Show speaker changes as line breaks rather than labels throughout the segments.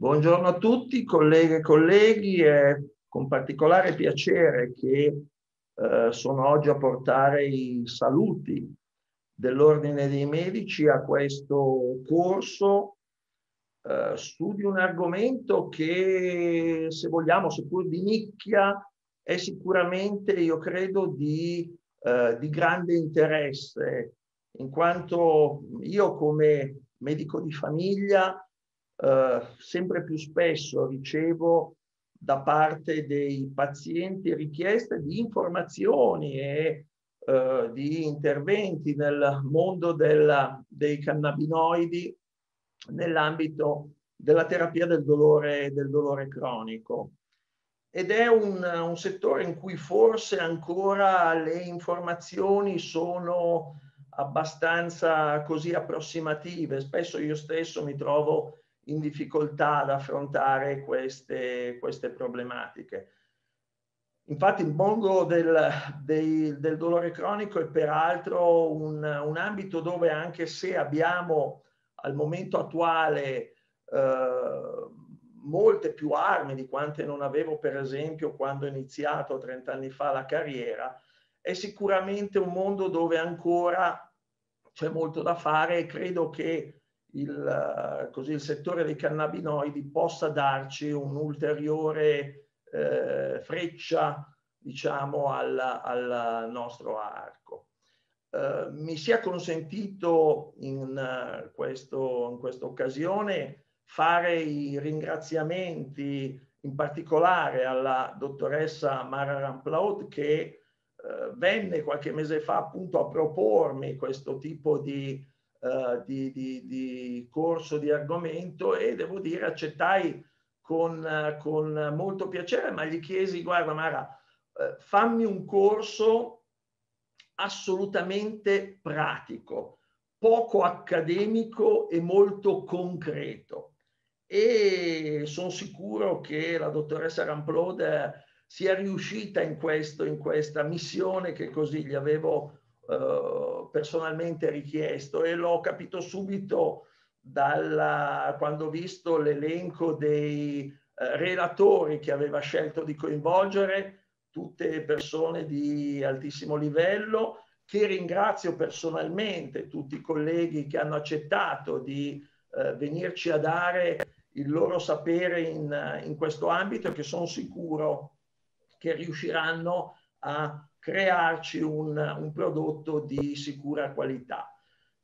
Buongiorno a tutti, colleghe e colleghi, è con particolare piacere che eh, sono oggi a portare i saluti dell'Ordine dei Medici a questo corso eh, su di un argomento che, se vogliamo, seppur di nicchia, è sicuramente, io credo, di, eh, di grande interesse, in quanto io come medico di famiglia eh, sempre più spesso ricevo da parte dei pazienti richieste di informazioni e eh, di interventi nel mondo della, dei cannabinoidi nell'ambito della terapia del dolore, del dolore cronico. Ed è un, un, settore in cui forse ancora le informazioni sono abbastanza così approssimative. Spesso io stesso mi trovo in difficoltà ad affrontare queste, queste problematiche. Infatti il mondo del, del, del, dolore cronico è peraltro un, un, ambito dove anche se abbiamo al momento attuale eh, molte più armi di quante non avevo per esempio quando ho iniziato 30 anni fa la carriera, è sicuramente un mondo dove ancora c'è molto da fare e credo che il, eh, così, il settore dei cannabinoidi possa darci un'ulteriore eh, freccia diciamo, al, al nostro arco. Eh, mi sia consentito in, eh, questo, in questa occasione fare i ringraziamenti in particolare alla dottoressa Mara Ramplaut che eh, venne qualche mese fa appunto a propormi questo tipo di eh, di, di, di, corso, di argomento e devo dire accettai con, eh, con molto piacere, ma gli chiesi, guarda Mara, eh, fammi un corso assolutamente pratico, poco accademico e molto concreto. E sono sicuro che la dottoressa Ramplode sia riuscita in, questo, in questa missione che così gli avevo eh, personalmente richiesto e l'ho capito subito dalla, quando ho visto l'elenco dei eh, relatori che aveva scelto di coinvolgere, tutte persone di altissimo livello, che ringrazio personalmente tutti i colleghi che hanno accettato di eh, venirci a dare il loro sapere in, in questo ambito e che sono sicuro che riusciranno a a crearci un, un prodotto di sicura qualità.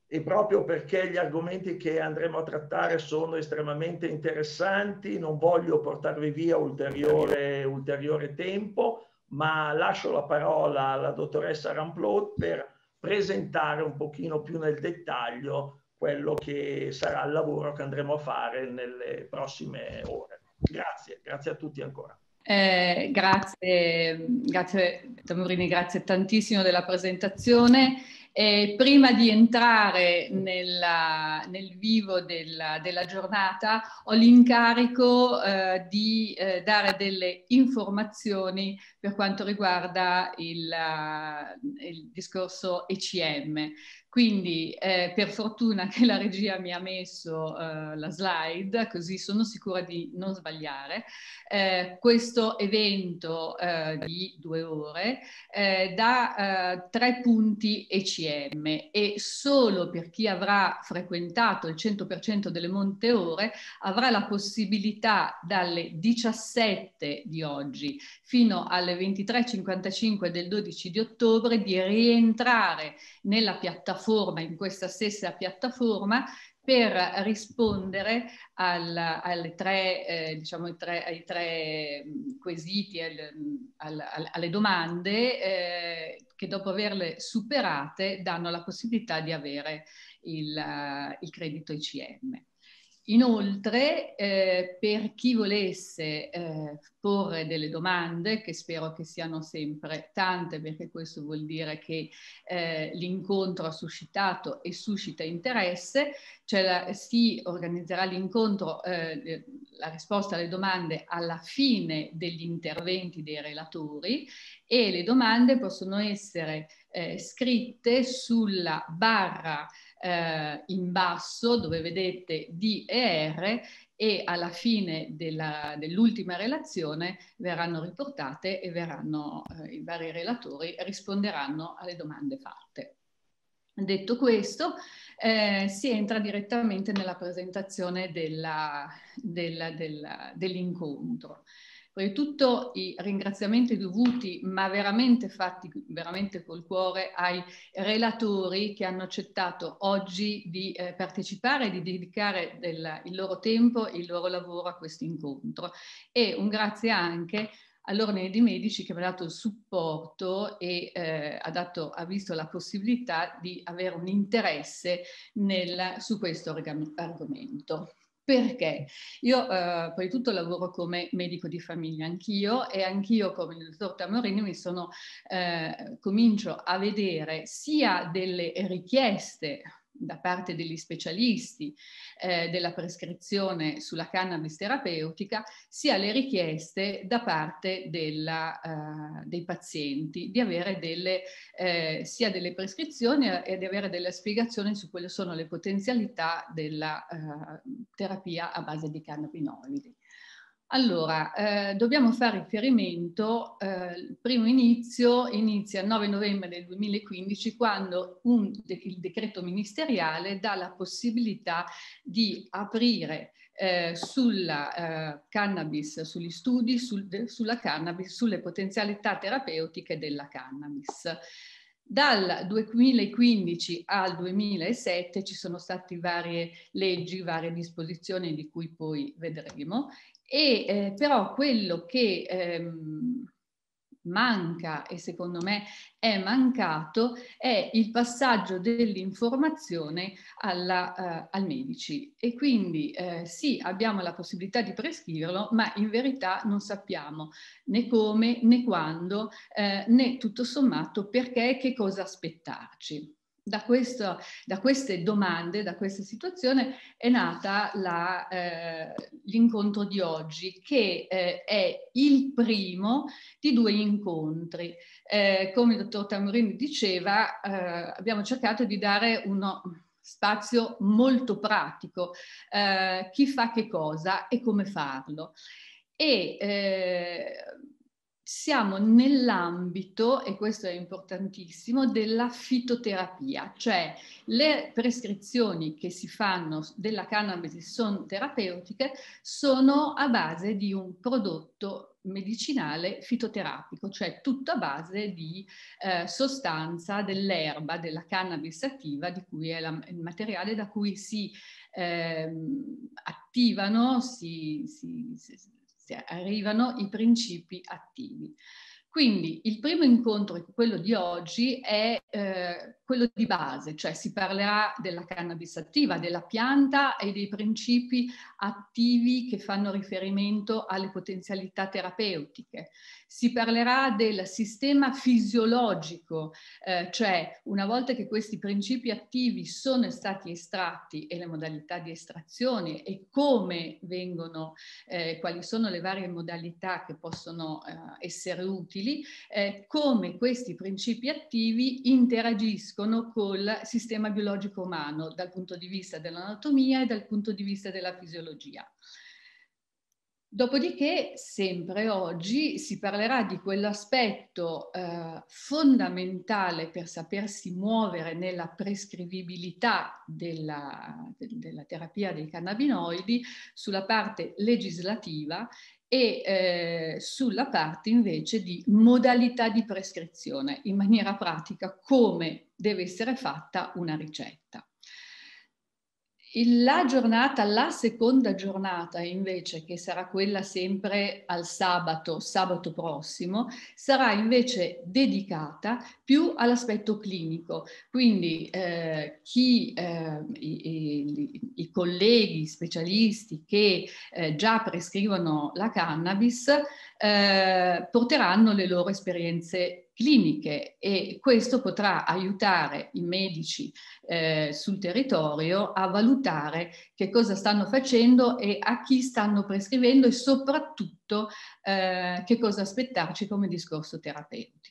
E proprio perché gli argomenti che andremo a trattare sono estremamente interessanti, non voglio portarvi via ulteriore, ulteriore tempo, ma lascio la parola alla dottoressa Ramplot per presentare un pochino più nel dettaglio quello che sarà il lavoro che andremo a fare nelle prossime ore. Grazie, grazie a tutti ancora.
Eh, grazie, grazie Tamurini, grazie tantissimo della presentazione. Eh, prima di entrare nella, nel vivo della, della, giornata ho l'incarico eh, di eh, dare delle informazioni per quanto riguarda il, eh, il discorso ECM. Quindi eh, per fortuna che la regia mi ha messo eh, la slide, così sono sicura di non sbagliare. Eh, questo evento eh, di due ore eh, dà tre punti ECM e solo per chi avrà frequentato il 100% delle monte ore avrà la possibilità dalle 17 di oggi fino alle alle 23.55 del 12 di ottobre di rientrare nella piattaforma, in questa stessa piattaforma, per rispondere al, alle tre, eh, diciamo, tre, ai tre mm, quesiti, al, al, alle domande eh, che dopo averle superate danno la possibilità di avere il, eh, il credito ICM. Inoltre, eh, per chi volesse eh, porre delle domande, che spero che siano sempre tante, perché questo vuol dire che eh, l'incontro ha suscitato e suscita interesse, cioè la, si organizzerà l'incontro, eh, eh, la risposta alle domande alla fine degli interventi dei relatori e le domande possono essere eh, scritte sulla barra eh, in basso dove vedete D e R e alla fine dell'ultima relazione verranno riportate e verranno, eh, i vari relatori risponderanno alle domande fatte. Detto questo, eh, si entra direttamente nella presentazione dell'incontro. Prima di tutto i ringraziamenti dovuti, ma veramente fatti veramente col cuore, ai relatori che hanno accettato oggi di eh, partecipare e di dedicare del, il loro tempo e il loro lavoro a questo incontro. E un grazie anche all'Ordine dei Medici che mi ha dato il supporto e eh, ha, dato, ha, visto la possibilità di avere un interesse nel, su questo argomento. Perché? Io eh, poi tutto lavoro come medico di famiglia anch'io e anch'io come il dottor Tamorini mi sono, eh, comincio a vedere sia delle richieste da parte degli specialisti eh, della prescrizione sulla cannabis terapeutica, sia le richieste da parte della, uh, dei pazienti di avere delle, eh, sia delle prescrizioni e di avere delle spiegazioni su quelle sono le potenzialità della uh, terapia a base di cannabinoidi. Allora, eh, dobbiamo fare riferimento, eh, il primo inizio inizia il 9 novembre del 2015 quando un, il decreto ministeriale dà la possibilità di aprire eh, sulla eh, cannabis, sugli studi sul, de, sulla cannabis, sulle potenzialità terapeutiche della cannabis. Dal 2015 al 2007 ci sono state varie leggi, varie disposizioni di cui poi vedremo e eh, però quello che ehm, manca e secondo me è mancato è il passaggio dell'informazione alla, uh, al medici e quindi uh, sì abbiamo la possibilità di prescriverlo ma in verità non sappiamo né come né quando uh, né tutto sommato perché che cosa aspettarci. Da, questo, da, queste domande, da questa situazione è nata la, eh, l'incontro di oggi che eh, è il primo di due incontri. Eh, come il dottor Tamurini diceva eh, abbiamo cercato di dare uno spazio molto pratico, eh, chi fa che cosa e come farlo. E, eh, siamo nell'ambito, e questo è importantissimo, della fitoterapia, cioè le prescrizioni che si fanno della cannabis sono terapeutiche, sono a base di un prodotto medicinale fitoterapico, cioè tutto a base di eh, sostanza dell'erba, della cannabis attiva, di cui è la, il materiale da cui si eh, attivano, si, si, si arrivano i principi attivi. Quindi il primo incontro, quello di oggi, è eh, quello di base, cioè si parlerà della cannabis attiva, della pianta e dei principi attivi che fanno riferimento alle potenzialità terapeutiche. Si parlerà del sistema fisiologico, eh, cioè una volta che questi principi attivi sono stati estratti e le modalità di estrazione e come vengono, eh, quali sono le varie modalità che possono eh, essere utili, eh, come questi principi attivi interagiscono coincidono col sistema biologico umano dal punto di vista dell'anatomia e dal punto di vista della fisiologia. Dopodiché, sempre oggi, si parlerà di quell'aspetto eh, fondamentale per sapersi muovere nella prescrivibilità della, de, della terapia dei cannabinoidi sulla parte legislativa e eh, sulla parte invece di modalità di prescrizione, in maniera pratica come deve essere fatta una ricetta. La giornata, la seconda giornata invece, che sarà quella sempre al sabato, sabato prossimo, sarà invece dedicata più all'aspetto clinico. Quindi eh, chi, eh, i, i, i, colleghi specialisti che eh, già prescrivono la cannabis eh, porteranno le loro esperienze cliniche e questo potrà aiutare i medici eh, sul territorio a valutare che cosa stanno facendo e a chi stanno prescrivendo e soprattutto eh, che cosa aspettarci come discorso terapeutico.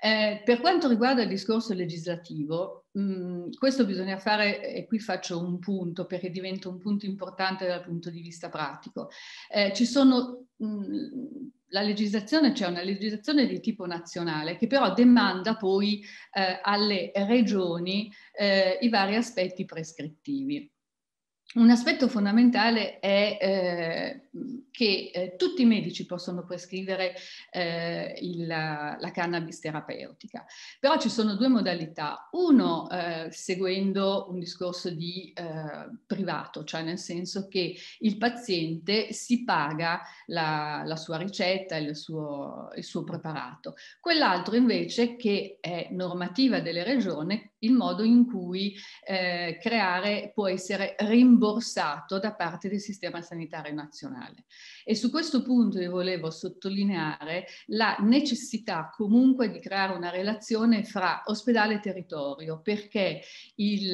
Eh, per quanto riguarda il discorso legislativo, mh, mm, questo bisogna fare, e qui faccio un punto perché diventa un punto importante dal punto di vista pratico. Eh, ci sono mh, mm, la legislazione, c'è cioè una legislazione di tipo nazionale che però demanda poi eh, alle regioni eh, i vari aspetti prescrittivi. Un aspetto fondamentale è eh, che eh, tutti i medici possono prescrivere eh, il, la, la cannabis terapeutica, però ci sono due modalità. Uno eh, seguendo un discorso di eh, privato, cioè nel senso che il paziente si paga la, la sua ricetta, il suo, il suo preparato. Quell'altro invece che è normativa delle regioni il modo in cui eh, creare può essere rimborsato da parte del sistema sanitario nazionale. E su questo punto io volevo sottolineare la necessità comunque di creare una relazione fra ospedale e territorio, perché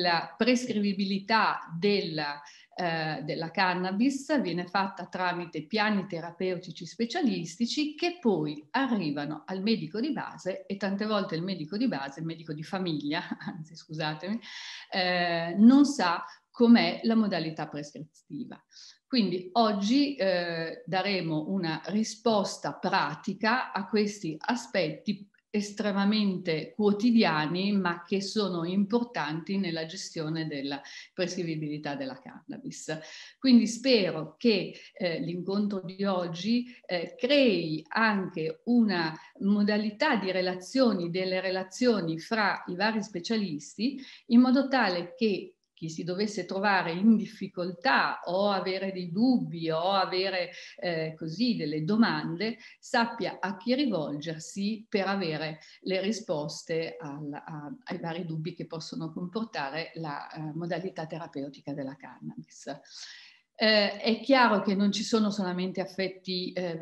la prescrivibilità della eh, della cannabis viene fatta tramite piani terapeutici specialistici che poi arrivano al medico di base e tante volte il medico di base, il medico di famiglia, anzi scusatemi, eh, non sa com'è la modalità prescrittiva. Quindi oggi eh, daremo una risposta pratica a questi aspetti estremamente quotidiani ma che sono importanti nella gestione della prescrivibilità della cannabis. Quindi spero che eh, l'incontro di oggi eh, crei anche una modalità di relazioni, delle relazioni fra i vari specialisti in modo tale che chi si dovesse trovare in difficoltà o avere dei dubbi o avere eh, così delle domande sappia a chi rivolgersi per avere le risposte al, a, ai vari dubbi che possono comportare la eh, modalità terapeutica della cannabis. Eh, è chiaro che non ci sono solamente affetti eh,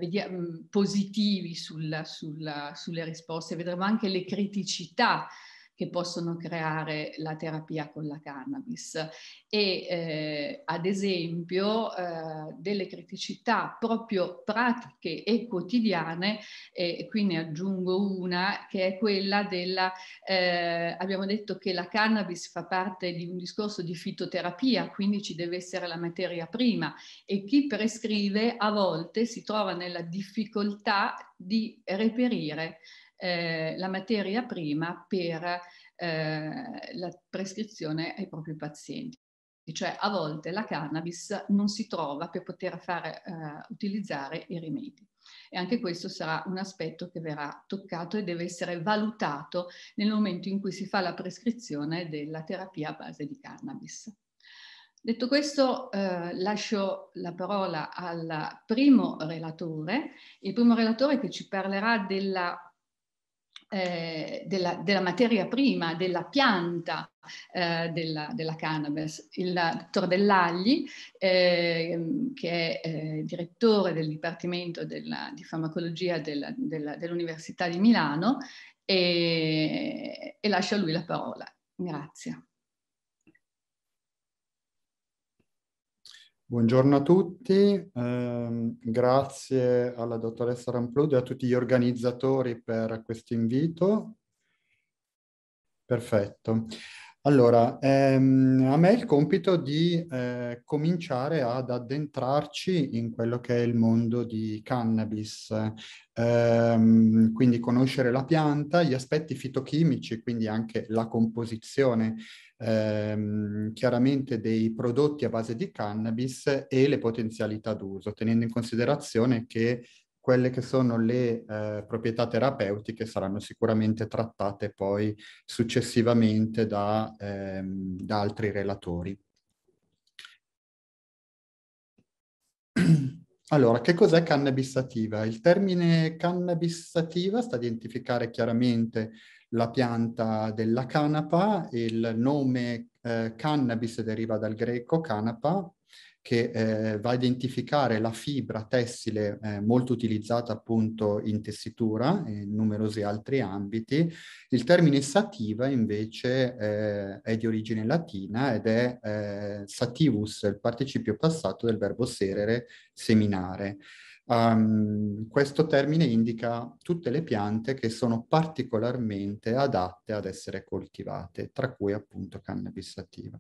positivi sulla, sulla, sulle risposte, vedremo anche le criticità che possono creare la terapia con la cannabis e eh, ad esempio eh, delle criticità proprio pratiche e quotidiane e qui ne aggiungo una che è quella della eh, abbiamo detto che la cannabis fa parte di un discorso di fitoterapia quindi ci deve essere la materia prima e chi prescrive a volte si trova nella difficoltà di reperire eh, la materia prima per eh, la prescrizione ai propri pazienti. Cioè a volte la cannabis non si trova per poter fare, eh, utilizzare i rimedi. E anche questo sarà un aspetto che verrà toccato e deve essere valutato nel momento in cui si fa la prescrizione della terapia a base di cannabis. Detto questo, eh, lascio la parola al primo relatore, il primo relatore che ci parlerà della eh, della, della, materia prima, della pianta eh, della, della, cannabis. Il dottor Dell'Agli, eh, che è eh, direttore del Dipartimento della, di Farmacologia dell'Università di Milano, e, e lascio a lui la parola. Grazie.
Buongiorno a tutti, eh, grazie alla dottoressa Rampludo e a tutti gli organizzatori per questo invito. Perfetto. Allora, ehm, a me è il compito di eh, cominciare ad addentrarci in quello che è il mondo di cannabis, ehm, quindi conoscere la pianta, gli aspetti fitochimici, quindi anche la composizione ehm, chiaramente dei prodotti a base di cannabis e le potenzialità d'uso, tenendo in considerazione che quelle che sono le eh, proprietà terapeutiche saranno sicuramente trattate poi successivamente da, ehm, da altri relatori. Allora, che cos'è cannabis sativa? Il termine cannabis sativa sta a identificare chiaramente la pianta della canapa, il nome eh, cannabis deriva dal greco canapa, che eh, va a identificare la fibra tessile eh, molto utilizzata appunto in tessitura e in numerosi altri ambiti. Il termine sativa invece eh, è di origine latina ed è eh, sativus, il participio passato del verbo serere, seminare. Um, questo termine indica tutte le piante che sono particolarmente adatte ad essere coltivate, tra cui appunto cannabis sativa.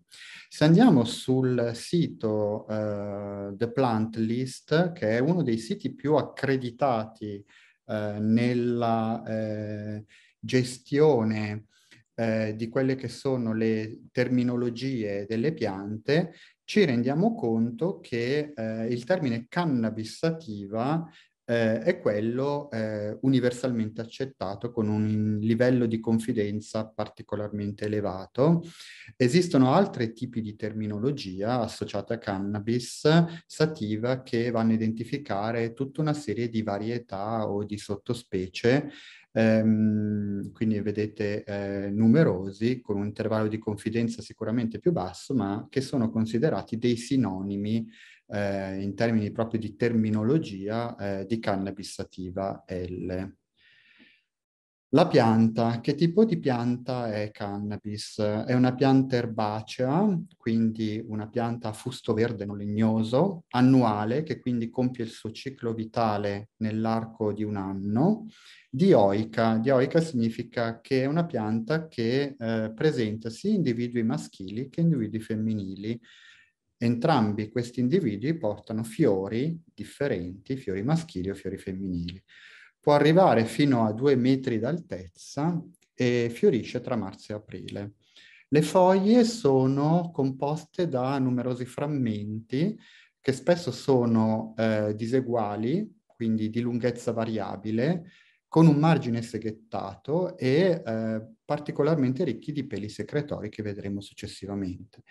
Se andiamo sul sito uh, The Plant List, che è uno dei siti più accreditati uh, nella uh, gestione di quelle che sono le terminologie delle piante, ci rendiamo conto che eh, il termine cannabis sativa eh, è quello eh, universalmente accettato con un livello di confidenza particolarmente elevato. Esistono altri tipi di terminologia associata a cannabis sativa che vanno a identificare tutta una serie di varietà o di sottospecie ehm, quindi vedete eh, numerosi con un intervallo di confidenza sicuramente più basso, ma che sono considerati dei sinonimi eh, in termini proprio di terminologia eh, di cannabis sativa L. La pianta, che tipo di pianta è cannabis? È una pianta erbacea, quindi una pianta a fusto verde non legnoso, annuale, che quindi compie il suo ciclo vitale nell'arco di un anno. Dioica, dioica significa che è una pianta che eh, presenta sia individui maschili che individui femminili. Entrambi questi individui portano fiori differenti, fiori maschili o fiori femminili. Può arrivare fino a due metri d'altezza e fiorisce tra marzo e aprile. Le foglie sono composte da numerosi frammenti che spesso sono eh, diseguali, quindi di lunghezza variabile, con un margine seghettato e eh, particolarmente ricchi di peli secretori che vedremo successivamente.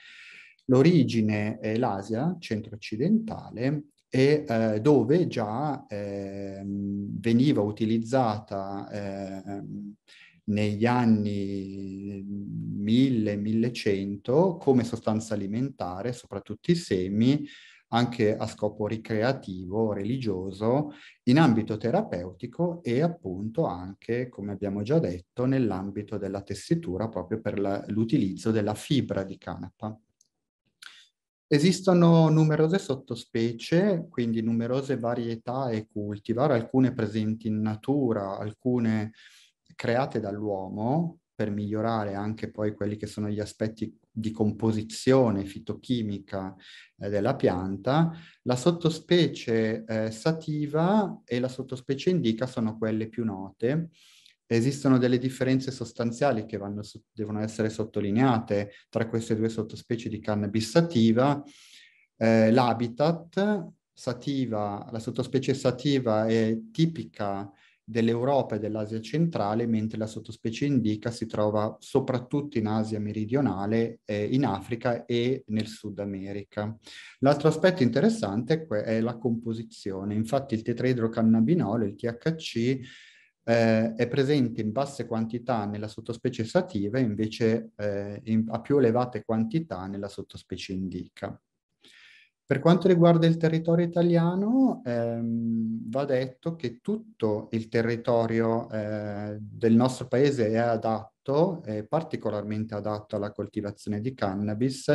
L'origine è l'Asia centro-occidentale e eh, dove già eh, veniva utilizzata eh, negli anni 1000-1100 come sostanza alimentare, soprattutto i semi, anche a scopo ricreativo, religioso, in ambito terapeutico e appunto anche, come abbiamo già detto, nell'ambito della tessitura proprio per la, l'utilizzo della fibra di canapa. Esistono numerose sottospecie, quindi numerose varietà e cultivar, alcune presenti in natura, alcune create dall'uomo per migliorare anche poi quelli che sono gli aspetti di composizione fitochimica eh, della pianta. La sottospecie eh, sativa e la sottospecie indica sono quelle più note Esistono delle differenze sostanziali che vanno, devono essere sottolineate tra queste due sottospecie di cannabis sativa. Eh, l'habitat sativa, la sottospecie sativa è tipica dell'Europa e dell'Asia centrale, mentre la sottospecie indica si trova soprattutto in Asia meridionale, eh, in Africa e nel Sud America. L'altro aspetto interessante è la composizione. Infatti il tetraidrocannabinolo, il THC, eh, è presente in basse quantità nella sottospecie sativa e invece eh, in, a più elevate quantità nella sottospecie indica. Per quanto riguarda il territorio italiano, ehm, va detto che tutto il territorio eh, del nostro paese è adatto, è particolarmente adatto alla coltivazione di cannabis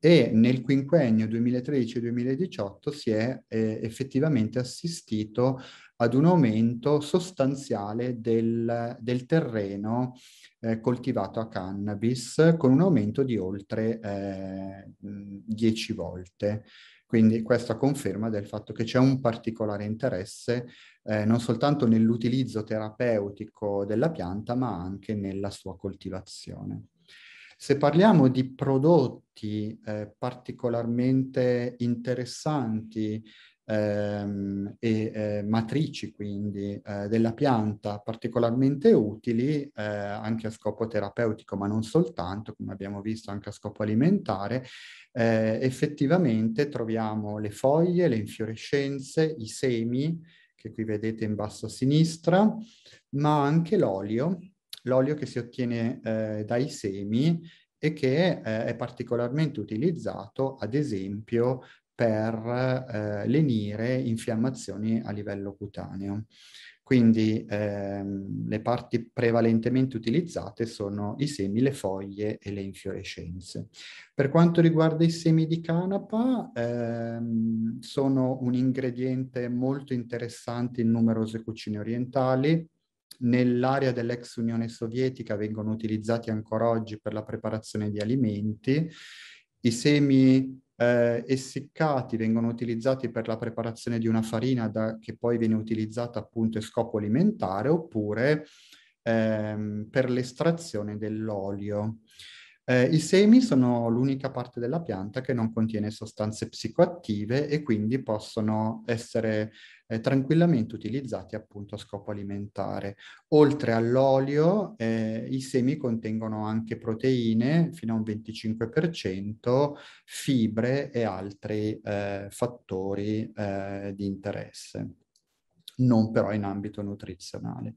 e nel quinquennio 2013-2018 si è eh, effettivamente assistito ad un aumento sostanziale del, del terreno eh, coltivato a cannabis con un aumento di oltre eh, 10 volte. Quindi questa conferma del fatto che c'è un particolare interesse eh, non soltanto nell'utilizzo terapeutico della pianta, ma anche nella sua coltivazione. Se parliamo di prodotti eh, particolarmente interessanti ehm, e eh, matrici quindi eh, della pianta particolarmente utili eh, anche a scopo terapeutico ma non soltanto come abbiamo visto anche a scopo alimentare eh, effettivamente troviamo le foglie, le infiorescenze, i semi che qui vedete in basso a sinistra ma anche l'olio l'olio che si ottiene eh, dai semi e che eh, è particolarmente utilizzato, ad esempio, per eh, lenire infiammazioni a livello cutaneo. Quindi ehm, le parti prevalentemente utilizzate sono i semi, le foglie e le infiorescenze. Per quanto riguarda i semi di canapa, ehm, sono un ingrediente molto interessante in numerose cucine orientali. Nell'area dell'ex Unione Sovietica vengono utilizzati ancora oggi per la preparazione di alimenti. I semi eh, essiccati vengono utilizzati per la preparazione di una farina da, che poi viene utilizzata appunto a scopo alimentare oppure ehm, per l'estrazione dell'olio. Eh, I semi sono l'unica parte della pianta che non contiene sostanze psicoattive e quindi possono essere eh, tranquillamente utilizzati appunto a scopo alimentare. Oltre all'olio, eh, i semi contengono anche proteine fino a un 25%, fibre e altri eh, fattori eh, di interesse, non però in ambito nutrizionale.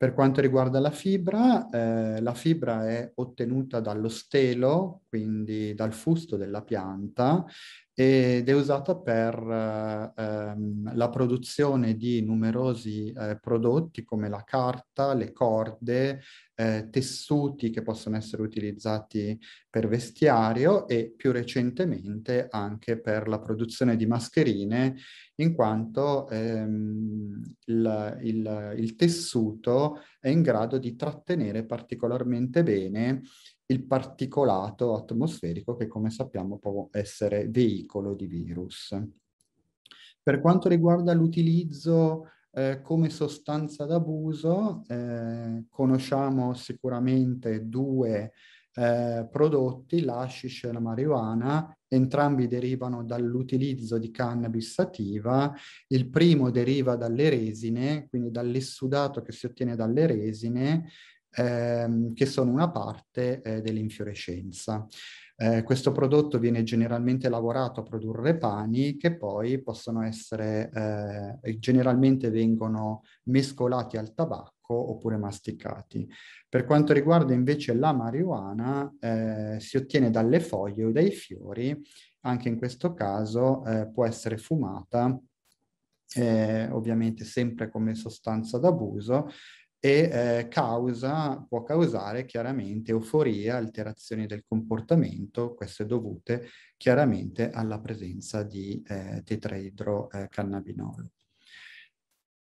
Per quanto riguarda la fibra, eh, la fibra è ottenuta dallo stelo, quindi dal fusto della pianta, ed è usata per ehm, la produzione di numerosi eh, prodotti come la carta, le corde, eh, tessuti che possono essere utilizzati per vestiario e più recentemente anche per la produzione di mascherine, in quanto ehm, il, il, il tessuto è in grado di trattenere particolarmente bene il particolato atmosferico che come sappiamo può essere veicolo di virus. Per quanto riguarda l'utilizzo eh, come sostanza d'abuso, eh, conosciamo sicuramente due eh, prodotti, l'ashish e la marijuana, entrambi derivano dall'utilizzo di cannabis sativa, il primo deriva dalle resine, quindi dall'essudato che si ottiene dalle resine, ehm, che sono una parte eh, dell'infiorescenza. Eh, questo prodotto viene generalmente lavorato a produrre pani che poi possono essere, eh, generalmente vengono mescolati al tabacco oppure masticati. Per quanto riguarda invece la marijuana, eh, si ottiene dalle foglie o dai fiori, anche in questo caso eh, può essere fumata eh, ovviamente sempre come sostanza d'abuso, e eh, causa, può causare chiaramente euforia, alterazioni del comportamento, queste dovute chiaramente alla presenza di eh, tetraidrocannabinolo.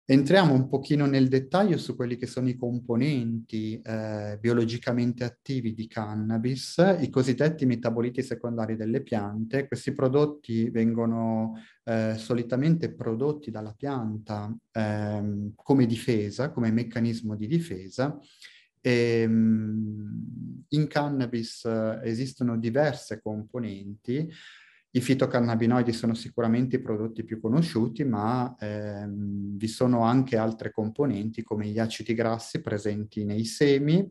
Entriamo un pochino nel dettaglio su quelli che sono i componenti eh, biologicamente attivi di cannabis, i cosiddetti metaboliti secondari delle piante. Questi prodotti vengono eh, solitamente prodotti dalla pianta eh, come difesa, come meccanismo di difesa. E, ehm, in cannabis eh, esistono diverse componenti, i fitocannabinoidi sono sicuramente i prodotti più conosciuti, ma ehm, vi sono anche altre componenti come gli acidi grassi presenti nei semi,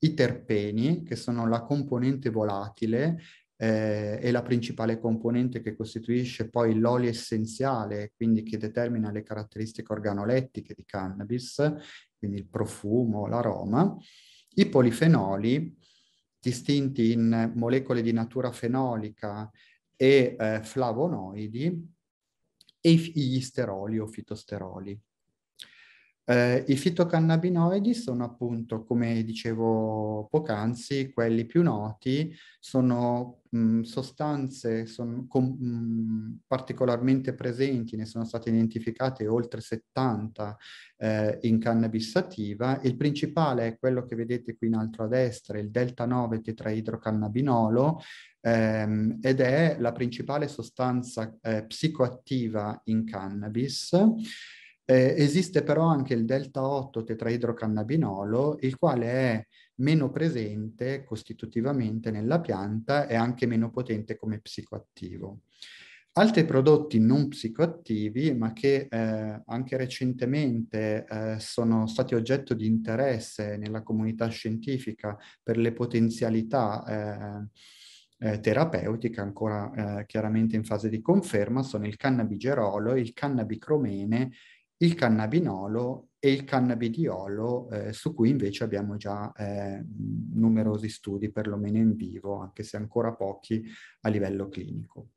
i terpeni, che sono la componente volatile eh, è la principale componente che costituisce poi l'olio essenziale, quindi che determina le caratteristiche organolettiche di cannabis, quindi il profumo, l'aroma, i polifenoli, distinti in molecole di natura fenolica e eh, flavonoidi e gli steroli o fitosteroli. Eh, I fitocannabinoidi sono appunto, come dicevo poc'anzi, quelli più noti, sono mh, mm, sostanze sono com- mh, mm, particolarmente presenti, ne sono state identificate oltre 70 eh, in cannabis sativa. Il principale è quello che vedete qui in alto a destra, il delta 9 tetraidrocannabinolo, ehm, ed è la principale sostanza eh, psicoattiva in cannabis. Eh, esiste però anche il delta 8 tetraidrocannabinolo, il quale è meno presente costitutivamente nella pianta e anche meno potente come psicoattivo. Altri prodotti non psicoattivi, ma che eh, anche recentemente eh, sono stati oggetto di interesse nella comunità scientifica per le potenzialità eh, eh terapeutica, ancora eh, chiaramente in fase di conferma, sono il cannabigerolo, il cannabicromene il cannabinolo e il cannabidiolo, eh, su cui invece abbiamo già eh, numerosi studi, perlomeno in vivo, anche se ancora pochi a livello clinico.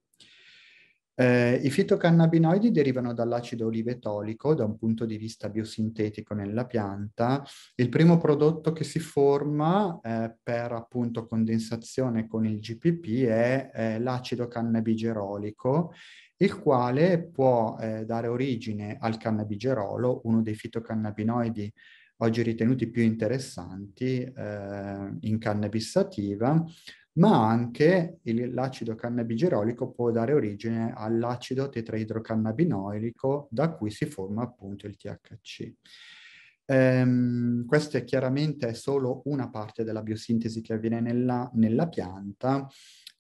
Eh, I fitocannabinoidi derivano dall'acido olivetolico da un punto di vista biosintetico nella pianta. Il primo prodotto che si forma eh, per appunto condensazione con il GPP è eh, l'acido cannabigerolico il quale può eh, dare origine al cannabigerolo, uno dei fitocannabinoidi oggi ritenuti più interessanti eh, in cannabis sativa, ma anche il, l'acido cannabigerolico può dare origine all'acido tetraidrocannabinoidico da cui si forma appunto il THC. Ehm, questa è chiaramente solo una parte della biosintesi che avviene nella, nella pianta,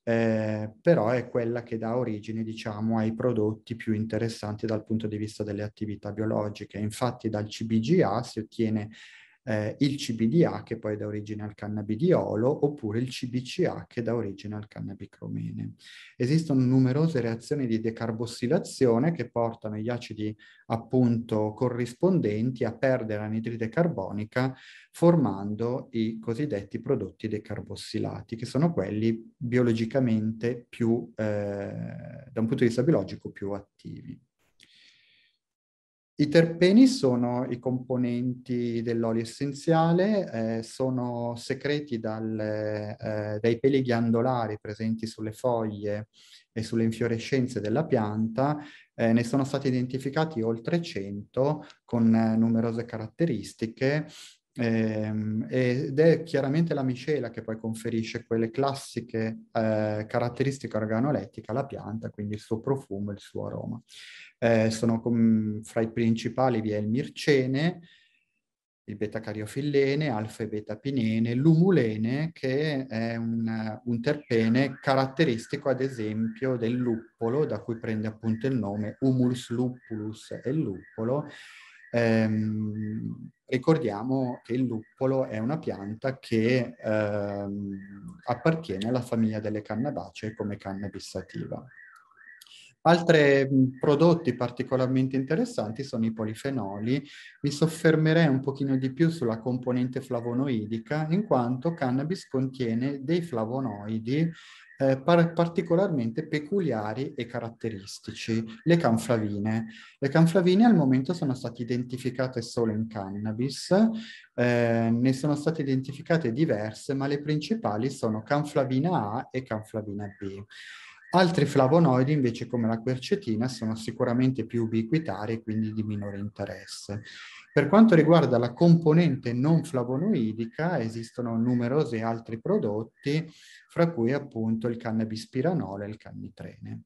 eh, però è quella che dà origine, diciamo, ai prodotti più interessanti dal punto di vista delle attività biologiche. Infatti dal CBGA si ottiene eh, il CBDA che poi dà origine al cannabidiolo oppure il CBCA che dà origine al cannabicromene. Esistono numerose reazioni di decarbossilazione che portano gli acidi appunto corrispondenti a perdere anidride carbonica formando i cosiddetti prodotti decarbossilati che sono quelli biologicamente più, eh, da un punto di vista biologico, più attivi. I terpeni sono i componenti dell'olio essenziale, eh, sono secreti dal, eh, dai peli ghiandolari presenti sulle foglie e sulle infiorescenze della pianta, eh, ne sono stati identificati oltre 100 con eh, numerose caratteristiche Ehm, ed è chiaramente la micela che poi conferisce quelle classiche eh, caratteristiche organolettiche alla pianta, quindi il suo profumo e il suo aroma. Eh, sono com- fra i principali vi è il mircene, il beta-cariofillene, alfa e beta-pinene, l'umulene che è un, un, terpene caratteristico ad esempio del luppolo, da cui prende appunto il nome Humulus lupulus e luppolo. Ehm, Ricordiamo che il luppolo è una pianta che ehm, appartiene alla famiglia delle cannabacee come cannabis sativa. Altri prodotti particolarmente interessanti sono i polifenoli. Mi soffermerei un pochino di più sulla componente flavonoidica, in quanto cannabis contiene dei flavonoidi eh, par- particolarmente peculiari e caratteristici, le canflavine. Le canflavine al momento sono state identificate solo in cannabis, eh, ne sono state identificate diverse, ma le principali sono canflavina A e canflavina B. Altri flavonoidi invece come la quercetina sono sicuramente più ubiquitari e quindi di minore interesse. Per quanto riguarda la componente non flavonoidica esistono numerosi altri prodotti fra cui appunto il cannabis cannabispiranolo e il cannitrene.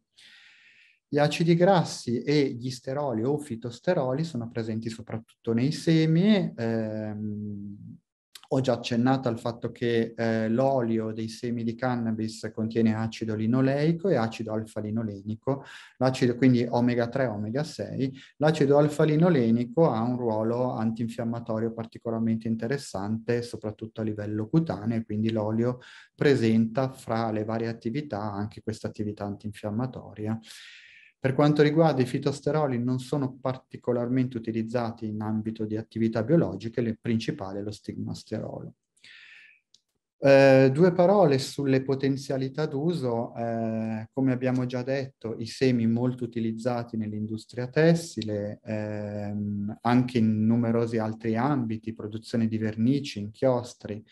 Gli acidi grassi e gli steroli o fitosteroli sono presenti soprattutto nei semi, ehm, ho già accennato al fatto che eh, l'olio dei semi di cannabis contiene acido linoleico e acido alfa-linolenico, l'acido quindi omega 3, omega 6. L'acido alfa-linolenico ha un ruolo antinfiammatorio particolarmente interessante, soprattutto a livello cutaneo, e quindi l'olio presenta fra le varie attività anche questa attività antinfiammatoria. Per quanto riguarda i fitosteroli, non sono particolarmente utilizzati in ambito di attività biologiche, il principale è lo stigmasterolo. Eh, due parole sulle potenzialità d'uso. Eh, come abbiamo già detto, i semi molto utilizzati nell'industria tessile, ehm, anche in numerosi altri ambiti, produzione di vernici, inchiostri,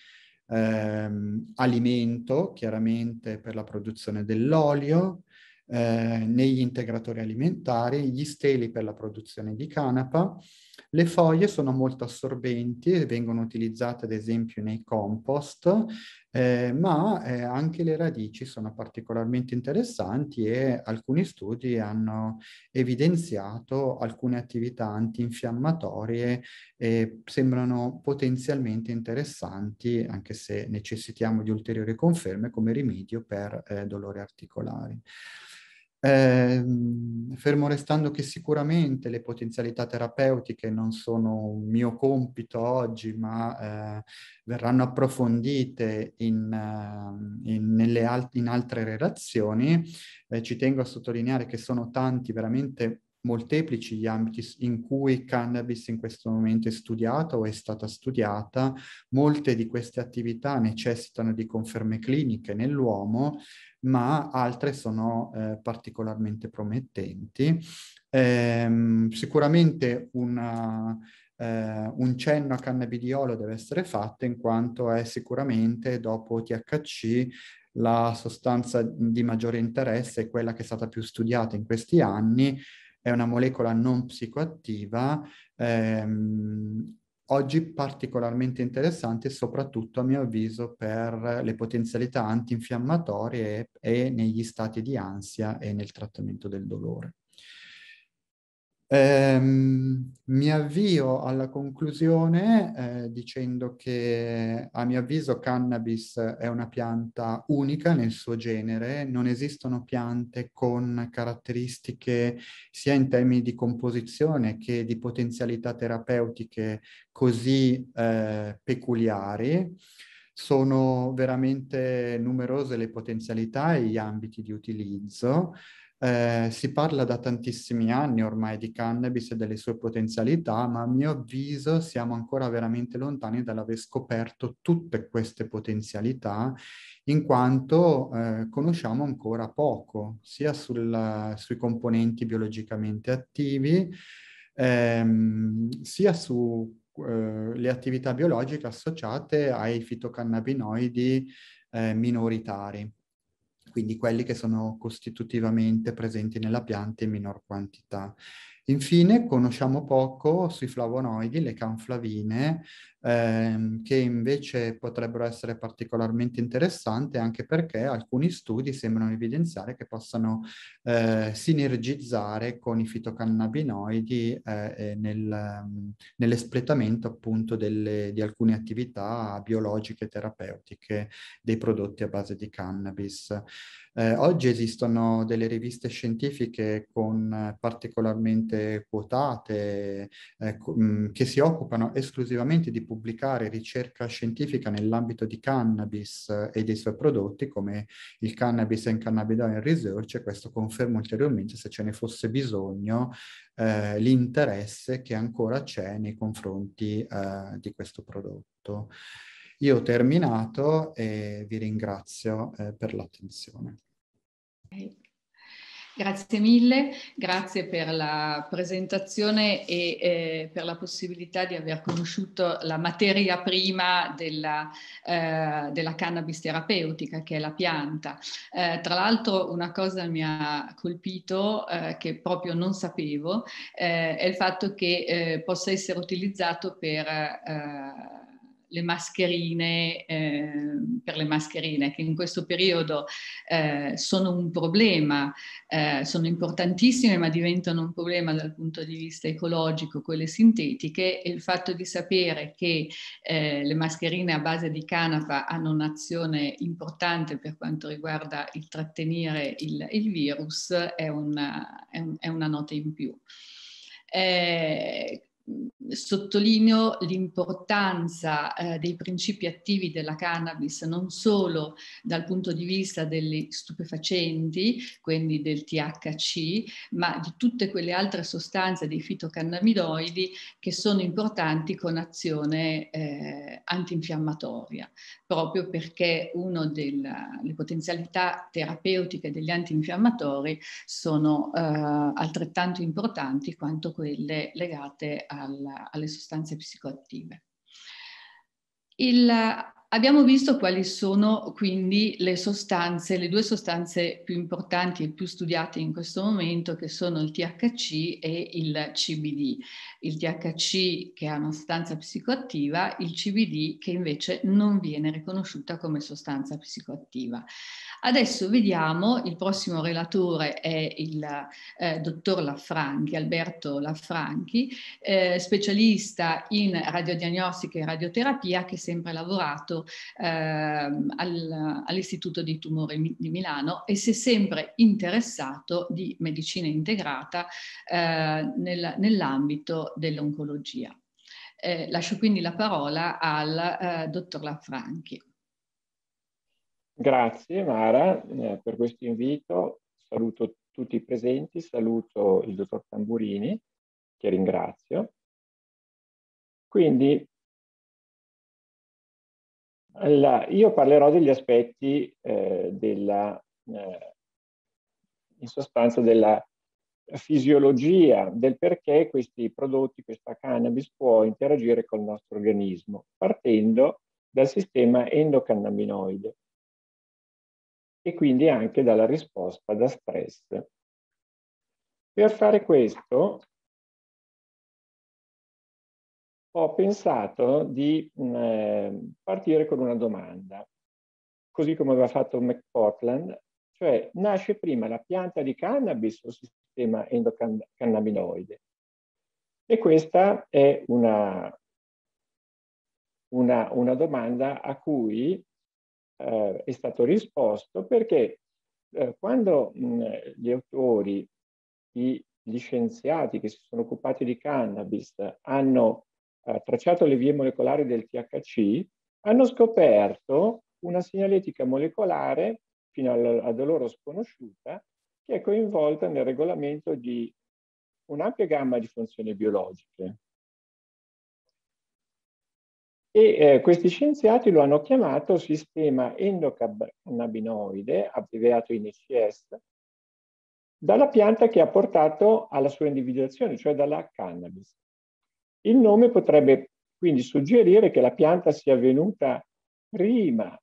ehm, alimento chiaramente per la produzione dell'olio, eh, negli integratori alimentari, gli steli per la produzione di canapa. Le foglie sono molto assorbenti e vengono utilizzate ad esempio nei compost, eh, ma eh, anche le radici sono particolarmente interessanti e alcuni studi hanno evidenziato alcune attività antinfiammatorie e sembrano potenzialmente interessanti, anche se necessitiamo di ulteriori conferme, come rimedio per eh, dolori articolari. Eh, fermo restando che sicuramente le potenzialità terapeutiche non sono un mio compito oggi, ma eh, verranno approfondite in, ehm, in, al- in altre relazioni, eh, ci tengo a sottolineare che sono tanti veramente molteplici gli ambiti in cui cannabis in questo momento è studiata o è stata studiata, molte di queste attività necessitano di conferme cliniche nell'uomo, ma altre sono eh, particolarmente promettenti. Ehm, sicuramente una, eh, un cenno a cannabidiolo deve essere fatto in quanto è sicuramente dopo THC la sostanza di maggiore interesse è quella che è stata più studiata in questi anni è una molecola non psicoattiva, ehm, oggi particolarmente interessante soprattutto a mio avviso per le potenzialità antinfiammatorie e, e negli stati di ansia e nel trattamento del dolore. Ehm, mi avvio alla conclusione eh, dicendo che a mio avviso cannabis è una pianta unica nel suo genere, non esistono piante con caratteristiche sia in termini di composizione che di potenzialità terapeutiche così eh, peculiari sono veramente numerose le potenzialità e gli ambiti di utilizzo. Eh, si parla da tantissimi anni ormai di cannabis e delle sue potenzialità, ma a mio avviso siamo ancora veramente lontani dall'aver scoperto tutte queste potenzialità, in quanto eh, conosciamo ancora poco, sia sul, sui componenti biologicamente attivi, ehm, sia su eh, le attività biologiche associate ai fitocannabinoidi eh, minoritari quindi quelli che sono costitutivamente presenti nella pianta in minor quantità. Infine conosciamo poco sui flavonoidi, le canflavine, ehm, che invece potrebbero essere particolarmente interessanti anche perché alcuni studi sembrano evidenziare che possano eh, sinergizzare con i fitocannabinoidi eh, nel, ehm, nell'espletamento appunto delle, di alcune attività biologiche e terapeutiche dei prodotti a base di cannabis. Eh, oggi esistono delle riviste scientifiche con, eh, particolarmente quotate eh, mm, che si occupano esclusivamente di pubblicare ricerca scientifica nell'ambito di cannabis eh, e dei suoi prodotti come il Cannabis and Cannabidiol Research e questo conferma ulteriormente se ce ne fosse bisogno eh, l'interesse che ancora c'è nei confronti di questo prodotto. Io ho terminato e vi ringrazio eh, per l'attenzione.
Grazie mille, grazie per la presentazione e eh, per la possibilità di aver conosciuto la materia prima della, eh, della cannabis terapeutica, che è la pianta. Eh, tra l'altro una cosa mi ha colpito, eh, che proprio non sapevo, eh, è il fatto che eh, possa essere utilizzato per le mascherine eh, per le mascherine che in questo periodo eh, sono un problema, eh, sono importantissime ma diventano un problema dal punto di vista ecologico, quelle sintetiche e il fatto di sapere che eh, le mascherine a base di canapa hanno un'azione importante per quanto riguarda il trattenere il, il virus è una, è, un, è una, nota in più. Eh, sottolineo l'importanza eh, dei principi attivi della cannabis non solo dal punto di vista degli stupefacenti, quindi del THC, ma di tutte quelle altre sostanze dei fitocannabinoidi che sono importanti con azione eh, antinfiammatoria, proprio perché una delle potenzialità terapeutiche degli antinfiammatori sono eh, altrettanto importanti quanto quelle legate a alla, alle sostanze psicoattive. Il, Abbiamo visto quali sono quindi le sostanze, le due sostanze più importanti e più studiate in questo momento che sono il THC e il CBD. Il THC che è una sostanza psicoattiva, il CBD che invece non viene riconosciuta come sostanza psicoattiva. Adesso vediamo, il prossimo relatore è il eh, dottor Laffranchi, Alberto Laffranchi, eh, specialista in radiodiagnostica e radioterapia che ha sempre lavorato ehm, al, all'Istituto di Tumore di Milano e si è sempre interessato di medicina integrata eh, nel, nell'ambito dell'oncologia. Eh, lascio quindi la parola al eh, dottor Lafranchi.
Grazie Mara eh, per questo invito, saluto tutti i presenti, saluto il dottor Tamburini che ringrazio. Quindi allora, io parlerò degli aspetti eh, della, eh, in sostanza della fisiologia, del perché questi prodotti, questa cannabis può interagire col nostro organismo, partendo dal sistema endocannabinoide e quindi anche dalla risposta da stress. Per fare questo ho pensato di mh, mm, eh, partire con una domanda, così come aveva fatto McPortland, cioè nasce prima la pianta di cannabis o sistema endocannabinoide? E questa è una, una, una domanda a cui eh, è stato risposto perché eh, quando mh, mm, gli autori, gli scienziati che si sono occupati di cannabis hanno tracciato le vie molecolari del THC, hanno scoperto una segnaletica molecolare, fino ad allora sconosciuta, che è coinvolta nel regolamento di un'ampia gamma di funzioni biologiche. E eh, questi scienziati lo hanno chiamato sistema endocannabinoide, abbreviato NCS, dalla pianta che ha portato alla sua individuazione, cioè dalla cannabis. Il nome potrebbe quindi suggerire che la pianta sia venuta prima,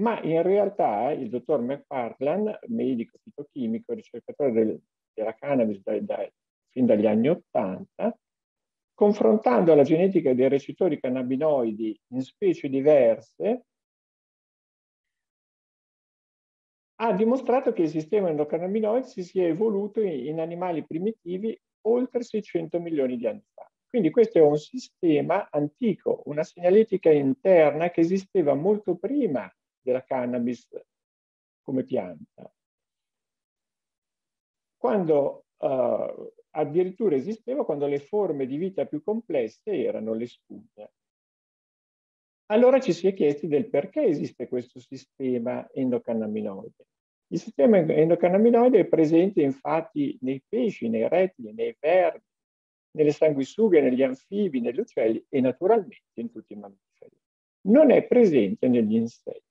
ma in realtà il dottor McPartland, medico fitochimico, ricercatore del, della cannabis dai, dai, fin dagli anni Ottanta, confrontando la genetica dei recettori cannabinoidi in specie diverse, ha dimostrato che il sistema endocannabinoide si sia evoluto in, in animali primitivi oltre 600 milioni di anni fa. Quindi questo è un sistema antico, una segnaletica interna che esisteva molto prima della cannabis come pianta. Quando uh, addirittura esisteva quando le forme di vita più complesse erano le spugne. Allora ci si è chiesti del perché esiste questo sistema endocannabinoide. Il sistema endocannabinoide è presente infatti nei pesci, nei rettili, nei vermi, nelle sanguisughe, negli anfibi, negli uccelli e naturalmente in tutti i mammiferi. Non è presente negli insetti.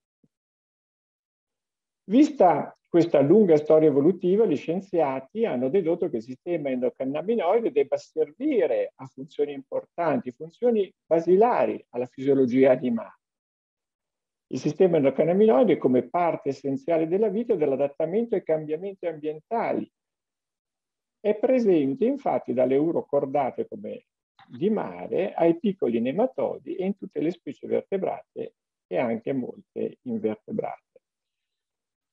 Vista questa lunga storia evolutiva, gli scienziati hanno dedotto che il sistema endocannabinoide debba servire a funzioni importanti, funzioni basilari alla fisiologia animale. Il sistema endocannabinoide è come parte essenziale della vita e dell'adattamento ai cambiamenti ambientali. È presente infatti dalle urocordate come di mare ai piccoli nematodi e in tutte le specie vertebrate e anche molte invertebrate.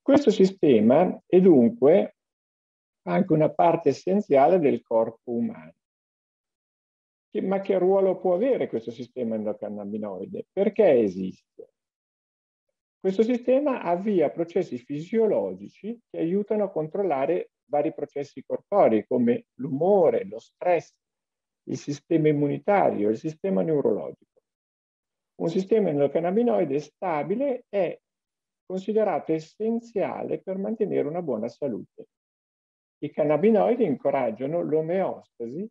Questo sistema è dunque anche una parte essenziale del corpo umano. Che, ma che ruolo può avere questo sistema endocannabinoide? Perché esiste? Questo sistema avvia processi fisiologici che aiutano a controllare vari processi corporei come l'umore, lo stress, il sistema immunitario, il sistema neurologico. Un sistema endocannabinoide stabile è considerato essenziale per mantenere una buona salute. I cannabinoidi incoraggiano l'omeostasi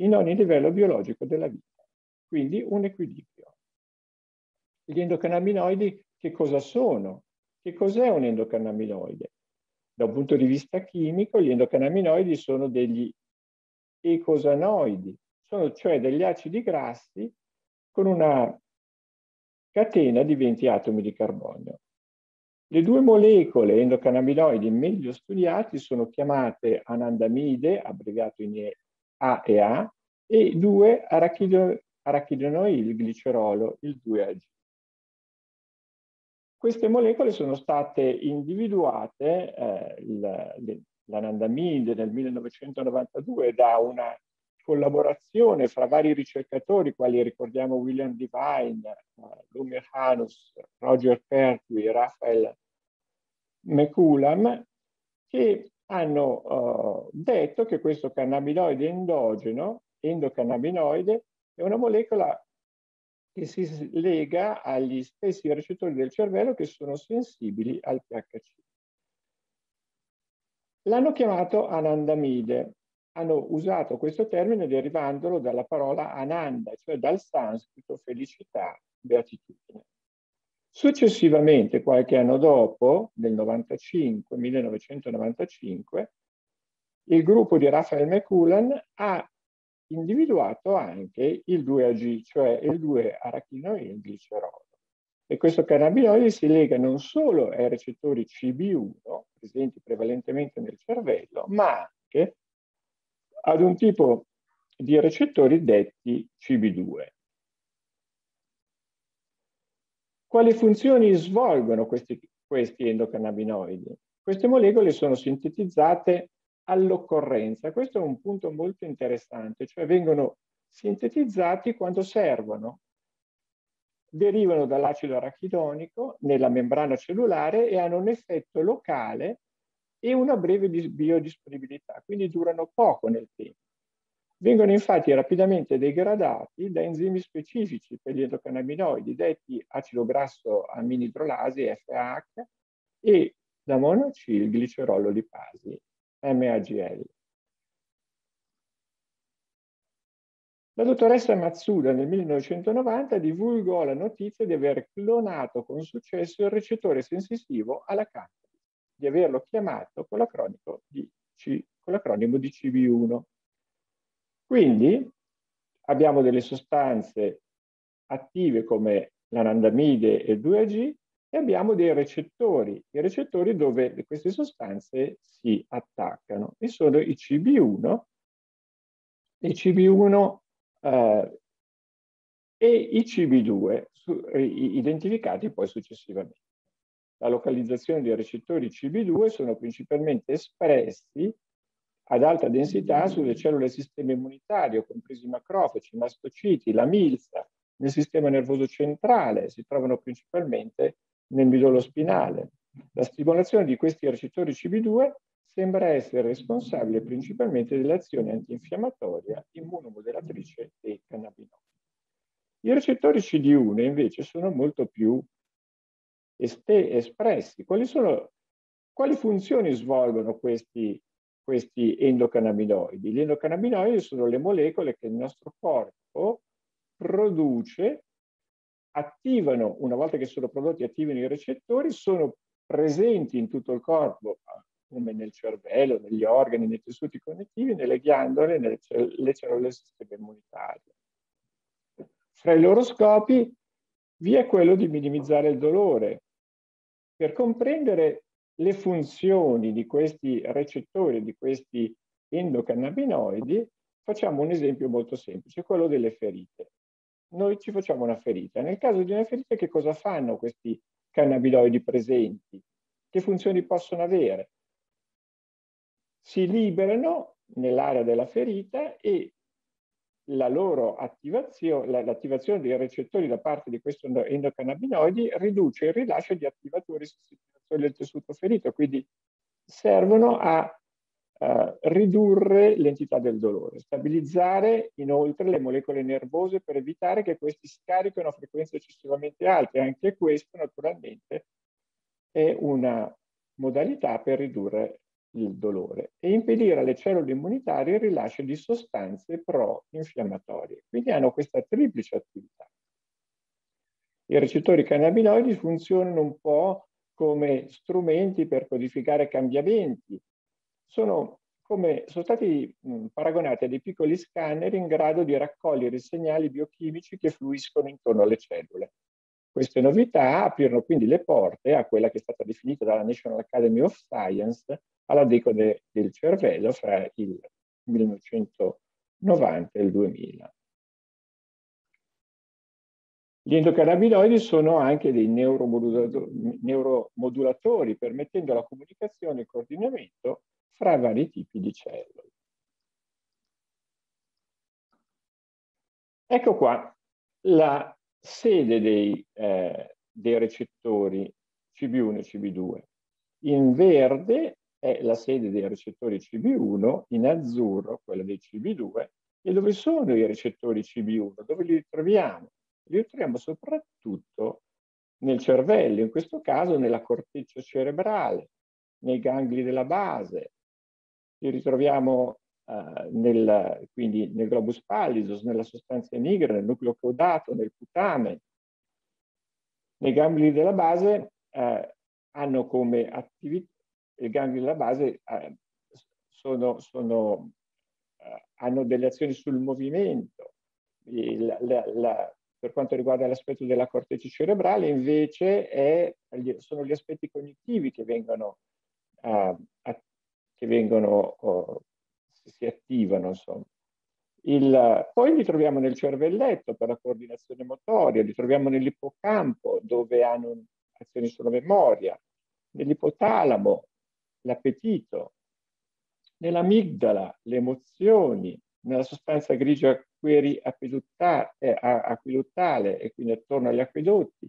in ogni livello biologico della vita, quindi un equilibrio. Gli endocannabinoidi che cosa sono, che cos'è un endocannabinoide. Da un punto di vista chimico, gli endocannabinoidi sono degli ecosanoidi, sono cioè degli acidi grassi con una catena di 20 atomi di carbonio. Le due molecole endocannabinoidi meglio studiati sono chiamate anandamide, abbreviato in A e A, e 2 arachidonoil glicerolo, il 2AG. Queste molecole sono state individuate, eh, il, l'anandamide nel 1992, da una collaborazione fra vari ricercatori, quali ricordiamo William Divine, eh, Lumer Hanus, Roger Pertwee, Raphael McCullum, che hanno eh, detto che questo cannabinoide endogeno, endocannabinoide, è una molecola che si lega agli stessi recettori del cervello che sono sensibili al THC. L'hanno chiamato anandamide, hanno usato questo termine derivandolo dalla parola ananda, cioè dal sanscrito felicità, beatitudine. Successivamente, qualche anno dopo, nel 95, 1995, il gruppo di Raphael McCullan ha individuato anche il 2-AG, cioè il 2-arachinoid glicerolo. E questo cannabinoide si lega non solo ai recettori CB1, presenti prevalentemente nel cervello, ma anche ad un tipo di recettori detti CB2. Quali funzioni svolgono questi, questi endocannabinoidi? Queste molecole sono sintetizzate all'occorrenza. Questo è un punto molto interessante, cioè vengono sintetizzati quando servono. Derivano dall'acido arachidonico nella membrana cellulare e hanno un effetto locale e una breve biodisponibilità, quindi durano poco nel tempo. Vengono infatti rapidamente degradati da enzimi specifici per gli endocannabinoidi, detti acido grasso aminidrolasi FAH e da monocil glicerolo lipasi MAGL. La dottoressa Matsuda nel 1990 divulgò la notizia di aver clonato con successo il recettore sensitivo alla cannabis, di averlo chiamato con l'acronimo di, C, con l'acronimo di CB1. Quindi abbiamo delle sostanze attive come l'anandamide e il 2 ag e abbiamo dei recettori, i recettori dove queste sostanze si attaccano e sono i CB1 i CB1 eh, e i CB2 su, identificati poi successivamente. La localizzazione dei recettori CB2 sono principalmente espressi ad alta densità sulle cellule del sistema immunitario, compresi i macrofagi, i mastociti, la milza, nel sistema nervoso centrale, si trovano principalmente nel midollo spinale. La stimolazione di questi recettori CB2 sembra essere responsabile principalmente dell'azione antinfiammatoria immunomoderatrice dei cannabinoidi. I recettori CD1 invece sono molto più espressi. Quali, sono, quali funzioni svolgono questi, questi endocannabinoidi? Gli endocannabinoidi sono le molecole che il nostro corpo produce attivano, una volta che sono prodotti, attivano i recettori, sono presenti in tutto il corpo, come nel cervello, negli organi, nei tessuti connettivi, nelle ghiandole, nelle cellule del sistema immunitario. Fra i loro scopi vi è quello di minimizzare il dolore. Per comprendere le funzioni di questi recettori, di questi endocannabinoidi, facciamo un esempio molto semplice, quello delle ferite noi ci facciamo una ferita. Nel caso di una ferita che cosa fanno questi cannabinoidi presenti? Che funzioni possono avere? Si liberano nell'area della ferita e la loro attivazione, l'attivazione dei recettori da parte di questi endocannabinoidi riduce il rilascio di attivatori sul tessuto ferito, quindi servono a eh, ridurre l'entità del dolore, stabilizzare inoltre le molecole nervose per evitare che questi si scarichino a frequenze eccessivamente alte. Anche questo naturalmente è una modalità per ridurre il dolore e impedire alle cellule immunitarie il rilascio di sostanze pro-infiammatorie. Quindi hanno questa triplice attività. I recettori cannabinoidi funzionano un po' come strumenti per codificare cambiamenti sono, come, sono stati mh, paragonati a dei piccoli scanner in grado di raccogliere i segnali biochimici che fluiscono intorno alle cellule. Queste novità aprirono quindi le porte a quella che è stata definita dalla National Academy of Science alla decode del cervello fra il 1990 e il 2000. Gli endocannabinoidi sono anche dei neuromodulatori, neuromodulatori permettendo la comunicazione e il coordinamento fra vari tipi di cellule. Ecco qua la sede dei, eh, dei recettori CB1 e CB2. In verde è la sede dei recettori CB1, in azzurro quella dei CB2. E dove sono i recettori CB1? Dove li ritroviamo? Li ritroviamo soprattutto nel cervello, in questo caso nella corteccia cerebrale, nei gangli della base, li ritroviamo eh, nel, quindi nel globus pallidus, nella sostanza nigra, nel nucleo caudato, nel cutame. Nei gangli della base eh, hanno come attività, i gangli della base eh, sono, sono, eh, hanno delle azioni sul movimento. Il, la, la, per quanto riguarda l'aspetto della corteccia cerebrale, invece è, sono gli aspetti cognitivi che vengono uh, che vengono, oh, si attivano. Insomma. Il, poi li troviamo nel cervelletto per la coordinazione motoria, li troviamo nell'ippocampo dove hanno azioni sulla memoria, nell'ipotalamo l'appetito, nell'amigdala le emozioni, nella sostanza grigia acquiduttale eh, e quindi attorno agli acquedotti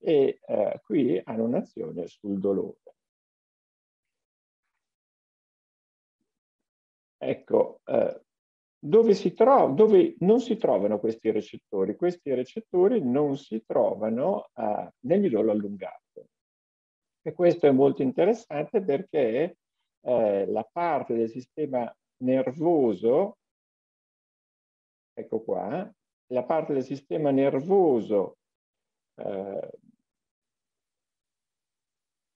e eh, qui hanno un'azione sul dolore. Ecco, eh, dove, si tro- dove non si trovano questi recettori? Questi recettori non si trovano eh, nell'idolo allungato. E questo è molto interessante perché eh, la parte del sistema nervoso, ecco qua, la parte del sistema nervoso eh,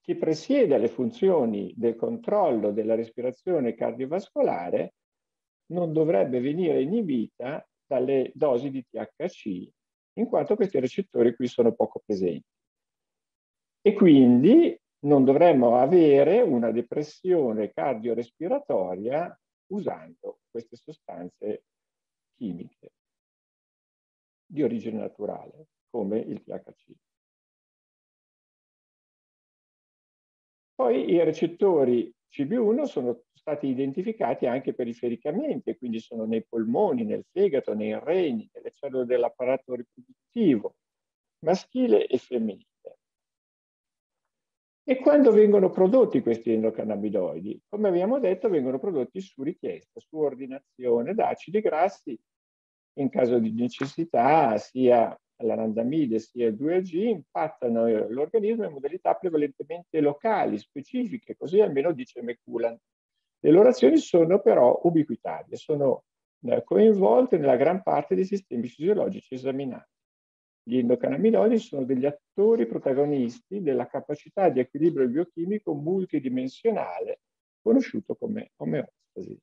che presiede alle funzioni del controllo della respirazione cardiovascolare non dovrebbe venire inibita dalle dosi di THC, in quanto questi recettori qui sono poco presenti. E quindi non dovremmo avere una depressione cardiorespiratoria usando queste
sostanze chimiche di origine naturale, come il THC.
Poi i recettori CB1 sono stati identificati anche perifericamente, quindi sono nei polmoni, nel fegato, nei reni, nelle cellule dell'apparato riproduttivo, maschile e femminile. E quando vengono prodotti questi endocannabinoidi? Come abbiamo detto, vengono prodotti su richiesta, su ordinazione da acidi grassi, in caso di necessità, sia all'anandamide sia 2G impattano eh, l'organismo in modalità prevalentemente locali, specifiche, così almeno dice McCullan. Le loro azioni sono però ubiquitarie, sono eh, coinvolte nella gran parte dei sistemi fisiologici esaminati. Gli endocannabinoidi sono degli attori protagonisti della capacità di equilibrio biochimico multidimensionale conosciuto come omeostasi.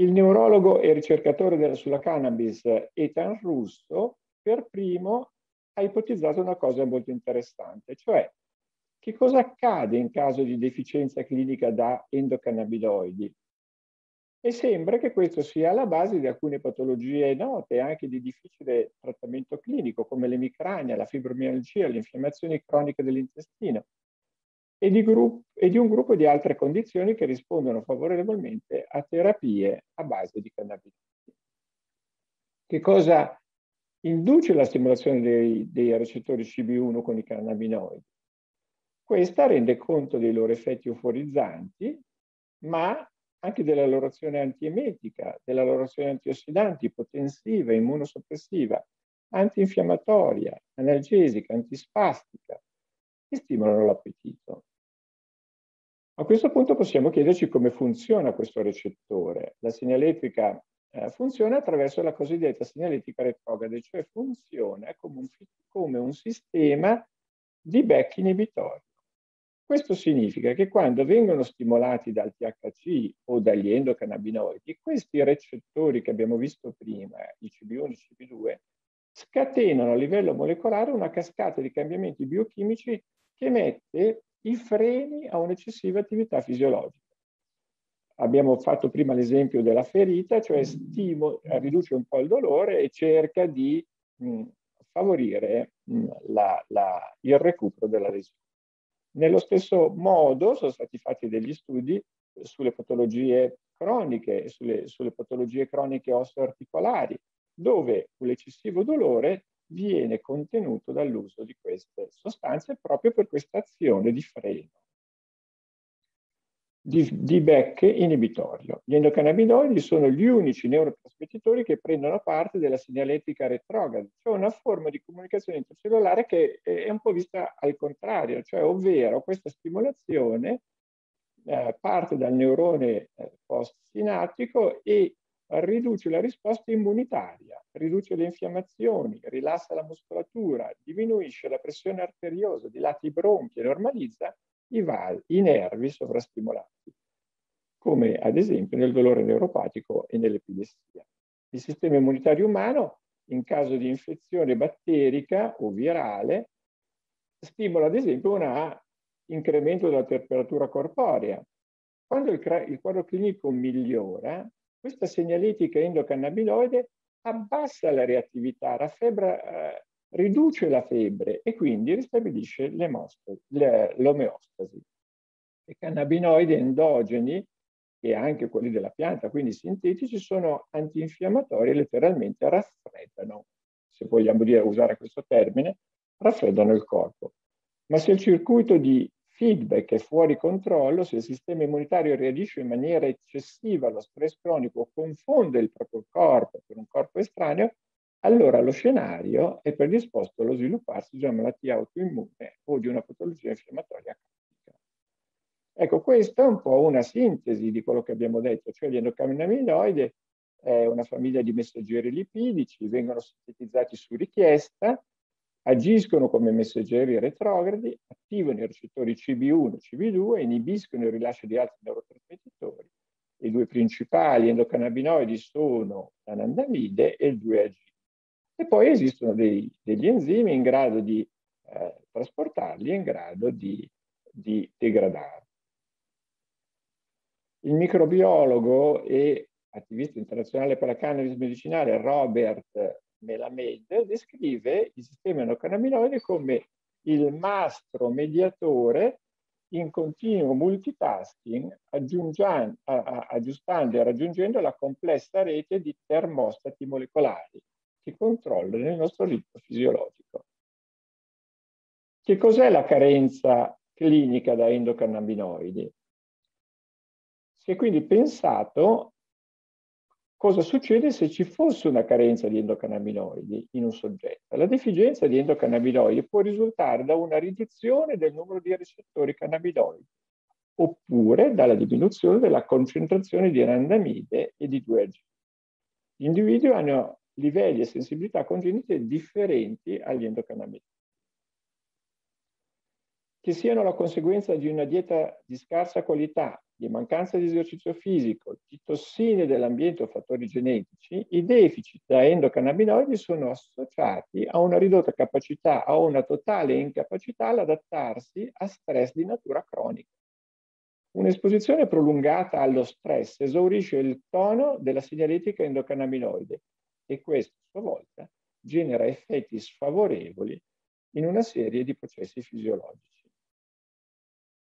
Il neurologo e ricercatore sulla cannabis Ethan Russo per primo ha ipotizzato una cosa molto interessante, cioè che cosa accade in caso di deficienza clinica da endocannabinoidi? E sembra che questo sia alla base di alcune patologie note, anche di difficile trattamento clinico, come l'emicrania, la fibromialgia, le infiammazioni croniche dell'intestino e di, gru- e di un gruppo di altre condizioni che rispondono favorevolmente a terapie a base di cannabinoidi. Che cosa induce la stimolazione dei, dei recettori CB1 con i cannabinoidi? Questa rende conto dei loro effetti euforizzanti, ma anche della loro azione antiemetica, della loro azione antiossidanti, potensiva, immunosoppressiva, antinfiammatoria, analgesica, antispastica, che stimolano l'appetito. A questo punto possiamo chiederci come funziona questo recettore. La segnaletica eh, funziona attraverso la cosiddetta segnaletica retrograde, cioè funziona come un, come un sistema di back inibitorio. Questo significa che quando vengono stimolati dal THC o dagli endocannabinoidi, questi recettori che abbiamo visto prima, i CB1 e i CB2, scatenano a livello molecolare una cascata di cambiamenti biochimici che mette i freni a un'eccessiva attività fisiologica. Abbiamo fatto prima l'esempio della ferita, cioè stimo, riduce un po' il dolore e cerca di mh, mm, favorire mh, mm, la, la, il recupero della lesione. Nello stesso modo sono stati fatti degli studi sulle patologie croniche, sulle, sulle patologie croniche osteoarticolari, dove l'eccessivo dolore viene contenuto dall'uso di queste sostanze proprio per questa azione di freno di, di becche inibitorio. Gli endocannabinoidi sono gli unici neurotrasmettitori che prendono parte della segnaletica retrograda, cioè una forma di comunicazione intercellulare che è un po' vista al contrario, cioè ovvero questa stimolazione eh, parte dal neurone eh, postsinatico e riduce la risposta immunitaria, riduce le infiammazioni, rilassa la muscolatura, diminuisce la pressione arteriosa, dilata i bronchi e normalizza i, val, i nervi sovrastimolati, come ad esempio nel dolore neuropatico e nell'epilessia. Il sistema immunitario umano, in caso di infezione batterica o virale, stimola ad esempio un incremento della temperatura corporea. Quando il, il quadro clinico migliora, questa segnaletica endocannabinoide abbassa la reattività, la eh, riduce la febbre e quindi ristabilisce l'omeostasi. I cannabinoidi endogeni e anche quelli della pianta, quindi sintetici, sono antinfiammatori e letteralmente raffreddano, se vogliamo dire, usare questo termine, raffreddano il corpo. Ma se il circuito di feedback è fuori controllo, se il sistema immunitario reagisce in maniera eccessiva allo stress cronico, confonde il proprio corpo con un corpo estraneo, allora lo scenario è predisposto allo svilupparsi di una malattia autoimmune o di una patologia infiammatoria cronica. Ecco, questa è un po' una sintesi di quello che abbiamo detto, cioè gli endocannabinoidi è eh, una famiglia di messaggeri lipidici, vengono sintetizzati su richiesta, agiscono come messaggeri retrogradi, attivano i recettori CB1 e CB2, inibiscono il rilascio di altri neurotrasmettitori. I due principali endocannabinoidi sono l'anandamide e il 2AG. E poi esistono dei, degli enzimi in grado di eh, trasportarli in grado di, di degradarli. Il microbiologo e attivista internazionale per la cannabis medicinale Robert Melamed descrive il sistema endocannabinoide come il mastro mediatore in continuo multitasking, aggiustando e raggiungendo la complessa rete di termostati molecolari che controllano il nostro ritmo fisiologico. Che cos'è la carenza clinica da endocannabinoidi? Si è quindi pensato cosa succede se ci fosse una carenza di endocannabinoidi in un soggetto. La deficienza di endocannabinoidi può risultare da una riduzione del numero di recettori cannabinoidi oppure dalla diminuzione della concentrazione di anandamide e di 2G. Gli individui hanno livelli e sensibilità congenite differenti agli endocannabinoidi che siano la conseguenza di una dieta di scarsa qualità, di mancanza di esercizio fisico, di tossine dell'ambiente o fattori genetici, i deficit da endocannabinoidi sono associati a una ridotta capacità o una totale incapacità ad adattarsi a stress di natura cronica. Un'esposizione prolungata allo stress esaurisce il tono della segnaletica endocannabinoide e questo, a sua volta, genera effetti sfavorevoli in una serie di processi fisiologici.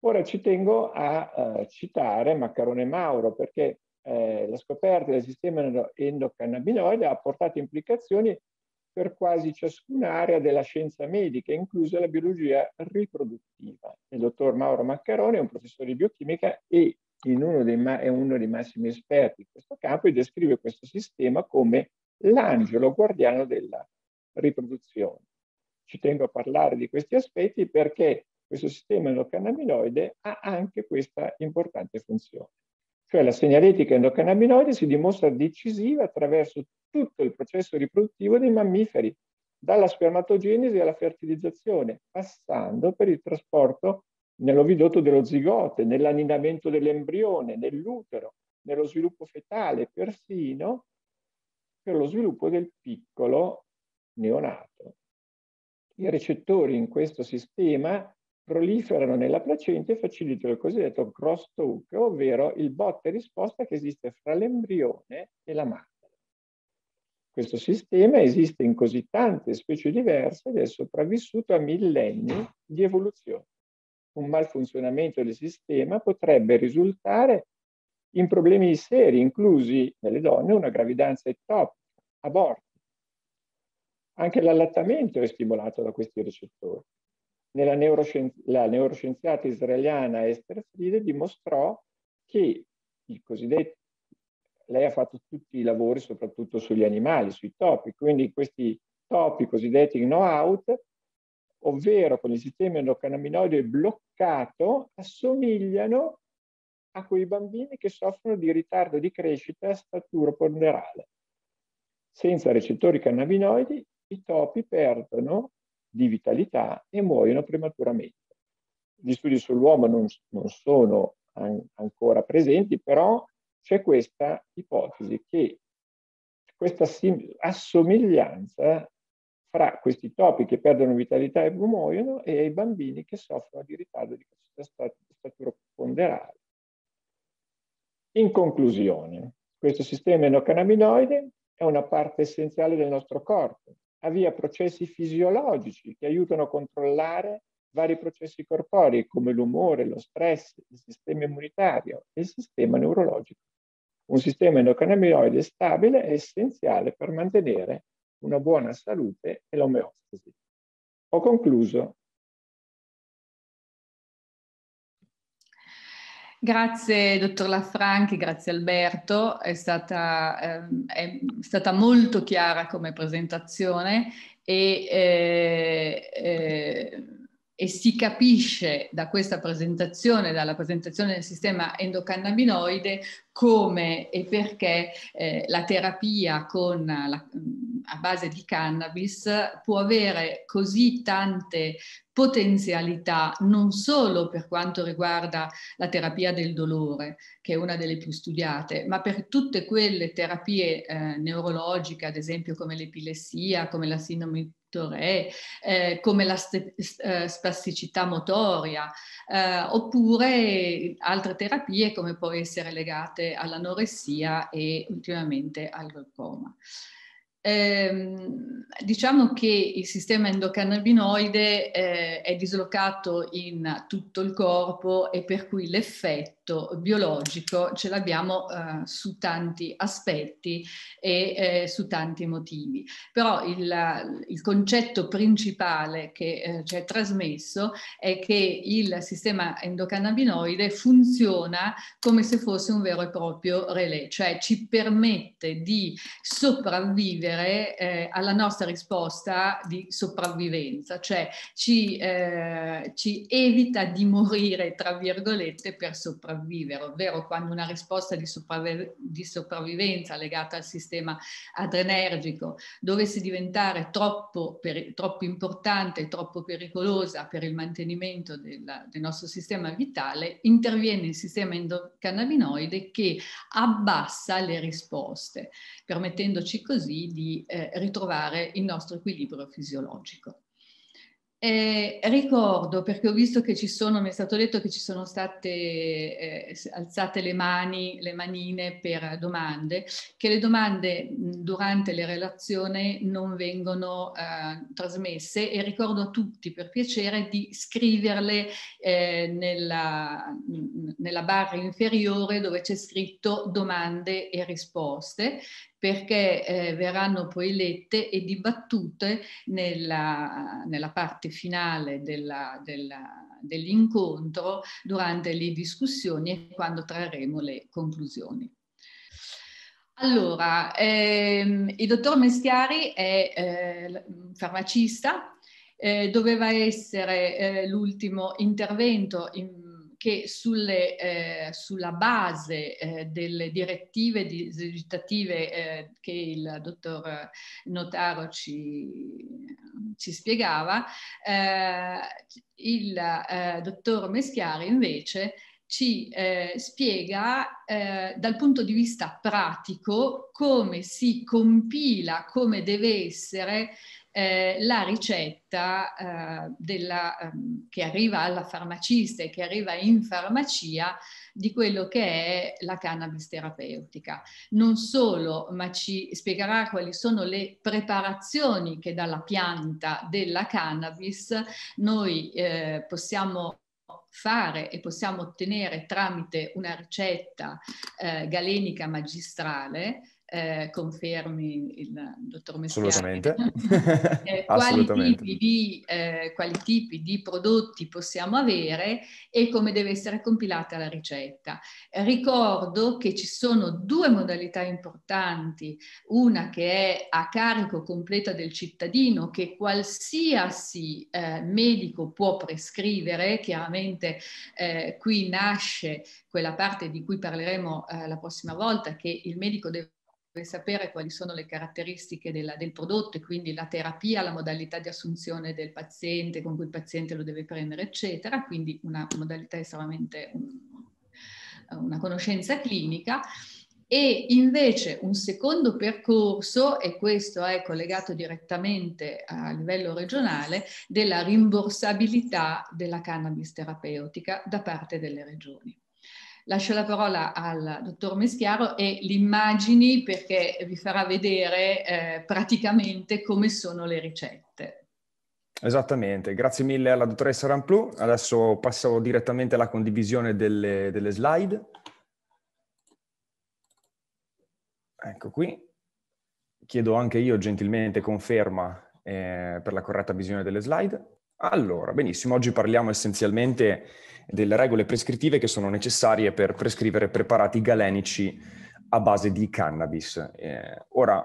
Ora ci tengo a eh, citare Maccarone Mauro perché eh, la scoperta del sistema endocannabinoide ha portato implicazioni per quasi ciascuna area della scienza medica, inclusa la biologia riproduttiva. Il dottor Mauro Maccarone è un professore di biochimica e uno è uno dei massimi esperti in questo campo e descrive questo sistema come l'angelo guardiano della riproduzione. Ci tengo a parlare di questi aspetti perché questo sistema endocannabinoide ha anche questa importante funzione. Cioè la segnaletica endocannabinoide si dimostra decisiva attraverso tutto il processo riproduttivo dei mammiferi, dalla spermatogenesi alla fertilizzazione, passando per il trasporto nell'ovidotto dello zigote, nell'anidamento dell'embrione, nell'utero, nello sviluppo fetale, persino per lo sviluppo del piccolo neonato. I recettori in questo sistema proliferano nella placenta e facilitano il cosiddetto cross talk, ovvero il botta e risposta che esiste fra l'embrione e la madre. Questo sistema esiste in così tante specie diverse ed è sopravvissuto a millenni di evoluzione. Un malfunzionamento del sistema potrebbe risultare in problemi seri, inclusi nelle donne una gravidanza ectopica, aborto. Anche l'allattamento è stimolato da questi recettori neuroscienzi- la neuroscienziata israeliana Esther Fried dimostrò che il cosiddetto, lei ha fatto tutti i lavori soprattutto sugli animali, sui topi, quindi questi topi cosiddetti no out ovvero con il sistema endocannabinoide bloccato, assomigliano a quei bambini che soffrono di ritardo di crescita a statura ponderale. Senza recettori cannabinoidi i topi perdono di vitalità e muoiono prematuramente. Gli studi sull'uomo non, non sono an- ancora presenti, però c'è questa ipotesi che questa sim- assomiglianza fra questi topi che perdono vitalità e muoiono e i bambini che soffrono di ritardo di questa statura ponderale. In conclusione, questo sistema endocannabinoide è una parte essenziale del nostro corpo, avvia processi fisiologici che aiutano a controllare vari processi corporei come l'umore, lo stress, il sistema immunitario e il sistema neurologico. Un sistema endocannabinoide stabile è essenziale per mantenere una buona salute e l'omeostasi. Ho concluso.
Grazie dottor Lafranchi, grazie Alberto, è stata, ehm, è stata molto chiara come presentazione e, eh, eh, e, si capisce da questa presentazione, dalla presentazione del sistema endocannabinoide, come e perché eh, la terapia con la, a base di cannabis può avere così tante potenzialità non solo per quanto riguarda la terapia del dolore, che è una delle più studiate, ma per tutte quelle terapie eh, neurologiche, ad esempio come l'epilessia, come la sindrome Torre, eh, come la st- eh, spasticità motoria, eh, oppure altre terapie come può essere legate ovviamente all'anoressia e ultimamente al glaucoma. Ehm, diciamo che il sistema endocannabinoide eh, è dislocato in tutto il corpo e per cui l'effetto aspetto biologico ce l'abbiamo eh, su tanti aspetti e eh, su tanti motivi. Però il, il concetto principale che eh, ci è trasmesso è che il sistema endocannabinoide funziona come se fosse un vero e proprio relè, cioè ci permette di sopravvivere eh, alla nostra risposta di sopravvivenza, cioè ci, eh, ci evita di morire, tra virgolette, per sopravvivere sopravvivere, ovvero quando una risposta di, sopravvi- di sopravvivenza legata al sistema adrenergico dovesse diventare troppo, per- troppo importante, troppo pericolosa per il mantenimento della, del nostro sistema vitale, interviene il sistema endocannabinoide che abbassa le risposte, permettendoci così di eh, ritrovare il nostro equilibrio fisiologico. Eh, ricordo, perché ho visto che ci sono, mi è stato detto che ci sono state eh, alzate le mani, le manine per domande, che le domande durante le relazioni non vengono eh, trasmesse e ricordo a tutti per piacere di scriverle eh, nella, nella barra inferiore dove c'è scritto domande e risposte perché eh, verranno poi lette e dibattute nella, nella parte finale della, della, dell'incontro durante le discussioni e quando trarremo le conclusioni. Allora, ehm, il dottor Mestiari è eh, farmacista, eh, doveva essere eh, l'ultimo intervento in che sulle, eh, sulla base eh, delle direttive legislative eh, che il dottor Notaro ci, ci spiegava, eh, il eh, dottor Meschiari invece ci eh, spiega eh, dal punto di vista pratico come si compila, come deve essere eh, la ricetta eh, della, ehm, che arriva alla farmacista e che arriva in farmacia di quello che è la cannabis terapeutica. Non solo, ma ci spiegherà quali sono le preparazioni che dalla pianta della cannabis noi eh, possiamo fare e possiamo ottenere tramite una ricetta eh, galenica magistrale eh, confermi il dottor Messiani. Assolutamente. eh, Assolutamente. Quali, tipi di, eh, quali, tipi di, prodotti possiamo avere e come deve essere compilata la ricetta. Ricordo che ci sono due modalità importanti, una che è a carico completo del cittadino che qualsiasi eh, medico può prescrivere, chiaramente eh, qui nasce quella parte di cui parleremo eh, la prossima volta che il medico deve per sapere quali sono le caratteristiche della, del prodotto e quindi la terapia, la modalità di assunzione del paziente, con cui il paziente lo deve prendere, eccetera, quindi una modalità estremamente, un, una conoscenza clinica. E invece un secondo percorso, e questo è collegato direttamente a livello regionale, della rimborsabilità della cannabis terapeutica da parte delle regioni. Lascio la parola al dottor Meschiaro e le immagini perché vi farà vedere eh, praticamente come sono le ricette.
Esattamente, grazie mille alla dottoressa Ramplu. Adesso passo direttamente alla condivisione delle, delle slide. Ecco qui. Chiedo anche io gentilmente conferma eh, per la corretta visione delle slide. Allora, benissimo, oggi parliamo essenzialmente delle regole prescrittive che sono necessarie per prescrivere preparati galenici a base di cannabis. Eh, ora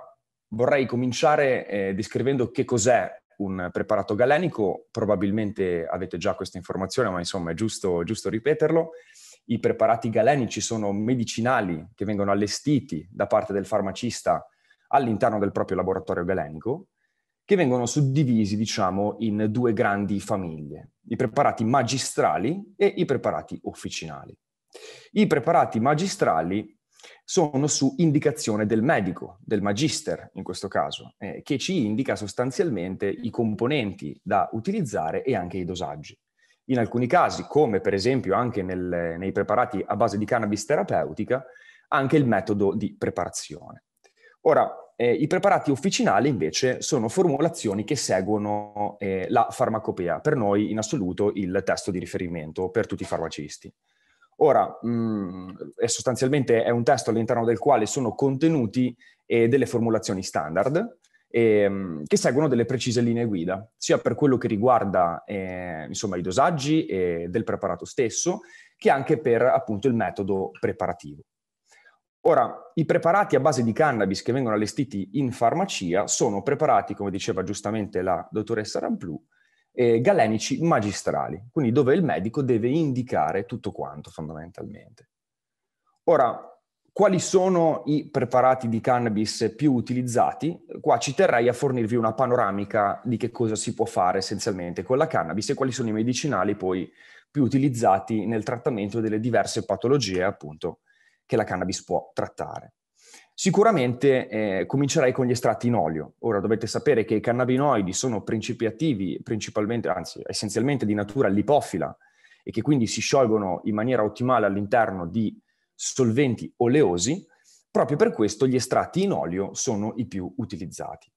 vorrei cominciare eh, descrivendo che cos'è un preparato galenico, probabilmente avete già questa informazione, ma insomma è giusto, giusto ripeterlo. I preparati galenici sono medicinali che vengono allestiti da parte del farmacista all'interno del proprio laboratorio galenico che vengono suddivisi, diciamo, in due grandi famiglie, i preparati magistrali e i preparati officinali. I preparati magistrali sono su indicazione del medico, del magister in questo caso, eh, che ci indica sostanzialmente i componenti da utilizzare e anche i dosaggi. In alcuni casi, come per esempio anche nel, nei preparati a base di cannabis terapeutica, anche il metodo di preparazione. Ora, eh, I preparati officinali invece sono formulazioni che seguono eh, la farmacopea, per noi in assoluto il testo di riferimento per tutti i farmacisti. Ora, mh, mm, è sostanzialmente è un testo all'interno del quale sono contenuti eh, delle formulazioni standard ehm, che seguono delle precise linee guida, sia per quello che riguarda eh, insomma, i dosaggi eh, del preparato stesso, che anche per appunto il metodo preparativo. Ora, i preparati a base di cannabis che vengono allestiti in farmacia sono preparati, come diceva giustamente la dottoressa Ramplu, eh, galenici magistrali, quindi dove il medico deve indicare tutto quanto fondamentalmente. Ora, quali sono i preparati di cannabis più utilizzati? Qua ci terrei a fornirvi una panoramica di che cosa si può fare essenzialmente con la cannabis e quali sono i medicinali poi più utilizzati nel trattamento delle diverse patologie appunto che la cannabis può trattare. Sicuramente eh, comincerei con gli estratti in olio. Ora dovete sapere che i cannabinoidi sono principi attivi principalmente, anzi essenzialmente di natura lipofila e che quindi si sciolgono in maniera ottimale all'interno di solventi oleosi. Proprio per questo gli estratti in olio sono i più utilizzati.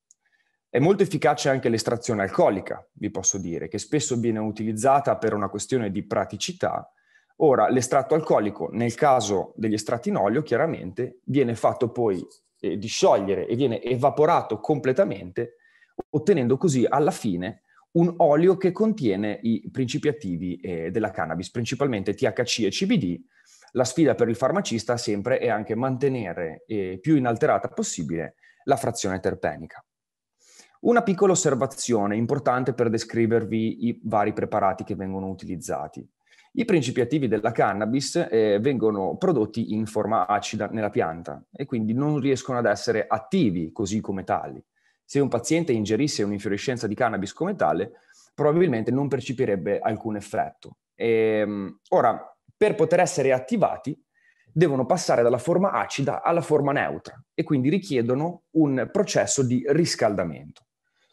È molto efficace anche l'estrazione alcolica, vi posso dire, che spesso viene utilizzata per una questione di praticità, Ora, l'estratto alcolico, nel caso degli estratti in olio, chiaramente viene fatto poi eh, disciogliere e viene evaporato completamente, ottenendo così alla fine un olio che contiene i principi attivi eh, della cannabis, principalmente THC e CBD. La sfida per il farmacista sempre è anche mantenere eh, più inalterata possibile la frazione terpenica. Una piccola osservazione importante per descrivervi i vari preparati che vengono utilizzati. I principi attivi della cannabis eh, vengono prodotti in forma acida nella pianta e quindi non riescono ad essere attivi così come tali. Se un paziente ingerisse un'infiorescenza di cannabis come tale, probabilmente non percepirebbe alcun effetto. E, ehm, ora, per poter essere attivati, devono passare dalla forma acida alla forma neutra e quindi richiedono un processo di riscaldamento.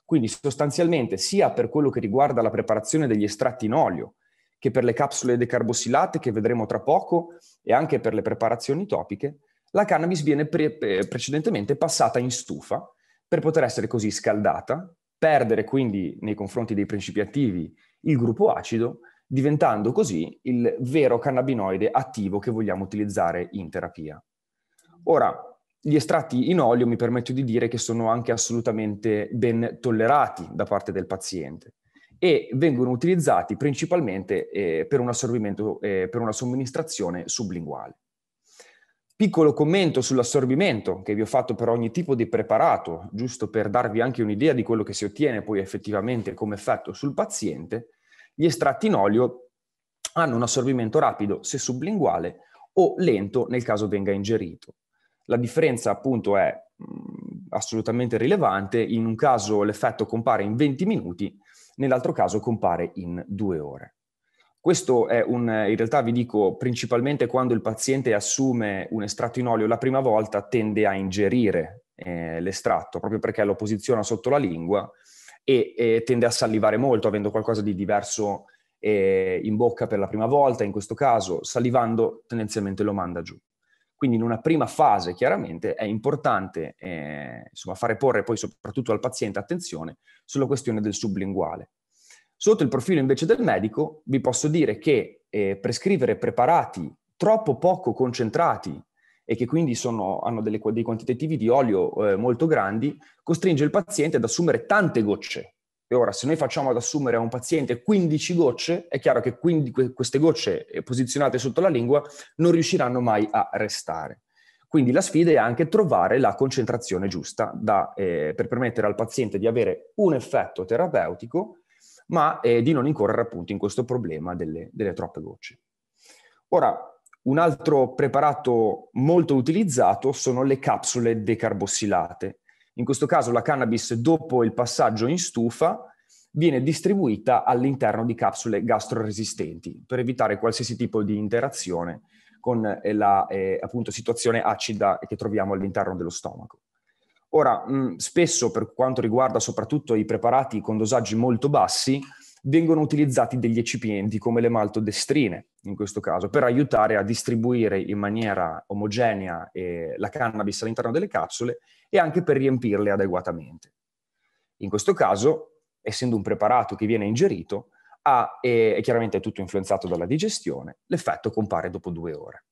Quindi sostanzialmente sia per quello che riguarda la preparazione degli estratti in olio, che per le capsule decarbossilate che vedremo tra poco e anche per le preparazioni topiche, la cannabis viene pre- precedentemente passata in stufa per poter essere così scaldata, perdere quindi nei confronti dei principi attivi il gruppo acido, diventando così il vero cannabinoide attivo che vogliamo utilizzare in terapia. Ora, gli estratti in olio mi permetto di dire che sono anche assolutamente ben tollerati da parte del paziente e vengono utilizzati principalmente eh, per, un assorbimento, eh, per una somministrazione sublinguale. Piccolo commento sull'assorbimento che vi ho fatto per ogni tipo di preparato, giusto per darvi anche un'idea di quello che si ottiene poi effettivamente come effetto sul paziente, gli estratti in olio hanno un assorbimento rapido se sublinguale o lento nel caso venga ingerito. La differenza appunto è mh, mm, assolutamente rilevante, in un caso l'effetto compare in 20 minuti, nell'altro caso compare in due ore. Questo è un, in realtà vi dico, principalmente quando il paziente assume un estratto in olio la prima volta tende a ingerire eh, l'estratto, proprio perché lo posiziona sotto la lingua e, e tende a salivare molto, avendo qualcosa di diverso eh, in bocca per la prima volta, in questo caso salivando tendenzialmente lo manda giù. Quindi in una prima fase chiaramente è importante eh, insomma, fare porre poi soprattutto al paziente attenzione sulla questione del sublinguale. Sotto il profilo invece del medico vi posso dire che eh, prescrivere preparati troppo poco concentrati e che quindi sono, hanno delle, dei quantitativi di olio eh, molto grandi, costringe il paziente ad assumere tante gocce e ora, se noi facciamo ad assumere a un paziente 15 gocce, è chiaro che queste gocce eh, posizionate sotto la lingua non riusciranno mai a restare. Quindi la sfida è anche trovare la concentrazione giusta da, eh, per permettere al paziente di avere un effetto terapeutico, ma eh, di non incorrere appunto in questo problema delle, delle troppe gocce. Ora, un altro preparato molto utilizzato sono le capsule decarbossilate, in questo caso la cannabis dopo il passaggio in stufa viene distribuita all'interno di capsule gastroresistenti per evitare qualsiasi tipo di interazione con eh, la eh, appunto, situazione acida che troviamo all'interno dello stomaco. Ora, mh, mm, spesso per quanto riguarda soprattutto i preparati con dosaggi molto bassi, vengono utilizzati degli ecipienti come le maltodestrine, in questo caso, per aiutare a distribuire in maniera omogenea eh, la cannabis all'interno delle capsule e anche per riempirle adeguatamente. In questo caso, essendo un preparato che viene ingerito, ha, e chiaramente è tutto influenzato dalla digestione, l'effetto compare dopo due ore.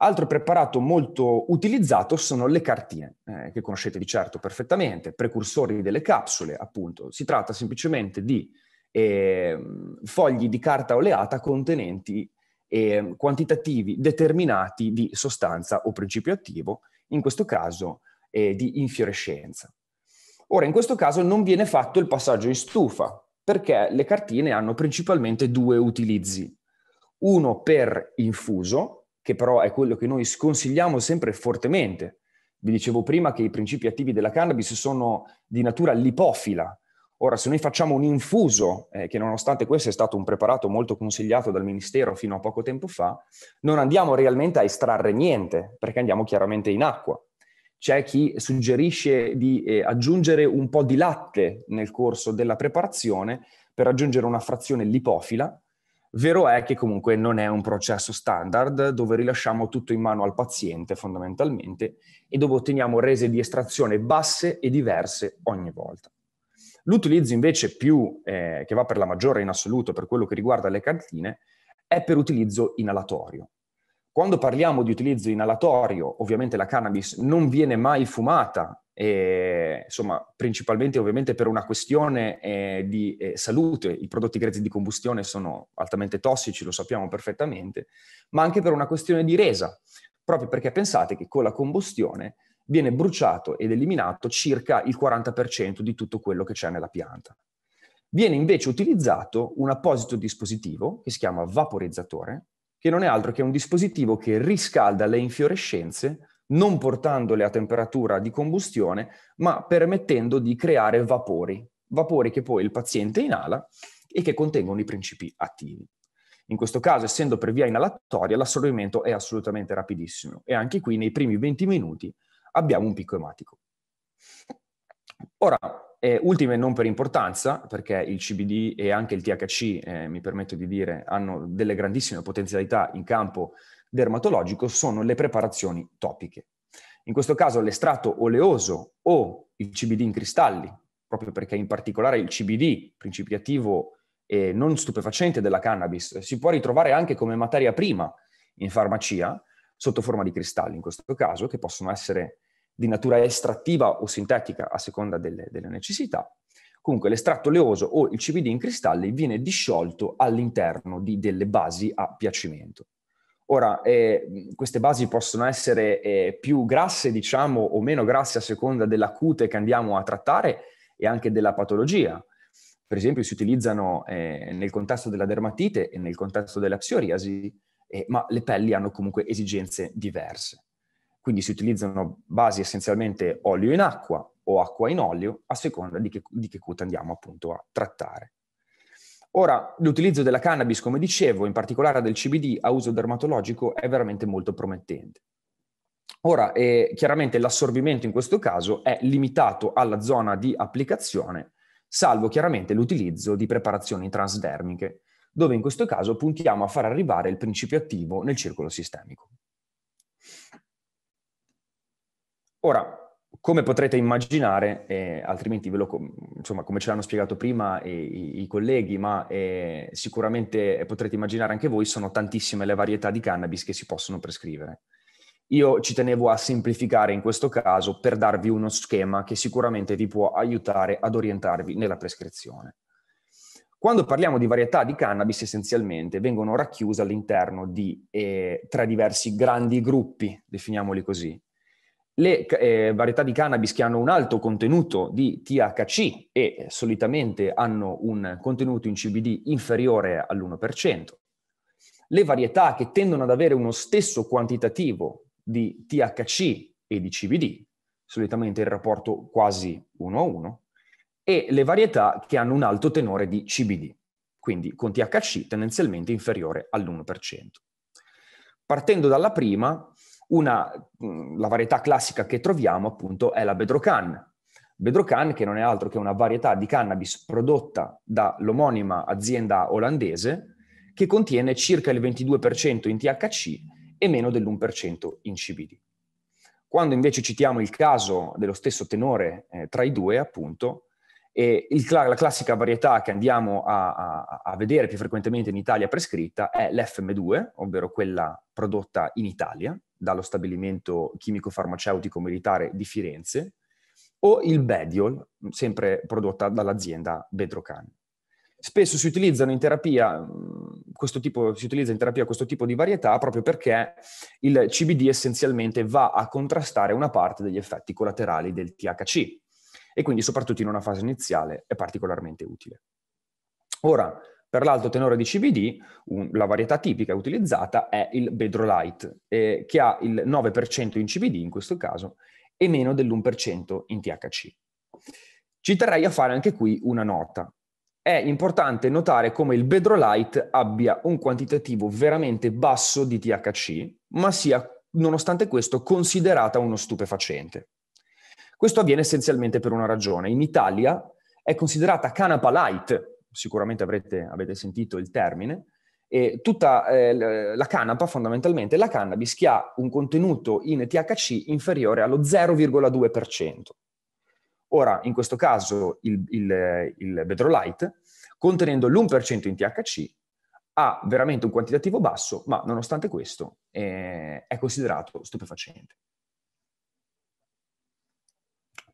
Altro preparato molto utilizzato sono le cartine, eh, che conoscete di certo perfettamente, precursori delle capsule, appunto. Si tratta semplicemente di eh, fogli di carta oleata contenenti eh, quantitativi determinati di sostanza o principio attivo, in questo caso eh, di infiorescenza. Ora, in questo caso non viene fatto il passaggio in stufa, perché le cartine hanno principalmente due utilizzi. Uno per infuso, che però è quello che noi sconsigliamo sempre fortemente. Vi dicevo prima che i principi attivi della cannabis sono di natura lipofila. Ora, se noi facciamo un infuso, eh, che nonostante questo è stato un preparato molto consigliato dal Ministero fino a poco tempo fa, non andiamo realmente a estrarre niente, perché andiamo chiaramente in acqua c'è chi suggerisce di eh, aggiungere un po' di latte nel corso della preparazione per raggiungere una frazione lipofila. Vero è che comunque non è un processo standard dove rilasciamo tutto in mano al paziente fondamentalmente e dove otteniamo rese di estrazione basse e diverse ogni volta. L'utilizzo invece più eh, che va per la maggiore in assoluto per quello che riguarda le cantine è per utilizzo inalatorio. Quando parliamo di utilizzo inalatorio, ovviamente la cannabis non viene mai fumata, eh, insomma, principalmente ovviamente per una questione eh, di eh, salute, i prodotti grezzi di combustione sono altamente tossici, lo sappiamo perfettamente, ma anche per una questione di resa, proprio perché pensate che con la combustione viene bruciato ed eliminato circa il 40% di tutto quello che c'è nella pianta. Viene invece utilizzato un apposito dispositivo che si chiama vaporizzatore, che non è altro che un dispositivo che riscalda le infiorescenze non portandole a temperatura di combustione, ma permettendo di creare vapori, vapori che poi il paziente inala e che contengono i principi attivi. In questo caso, essendo per via inalatoria, l'assorbimento è assolutamente rapidissimo e anche qui nei primi 20 minuti abbiamo un picco ematico. Ora, e eh, ultime non per importanza, perché il CBD e anche il THC, eh, mi permetto di dire, hanno delle grandissime potenzialità in campo dermatologico, sono le preparazioni topiche. In questo caso l'estratto oleoso o il CBD in cristalli, proprio perché in particolare il CBD, principio attivo e non stupefacente della cannabis, si può ritrovare anche come materia prima in farmacia, sotto forma di cristalli in questo caso, che possono essere di natura estrattiva o sintetica a seconda delle, delle necessità. Comunque l'estratto oleoso o il CBD in cristalli viene disciolto all'interno di delle basi a piacimento. Ora, eh, queste basi possono essere eh, più grasse, diciamo, o meno grasse a seconda della cute che andiamo a trattare e anche della patologia. Per esempio, si utilizzano eh, nel contesto della dermatite e nel contesto della psoriasi, eh, ma le pelli hanno comunque esigenze diverse. Quindi si utilizzano basi essenzialmente olio in acqua o acqua in olio, a seconda di che, di che cute andiamo appunto a trattare. Ora, l'utilizzo della cannabis, come dicevo, in particolare del CBD a uso dermatologico, è veramente molto promettente. Ora, eh, chiaramente l'assorbimento in questo caso è limitato alla zona di applicazione, salvo chiaramente l'utilizzo di preparazioni transdermiche, dove in questo caso puntiamo a far arrivare il principio attivo nel circolo sistemico. Ora, come potrete immaginare, eh, altrimenti ve lo, insomma, come ce l'hanno spiegato prima i, i, colleghi, ma eh, sicuramente potrete immaginare anche voi, sono tantissime le varietà di cannabis che si possono prescrivere. Io ci tenevo a semplificare in questo caso per darvi uno schema che sicuramente vi può aiutare ad orientarvi nella prescrizione. Quando parliamo di varietà di cannabis, essenzialmente vengono racchiuse all'interno di eh, tre diversi grandi gruppi, definiamoli così, le eh, varietà di cannabis che hanno un alto contenuto di THC e solitamente hanno un contenuto in CBD inferiore all'1%, le varietà che tendono ad avere uno stesso quantitativo di THC e di CBD, solitamente il rapporto quasi 1 a 1, e le varietà che hanno un alto tenore di CBD, quindi con THC tendenzialmente inferiore all'1%. Partendo dalla prima, una, la varietà classica che troviamo appunto è la Bedrocan. Bedrocan che non è altro che una varietà di cannabis prodotta dall'omonima azienda olandese che contiene circa il 22% in THC e meno dell'1% in CBD. Quando invece citiamo il caso dello stesso tenore eh, tra i due, appunto, il, la classica varietà che andiamo a, a, a, vedere più frequentemente in Italia prescritta è l'FM2, ovvero quella prodotta in Italia dallo stabilimento chimico-farmaceutico militare di Firenze, o il Bediol, sempre prodotta dall'azienda Bedrocan. Spesso si utilizzano in terapia questo tipo, si utilizza in terapia questo tipo di varietà proprio perché il CBD essenzialmente va a contrastare una parte degli effetti collaterali del THC, e quindi soprattutto in una fase iniziale è particolarmente utile. Ora, per l'alto tenore di CBD, un, la varietà tipica utilizzata è il Bedrolite, eh, che ha il 9% in CBD in questo caso e meno dell'1% in THC. Ci terrei a fare anche qui una nota. È importante notare come il Bedrolite abbia un quantitativo veramente basso di THC, ma sia nonostante questo considerata uno stupefacente. Questo avviene essenzialmente per una ragione. In Italia è considerata canapa light, sicuramente avrete, avete sentito il termine, e tutta eh, la canapa fondamentalmente è la cannabis che ha un contenuto in THC inferiore allo 0,2%. Ora, in questo caso, il, il, il Bedrolite, contenendo l'1% in THC, ha veramente un quantitativo basso, ma nonostante questo eh, è considerato stupefacente.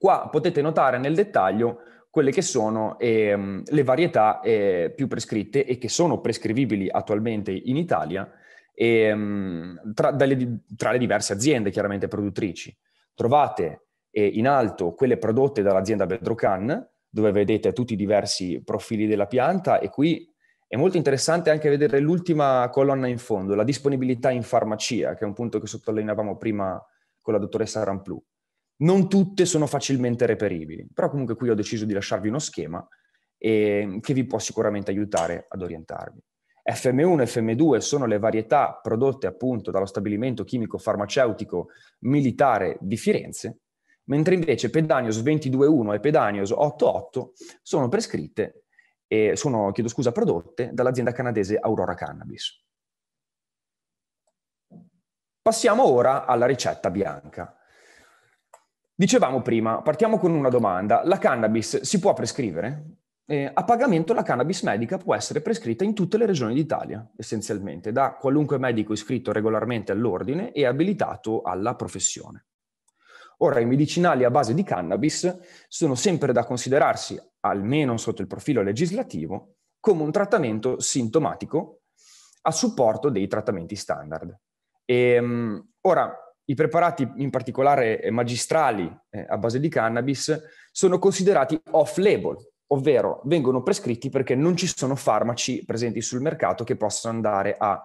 Qua potete notare nel dettaglio quelle che sono ehm, le varietà eh, più prescritte e che sono prescrivibili attualmente in Italia ehm, tra, dalle, tra, le diverse aziende chiaramente produttrici. Trovate eh, in alto quelle prodotte dall'azienda Bedrocan, dove vedete tutti i diversi profili della pianta e qui è molto interessante anche vedere l'ultima colonna in fondo, la disponibilità in farmacia, che è un punto che sottolineavamo prima con la dottoressa Ramplu. Non tutte sono facilmente reperibili, però comunque qui ho deciso di lasciarvi uno schema e, ehm, che vi può sicuramente aiutare ad orientarvi. FM1 e FM2 sono le varietà prodotte appunto dallo stabilimento chimico farmaceutico militare di Firenze, mentre invece Pedanios 22.1 e Pedanios 8.8 sono prescritte e sono, chiedo scusa, prodotte dall'azienda canadese Aurora Cannabis. Passiamo ora alla ricetta bianca. Dicevamo prima, partiamo con una domanda. La cannabis si può prescrivere? Eh, a pagamento la cannabis medica può essere prescritta in tutte le regioni d'Italia, essenzialmente, da qualunque medico iscritto regolarmente all'ordine e abilitato alla professione. Ora, i medicinali a base di cannabis sono sempre da considerarsi, almeno sotto il profilo legislativo, come un trattamento sintomatico a supporto dei trattamenti standard. E, ehm, ora, i preparati, in particolare eh, magistrali eh, a base di cannabis, sono considerati off-label, ovvero vengono prescritti perché non ci sono farmaci presenti sul mercato che possano andare a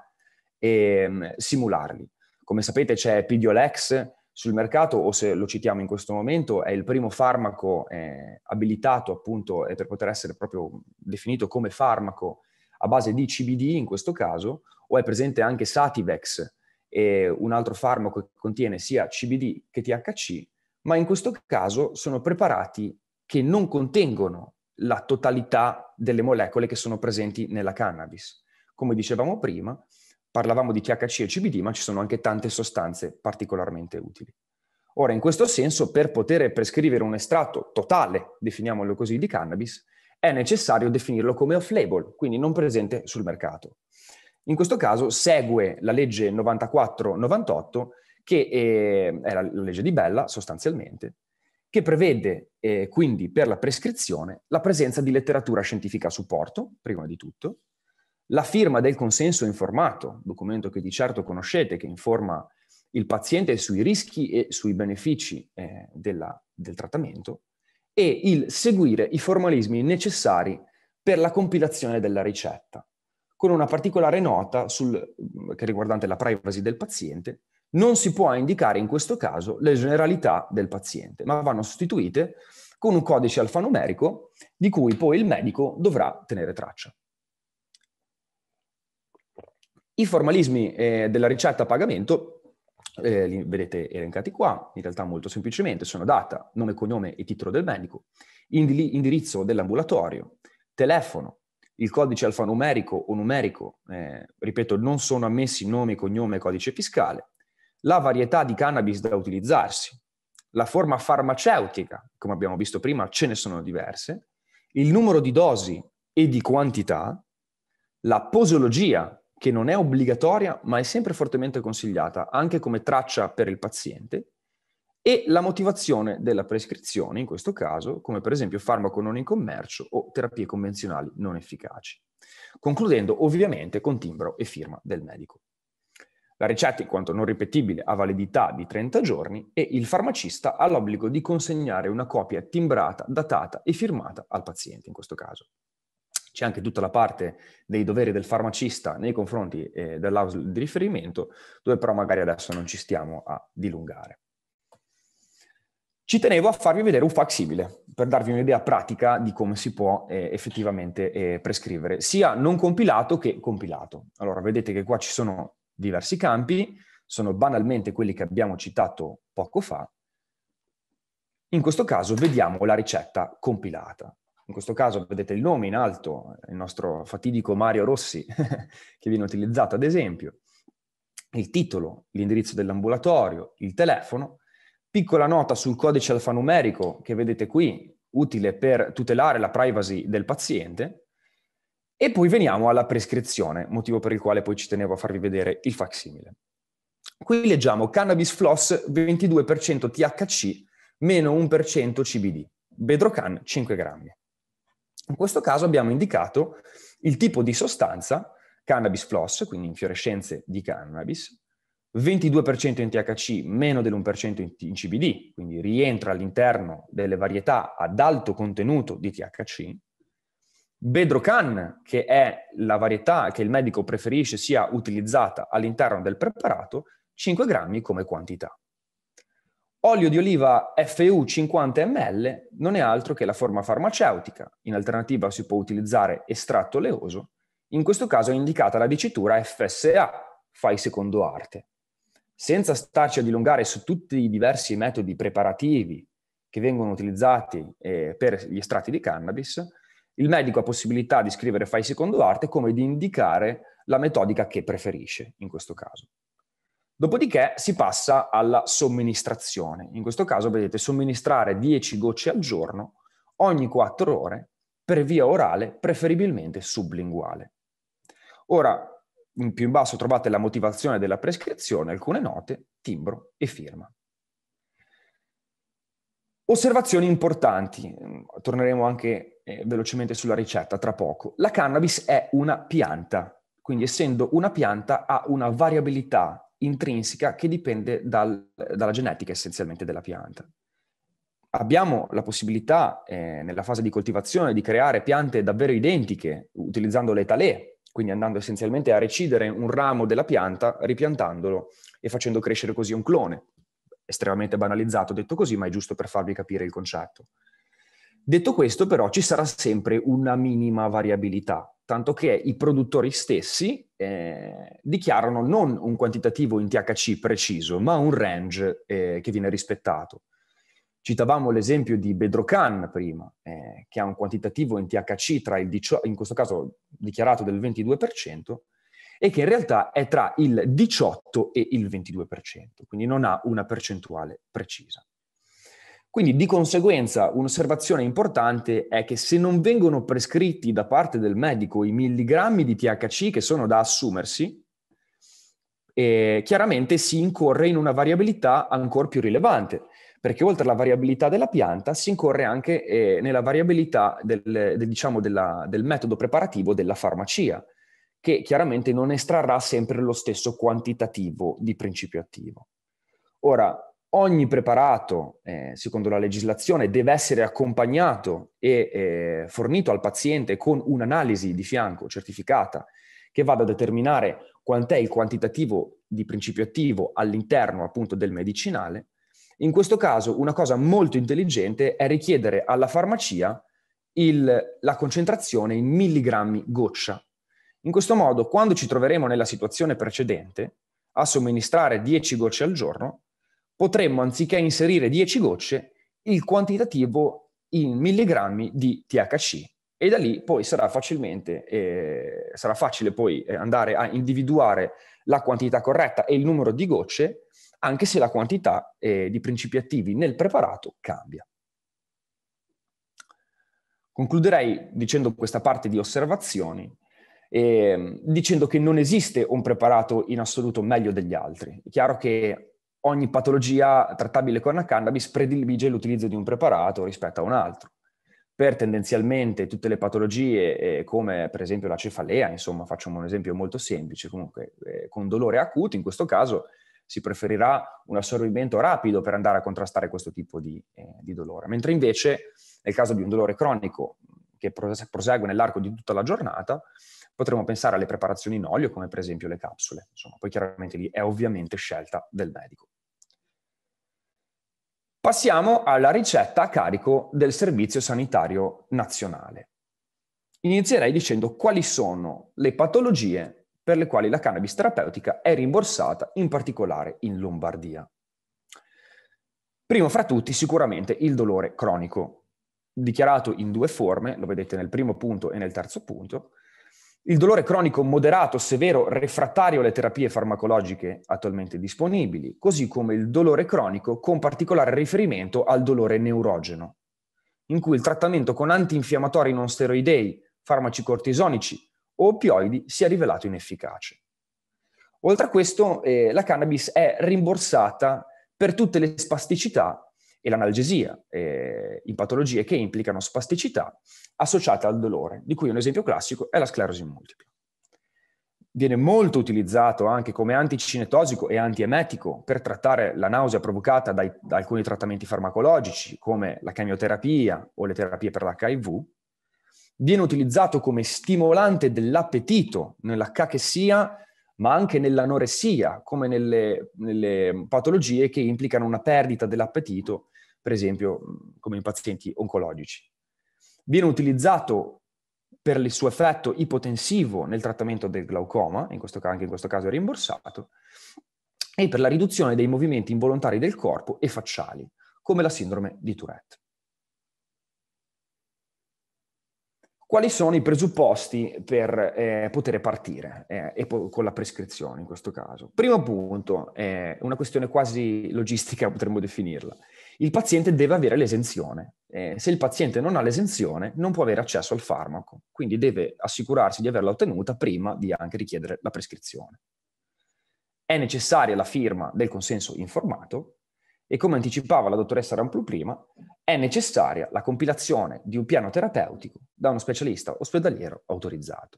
ehm, simularli. Come sapete c'è Pidiolex sul mercato, o se lo citiamo in questo momento, è il primo farmaco eh, abilitato appunto eh, per poter essere proprio definito come farmaco a base di CBD in questo caso, o è presente anche Sativex, e un altro farmaco che contiene sia CBD che THC, ma in questo caso sono preparati che non contengono la totalità delle molecole che sono presenti nella cannabis. Come dicevamo prima, parlavamo di THC e CBD, ma ci sono anche tante sostanze particolarmente utili. Ora, in questo senso, per poter prescrivere un estratto totale, definiamolo così, di cannabis, è necessario definirlo come off-label, quindi non presente sul mercato. In questo caso segue la legge 94-98, che è, eh, la legge di Bella sostanzialmente, che prevede eh, quindi per la prescrizione la presenza di letteratura scientifica a supporto, prima di tutto, la firma del consenso informato, documento che di certo conoscete, che informa il paziente sui rischi e sui benefici eh, della, del trattamento, e il seguire i formalismi necessari per la compilazione della ricetta con una particolare nota sul, mm, che riguardante la privacy del paziente, non si può indicare in questo caso le generalità del paziente, ma vanno sostituite con un codice alfanumerico di cui poi il medico dovrà tenere traccia. I formalismi eh, della ricetta a pagamento, eh, li vedete elencati qua, in realtà molto semplicemente, sono data, nome, cognome e titolo del medico, indirizzo dell'ambulatorio, telefono, il codice alfanumerico o numerico, eh, ripeto, non sono ammessi nome, cognome e codice fiscale, la varietà di cannabis da utilizzarsi, la forma farmaceutica, come abbiamo visto prima, ce ne sono diverse, il numero di dosi e di quantità, la posologia, che non è obbligatoria ma è sempre fortemente consigliata, anche come traccia per il paziente, e la motivazione della prescrizione, in questo caso, come per esempio farmaco non in commercio o terapie convenzionali non efficaci. Concludendo ovviamente con timbro e firma del medico. La ricetta, in quanto non ripetibile, ha validità di 30 giorni e il farmacista ha l'obbligo di consegnare una copia timbrata, datata e firmata al paziente in questo caso. C'è anche tutta la parte dei doveri del farmacista nei confronti eh, dell'aula di riferimento, dove però magari adesso non ci stiamo a dilungare. Ci tenevo a farvi vedere un facsimile per darvi un'idea pratica di come si può eh, effettivamente eh, prescrivere, sia non compilato che compilato. Allora, vedete che qua ci sono diversi campi, sono banalmente quelli che abbiamo citato poco fa. In questo caso vediamo la ricetta compilata. In questo caso vedete il nome in alto, il nostro fatidico Mario Rossi, che viene utilizzato ad esempio, il titolo, l'indirizzo dell'ambulatorio, il telefono, Piccola nota sul codice alfanumerico che vedete qui, utile per tutelare la privacy del paziente. E poi veniamo alla prescrizione, motivo per il quale poi ci tenevo a farvi vedere il facsimile. Qui leggiamo cannabis floss 22% THC meno 1% CBD, bedrocan 5 grammi. In questo caso abbiamo indicato il tipo di sostanza, cannabis floss, quindi infiorescenze di cannabis, 22% in THC, meno dell'1% in CBD, quindi rientra all'interno delle varietà ad alto contenuto di THC. Bedrocan, che è la varietà che il medico preferisce sia utilizzata all'interno del preparato, 5 grammi come quantità. Olio di oliva FU 50 ml non è altro che la forma farmaceutica, in alternativa si può utilizzare estratto oleoso, in questo caso è indicata la dicitura FSA, fai secondo arte senza starci a dilungare su tutti i diversi metodi preparativi che vengono utilizzati eh, per gli estratti di cannabis, il medico ha possibilità di scrivere file secondo arte come di indicare la metodica che preferisce in questo caso. Dopodiché si passa alla somministrazione. In questo caso vedete somministrare 10 gocce al giorno ogni 4 ore per via orale, preferibilmente sublinguale. Ora, in più in basso trovate la motivazione della prescrizione, alcune note, timbro e firma. Osservazioni importanti, mm, torneremo anche eh, velocemente sulla ricetta tra poco. La cannabis è una pianta, quindi essendo una pianta ha una variabilità intrinseca che dipende dal, dalla genetica essenzialmente della pianta. Abbiamo la possibilità eh, nella fase di coltivazione di creare piante davvero identiche utilizzando le talee, quindi andando essenzialmente a recidere un ramo della pianta, ripiantandolo e facendo crescere così un clone. Estremamente banalizzato detto così, ma è giusto per farvi capire il concetto. Detto questo, però, ci sarà sempre una minima variabilità, tanto che i produttori stessi eh, dichiarano non un quantitativo in THC preciso, ma un range eh, che viene rispettato. Citavamo l'esempio di Bedrocan prima, eh, che ha un quantitativo in THC tra il 18, in questo caso dichiarato del 22%, e che in realtà è tra il 18 e il 22%, quindi non ha una percentuale precisa. Quindi di conseguenza un'osservazione importante è che se non vengono prescritti da parte del medico i milligrammi di THC che sono da assumersi, eh, chiaramente si incorre in una variabilità ancora più rilevante, perché oltre alla variabilità della pianta si incorre anche eh, nella variabilità del, del, diciamo della, del, metodo preparativo della farmacia, che chiaramente non estrarrà sempre lo stesso quantitativo di principio attivo. Ora, ogni preparato, eh, secondo la legislazione, deve essere accompagnato e eh, fornito al paziente con un'analisi di fianco certificata che vada a determinare quant'è il quantitativo di principio attivo all'interno appunto del medicinale in questo caso una cosa molto intelligente è richiedere alla farmacia il, la concentrazione in milligrammi goccia. In questo modo, quando ci troveremo nella situazione precedente, a somministrare 10 gocce al giorno, potremmo anziché inserire 10 gocce, il quantitativo in milligrammi di THC e da lì poi sarà facilmente eh, sarà facile poi eh, andare a individuare la quantità corretta e il numero di gocce anche se la quantità eh, di principi attivi nel preparato cambia. Concluderei dicendo questa parte di osservazioni, eh, dicendo che non esiste un preparato in assoluto meglio degli altri. È chiaro che ogni patologia trattabile con la cannabis predilige l'utilizzo di un preparato rispetto a un altro. Per tendenzialmente tutte le patologie, eh, come per esempio la cefalea, insomma, facciamo un esempio molto semplice, comunque eh, con dolore acuto, in questo caso si preferirà un assorbimento rapido per andare a contrastare questo tipo di, eh, di dolore, mentre invece nel caso di un dolore cronico che prosegue nell'arco di tutta la giornata, potremmo pensare alle preparazioni in olio, come per esempio le capsule. Insomma, poi chiaramente lì è ovviamente scelta del medico. Passiamo alla ricetta a carico del Servizio Sanitario Nazionale. Inizierei dicendo quali sono le patologie per le quali la cannabis terapeutica è rimborsata, in particolare in Lombardia. Primo fra tutti sicuramente il dolore cronico, dichiarato in due forme, lo vedete nel primo punto e nel terzo punto, il dolore cronico moderato, severo, refrattario alle terapie farmacologiche attualmente disponibili, così come il dolore cronico con particolare riferimento al dolore neurogeno, in cui il trattamento con antinfiammatori non steroidei, farmaci cortisonici opioidi sia rivelato inefficace. Oltre a questo, eh, la cannabis è rimborsata per tutte le spasticità e l'analgesia, eh, in patologie che implicano spasticità associate al dolore, di cui un esempio classico è la sclerosi multipla. Viene molto utilizzato anche come anticinetosico e antiemetico per trattare la nausea provocata dai, da alcuni trattamenti farmacologici come la chemioterapia o le terapie per l'HIV, viene utilizzato come stimolante dell'appetito, nella cachessia, ma anche nell'anoressia, come nelle, nelle patologie che implicano una perdita dell'appetito, per esempio come in pazienti oncologici. Viene utilizzato per il suo effetto ipotensivo nel trattamento del glaucoma, in questo, anche in questo caso è rimborsato, e per la riduzione dei movimenti involontari del corpo e facciali, come la sindrome di Tourette. quali sono i presupposti per eh, poter partire eh, po- con la prescrizione in questo caso. Primo punto, eh, una questione quasi logistica potremmo definirla. Il paziente deve avere l'esenzione. Eh, se il paziente non ha l'esenzione non può avere accesso al farmaco, quindi deve assicurarsi di averla ottenuta prima di anche richiedere la prescrizione. È necessaria la firma del consenso informato e come anticipava la dottoressa Ramplu prima, è necessaria la compilazione di un piano terapeutico da uno specialista ospedaliero autorizzato.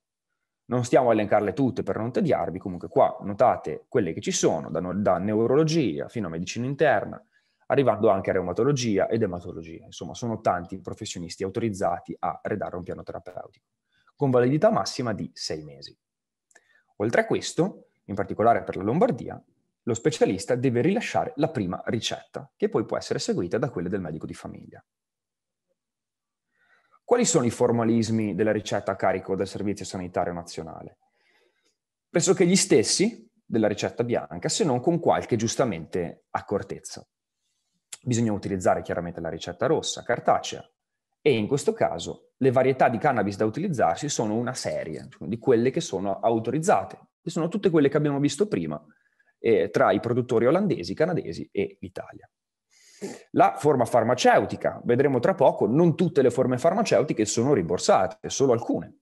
Non stiamo a elencarle tutte per non tediarvi, comunque qua notate quelle che ci sono, da, da neurologia fino a medicina interna, arrivando anche a reumatologia ed ematologia. Insomma, sono tanti i professionisti autorizzati a redare un piano terapeutico, con validità massima di sei mesi. Oltre a questo, in particolare per la Lombardia, lo specialista deve rilasciare la prima ricetta, che poi può essere seguita da quelle del medico di famiglia. Quali sono i formalismi della ricetta a carico del Servizio Sanitario Nazionale? Penso che gli stessi della ricetta bianca, se non con qualche giustamente accortezza. Bisogna utilizzare chiaramente la ricetta rossa, cartacea, e in questo caso le varietà di cannabis da utilizzarsi sono una serie, di quelle che sono autorizzate, che sono tutte quelle che abbiamo visto prima, eh, tra i produttori olandesi, canadesi e l'Italia. La forma farmaceutica, vedremo tra poco, non tutte le forme farmaceutiche sono rimborsate, solo alcune.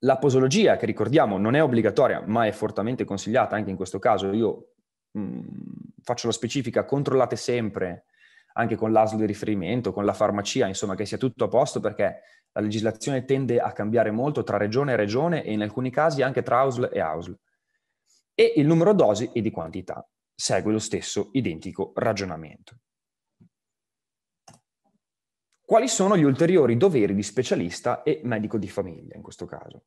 La posologia, che ricordiamo non è obbligatoria, ma è fortemente consigliata, anche in questo caso io mh, mm, faccio la specifica, controllate sempre anche con l'ASL di riferimento, con la farmacia, insomma, che sia tutto a posto perché la legislazione tende a cambiare molto tra regione e regione e in alcuni casi anche tra AUSL e AUSL e il numero dosi e di quantità. Segue lo stesso identico ragionamento. Quali sono gli ulteriori doveri di specialista e medico di famiglia in questo caso?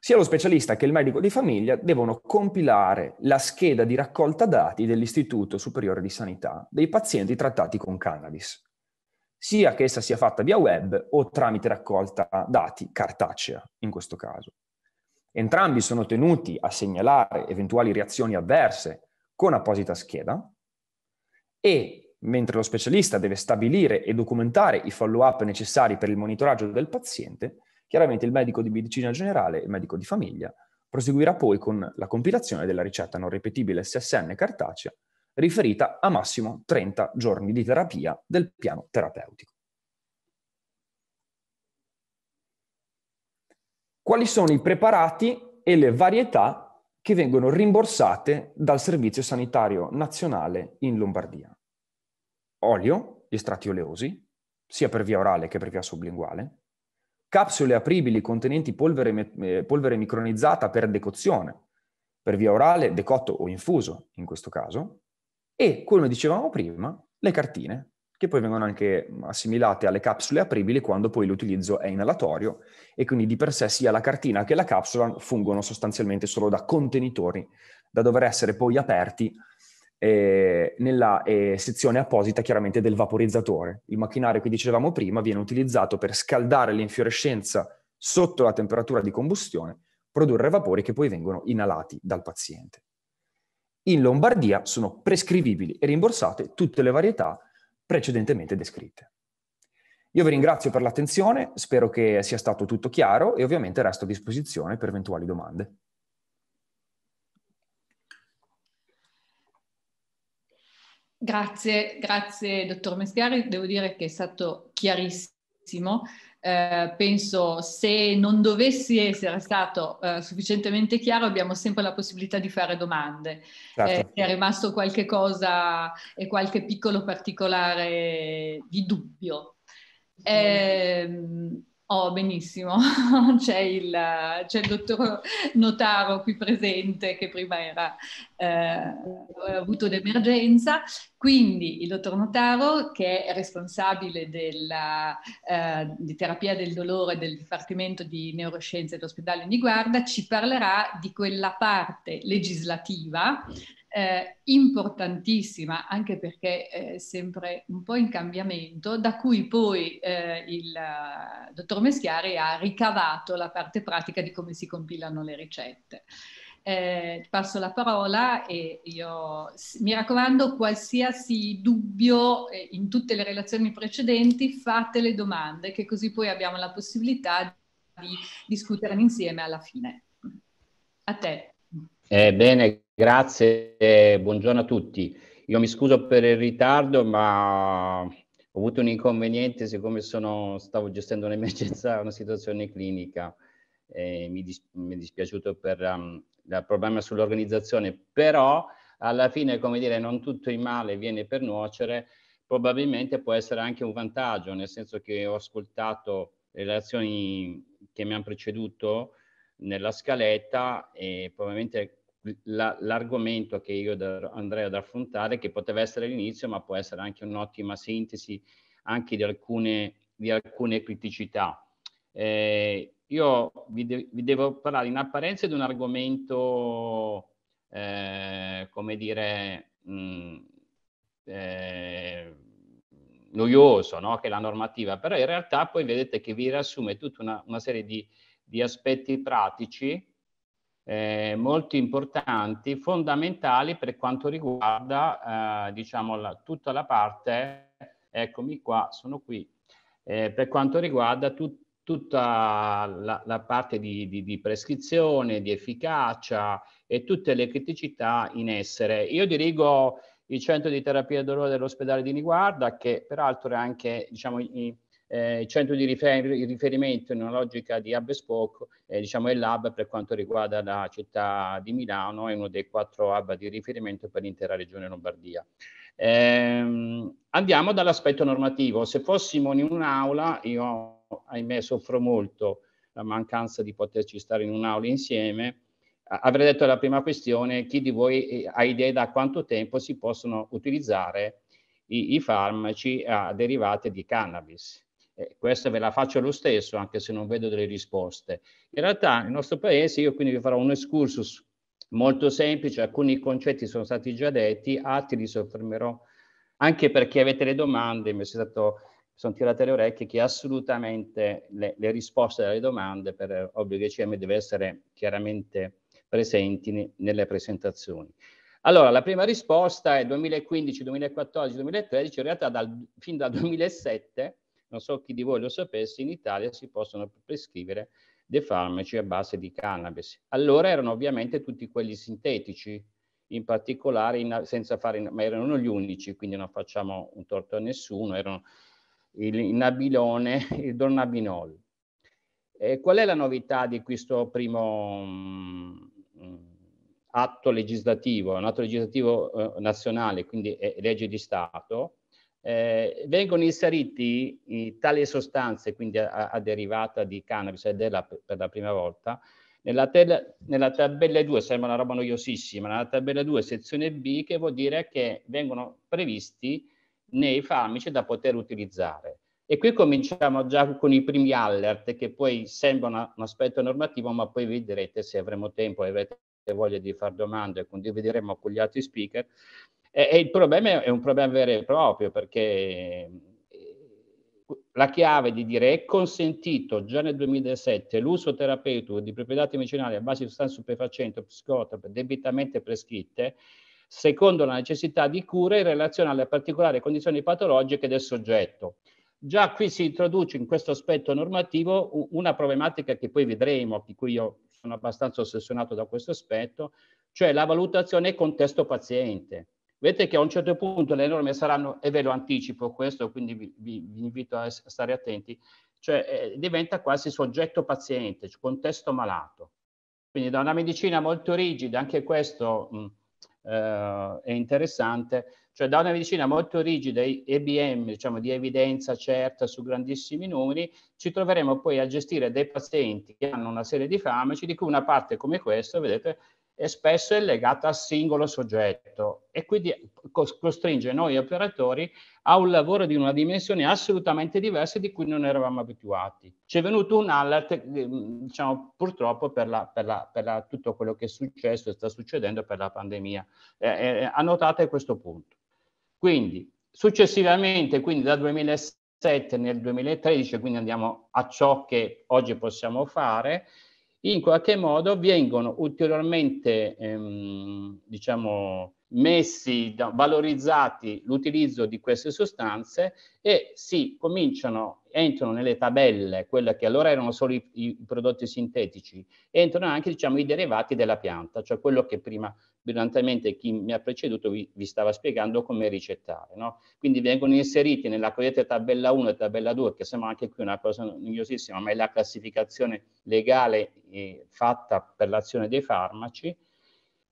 Sia lo specialista che il medico di famiglia devono compilare la scheda di raccolta dati dell'Istituto Superiore di Sanità dei pazienti trattati con cannabis, sia che essa sia fatta via web o tramite raccolta dati cartacea in questo caso. Entrambi sono tenuti a segnalare eventuali reazioni avverse con apposita scheda e mentre lo specialista deve stabilire e documentare i follow-up necessari per il monitoraggio del paziente, chiaramente il medico di medicina generale e il medico di famiglia proseguirà poi con la compilazione della ricetta non ripetibile SSN cartacea riferita a massimo 30 giorni di terapia del piano terapeutico. quali sono i preparati e le varietà che vengono rimborsate dal Servizio Sanitario Nazionale in Lombardia. Olio, estratti oleosi, sia per via orale che per via sublinguale, capsule apribili contenenti polvere, eh, polvere micronizzata per decozione, per via orale, decotto o infuso in questo caso, e, come dicevamo prima, le cartine che poi vengono anche mm, assimilate alle capsule apribili quando poi l'utilizzo è inalatorio e quindi di per sé sia la cartina che la capsula fungono sostanzialmente solo da contenitori da dover essere poi aperti eh, nella eh, sezione apposita chiaramente del vaporizzatore. Il macchinario che dicevamo prima viene utilizzato per scaldare l'infiorescenza sotto la temperatura di combustione, produrre vapori che poi vengono inalati dal paziente. In Lombardia sono prescrivibili e rimborsate tutte le varietà precedentemente descritte. Io vi ringrazio per l'attenzione, spero che sia stato tutto chiaro e ovviamente resto a disposizione per eventuali domande.
Grazie, grazie dottor Mestiari, devo dire che è stato chiarissimo eh, penso se non dovessi essere stato eh, sufficientemente chiaro abbiamo sempre la possibilità di fare domande. Certo. Eh, è rimasto qualche cosa e qualche piccolo particolare di dubbio. Mm. Oh, benissimo, c'è il, c'è il, dottor Notaro qui presente che prima era eh, avuto d'emergenza, quindi il dottor Notaro che è responsabile della, eh, di terapia del dolore del Dipartimento di Neuroscienze dell'ospedale di Guarda ci parlerà di quella parte legislativa eh, importantissima, anche perché è sempre un po' in cambiamento, da cui poi eh, il eh, dottor Meschiari ha ricavato la parte pratica di come si compilano le ricette. Eh, passo la parola e io mi raccomando qualsiasi dubbio eh, in tutte le relazioni precedenti fate le domande che così poi abbiamo la possibilità di discuterne insieme alla fine. A te.
Eh, bene, grazie, eh, buongiorno a tutti. Io mi scuso per il ritardo, ma ho avuto un inconveniente siccome sono, stavo gestendo un'emergenza, una situazione clinica. Eh, mi, dis- mi, è dispiaciuto per um, il problema sull'organizzazione, però alla fine, come dire, non tutto il male viene per nuocere, probabilmente può essere anche un vantaggio, nel senso che ho ascoltato le relazioni che mi hanno preceduto nella scaletta e probabilmente la, l'argomento che io da, andrei ad affrontare, che poteva essere l'inizio, ma può essere anche un'ottima sintesi anche di alcune, di alcune criticità. Eh, io vi, de- vi, devo parlare in apparenza di un argomento, eh, come dire, mh, mm, eh, noioso, no? che è la normativa, però in realtà poi vedete che vi riassume tutta una, una serie di, di aspetti pratici eh, molto importanti, fondamentali per quanto riguarda eh, diciamo la, tutta la parte, eccomi qua, sono qui, eh, per quanto riguarda tut, tutta la, la parte di, di, di, prescrizione, di efficacia e tutte le criticità in essere. Io dirigo il centro di terapia del dolore dell'ospedale di Niguarda che peraltro è anche diciamo, in, eh, il centro di rifer- riferimento in una logica di hub spoke eh, diciamo è l'hub per quanto riguarda la città di Milano, è uno dei quattro hub di riferimento per l'intera regione Lombardia. Eh, andiamo dall'aspetto normativo. Se fossimo in un'aula, io ahimè soffro molto la mancanza di poterci stare in un'aula insieme, avrei detto la prima questione, chi di voi eh, ha idea da quanto tempo si possono utilizzare i, i farmaci a ah, derivate di cannabis? Eh, questa ve la faccio lo stesso, anche se non vedo delle risposte. In realtà nel nostro paese, io quindi vi farò un excursus molto semplice, alcuni concetti sono stati già detti, altri li soffermerò anche per chi avete le domande, mi stato, sono tirate le orecchie che assolutamente le, le risposte alle domande per obbligo ICM deve essere chiaramente presenti ne, nelle presentazioni. Allora, la prima risposta è 2015, 2014, 2013, in realtà dal, fin dal 2007 non so chi di voi lo sapesse, in Italia si possono prescrivere dei farmaci a base di cannabis. Allora erano ovviamente tutti quelli sintetici, in particolare in, senza fare, ma erano gli unici, quindi non facciamo un torto a nessuno, erano il, il nabilone, il dornabinol. E qual è la novità di questo primo mh, mm, mm, atto legislativo? Un atto legislativo eh, nazionale, quindi è legge di Stato, eh, vengono inseriti tali sostanze, quindi a, a, derivata di cannabis ed è la, per la prima volta, nella, tel, nella, tabella 2, sembra una roba noiosissima, nella tabella 2 sezione B che vuol dire che vengono previsti nei farmaci da poter utilizzare. E qui cominciamo già con i primi alert che poi sembrano un aspetto normativo ma poi vedrete se avremo tempo e avete voglia di fare domande e condivideremo con gli altri speaker e, e il problema è un problema vero e proprio perché eh, la chiave di dire è consentito già nel 2007 l'uso terapeutico di proprietà medicinali a base di sostanze stupefacenti o psicotrope debitamente prescritte secondo la necessità di cure in relazione alle particolari condizioni patologiche del soggetto. Già qui si introduce in questo aspetto normativo una problematica che poi vedremo, di cui io sono abbastanza ossessionato da questo aspetto, cioè la valutazione contesto paziente. Vedete che a un certo punto le norme saranno, e ve lo anticipo questo, quindi vi, vi, invito a stare attenti, cioè eh, diventa quasi soggetto paziente, contesto malato. Quindi da una medicina molto rigida, anche questo mh, eh, è interessante, cioè da una medicina molto rigida, EBM, diciamo di evidenza certa su grandissimi numeri, ci troveremo poi a gestire dei pazienti che hanno una serie di farmaci, di cui una parte come questo, vedete, e spesso è legata al singolo soggetto e quindi costringe noi operatori a un lavoro di una dimensione assolutamente diversa di cui non eravamo abituati. Ci è venuto un alert, ehm, diciamo, purtroppo per, la, per, la, per la, tutto quello che è successo e sta succedendo per la pandemia. Eh, eh, annotate questo punto. Quindi, successivamente, quindi da 2007 nel 2013, quindi andiamo a ciò che oggi possiamo fare, in qualche modo vengono ulteriormente ehm, diciamo, messi, valorizzati l'utilizzo di queste sostanze e si cominciano, entrano nelle tabelle, quelle che allora erano solo i, i prodotti sintetici, entrano anche diciamo, i derivati della pianta, cioè quello che prima brillantemente chi mi ha preceduto vi, vi stava spiegando come ricettare. No? Quindi vengono inseriti nella cosiddetta tabella 1 e tabella 2, che sembra anche qui una cosa noiosissima, ma è la classificazione legale eh, fatta per l'azione dei farmaci,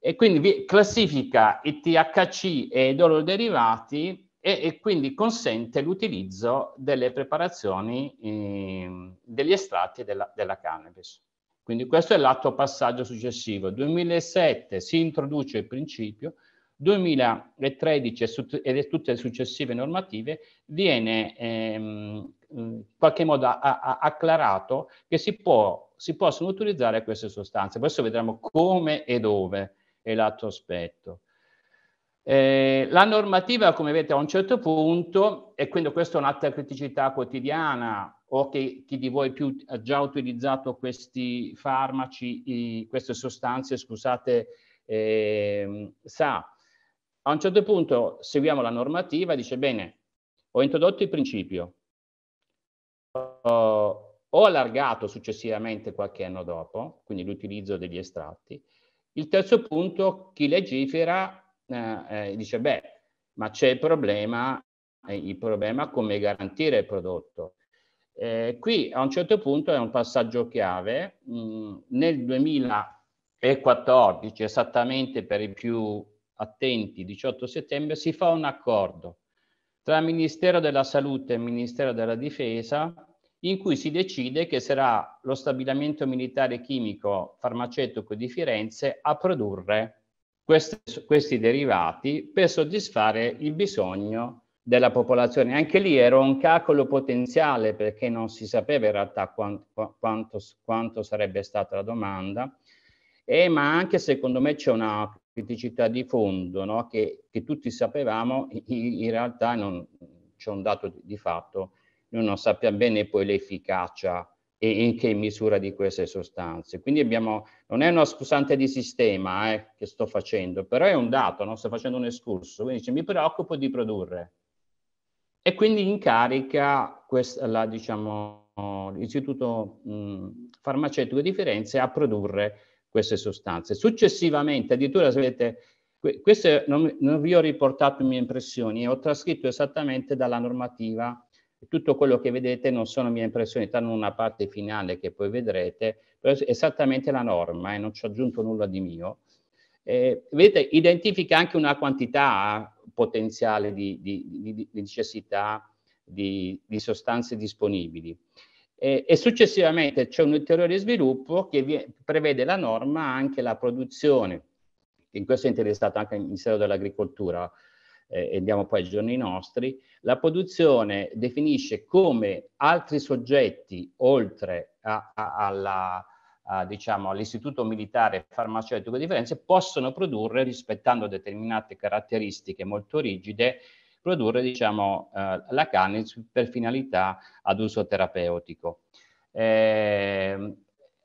e quindi classifica i THC e i loro derivati e, e, quindi consente l'utilizzo delle preparazioni eh, degli estratti della, della, cannabis. Quindi questo è l'atto passaggio successivo. 2007 si introduce il principio, 2013 e tutte le successive normative viene ehm, in qualche modo acclarato che si, può, si possono utilizzare queste sostanze. Adesso vedremo come e dove e l'altro aspetto. Eh, la normativa, come vedete, a un certo punto, e quindi questa è un'altra criticità quotidiana, o che chi di voi più ha già utilizzato questi farmaci, i, queste sostanze, scusate, eh, sa. A un certo punto seguiamo la normativa, dice bene, ho introdotto il principio, ho allargato successivamente qualche anno dopo, quindi l'utilizzo degli estratti, il terzo punto, chi legifera eh, eh, dice, beh, ma c'è il problema, eh, il problema come garantire il prodotto. Eh, qui a un certo punto è un passaggio chiave. Mm, nel 2014, esattamente per i più attenti, 18 settembre, si fa un accordo tra Ministero della Salute e Ministero della Difesa in cui si decide che sarà lo stabilimento militare chimico farmaceutico di Firenze a produrre questi, questi derivati per soddisfare il bisogno della popolazione. Anche lì era un calcolo potenziale perché non si sapeva in realtà quanto, quanto, quanto sarebbe stata la domanda, e, ma anche secondo me c'è una criticità di fondo no? che, che, tutti sapevamo, in, in realtà c'è un dato di, di fatto noi non sappiamo bene poi l'efficacia e in che misura di queste sostanze. Quindi abbiamo, non è una scusante di sistema eh, che sto facendo, però è un dato, non sto facendo un escurso, quindi dice, mi preoccupo di produrre. E quindi incarica questa, la, diciamo, l'Istituto mh, Farmaceutico di Firenze a produrre queste sostanze. Successivamente, addirittura, se vedete, queste non, non vi ho riportato le mie impressioni, ho trascritto esattamente dalla normativa tutto quello che vedete non sono mie impressioni, tranne una parte finale che poi vedrete, però è esattamente la norma e eh, non ci ho aggiunto nulla di mio. Eh, vedete, identifica anche una quantità eh, potenziale di, di, di necessità di, di, sostanze disponibili. E, e successivamente c'è un ulteriore sviluppo che vi, prevede la norma anche la produzione, in questo è interessato anche il Ministero dell'Agricoltura, eh, andiamo poi ai giorni nostri, la produzione definisce come altri soggetti, oltre a, a, alla, a, diciamo, all'Istituto Militare Farmaceutico di Firenze, possono produrre, rispettando determinate caratteristiche molto rigide, produrre diciamo, eh, la cannabis per finalità ad uso terapeutico. Eh,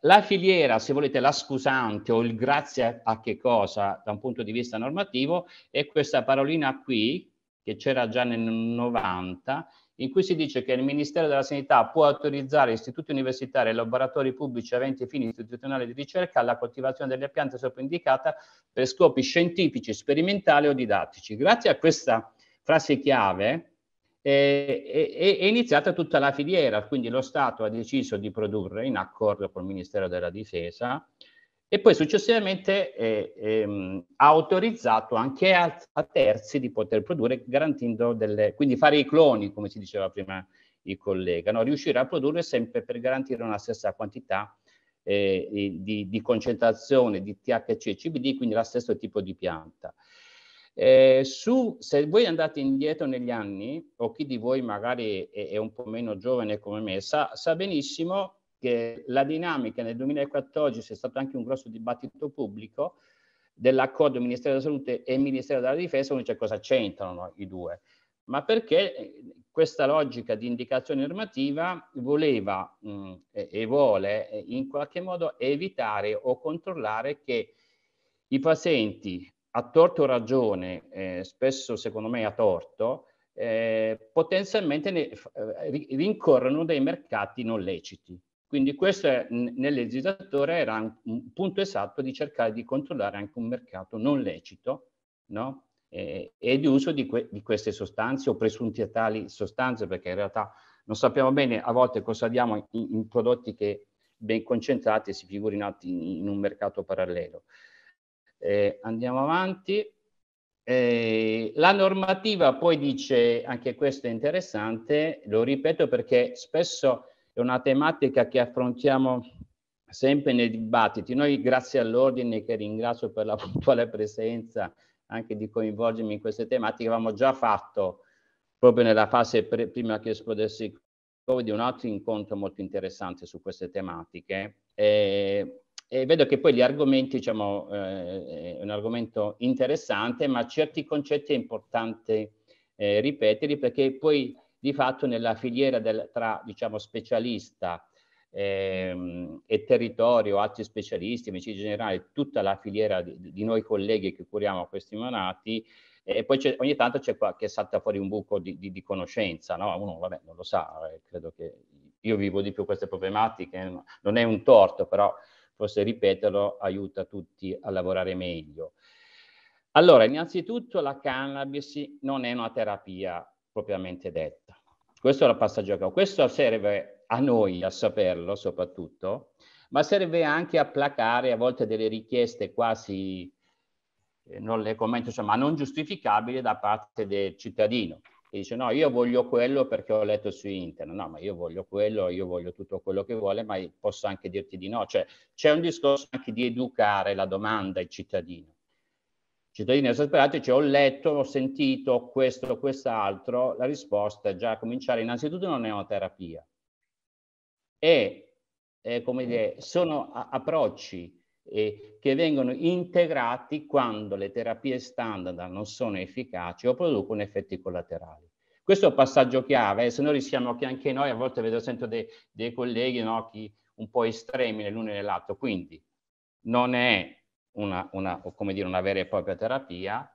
la filiera, se volete, la scusante o il grazie a che cosa da un punto di vista normativo è questa parolina qui, che c'era già nel 90, in cui si dice che il Ministero della Sanità può autorizzare istituti universitari e laboratori pubblici aventi fini istituzionali di ricerca alla coltivazione delle piante sopraindicate per scopi scientifici, sperimentali o didattici. Grazie a questa frase chiave, e, è iniziata tutta la filiera, quindi lo Stato ha deciso di produrre in accordo col Ministero della Difesa e poi successivamente eh, ehm, ha autorizzato anche a, a, terzi di poter produrre, garantendo delle, quindi fare i cloni, come si diceva prima il collega, no? riuscire a produrre sempre per garantire una stessa quantità eh, di, di, concentrazione di THC e CBD, quindi lo stesso tipo di pianta. Eh, su, se voi andate indietro negli anni, o chi di voi magari è, è un po' meno giovane come me, sa, sa benissimo che la dinamica nel 2014 è stato anche un grosso dibattito pubblico dell'accordo Ministero della Salute e Ministero della Difesa, dice cioè cosa c'entrano i due, ma perché eh, questa logica di indicazione normativa voleva mh, mm, e vuole eh, in qualche modo evitare o controllare che i pazienti a torto o ragione, eh, spesso secondo me a torto, eh, potenzialmente ne, eh, rincorrono dei mercati non leciti. Quindi questo è, nel legislatore era un punto esatto di cercare di controllare anche un mercato non lecito no? e, e, di uso di, que, di queste sostanze o presunti a tali sostanze, perché in realtà non sappiamo bene a volte cosa diamo in, in prodotti che ben concentrati si figurino in, in un mercato parallelo. Eh, andiamo avanti. Eh, la normativa poi dice, anche questo è interessante, lo ripeto perché spesso è una tematica che affrontiamo sempre nei dibattiti. Noi grazie all'ordine che ringrazio per la puntuale presenza anche di coinvolgermi in queste tematiche, avevamo già fatto proprio nella fase pre, prima che esplodesse il Covid un altro incontro molto interessante su queste tematiche. Eh, e vedo che poi gli argomenti, diciamo, eh, è un argomento interessante, ma certi concetti è importante eh, ripeterli perché poi di fatto nella filiera del, tra diciamo, specialista ehm, e territorio, altri specialisti, medicina generale, tutta la filiera di, di noi colleghi che curiamo questi malati, e poi ogni tanto c'è qualche salta fuori un buco di, di, di conoscenza, no? Uno, vabbè, non lo sa, eh, credo che io vivo di più queste problematiche, non è un torto, però forse ripeterlo aiuta tutti a lavorare meglio. Allora, innanzitutto la cannabis non è una terapia propriamente detta. Questo è il passaggio che ho. Questo serve a noi a saperlo soprattutto, ma serve anche a placare a volte delle richieste quasi, eh, non le commento, insomma, non giustificabili da parte del cittadino e dice no, io voglio quello perché ho letto su internet, no, ma io voglio quello, io voglio tutto quello che vuole, ma posso anche dirti di no. Cioè c'è un discorso anche di educare la domanda al cittadino. Il cittadino esasperato dice ho letto, ho sentito questo, quest'altro, la risposta è già a cominciare innanzitutto non è una terapia. E eh, come dire, sono a- approcci eh, che vengono integrati quando le terapie standard non sono efficaci o producono effetti collaterali. Questo è un passaggio chiave, eh, se noi rischiamo che anche noi, a volte vedo sento dei, dei colleghi no, un po' estremi nell'uno e nell'altro, quindi non è una, una, dire, una vera e propria terapia,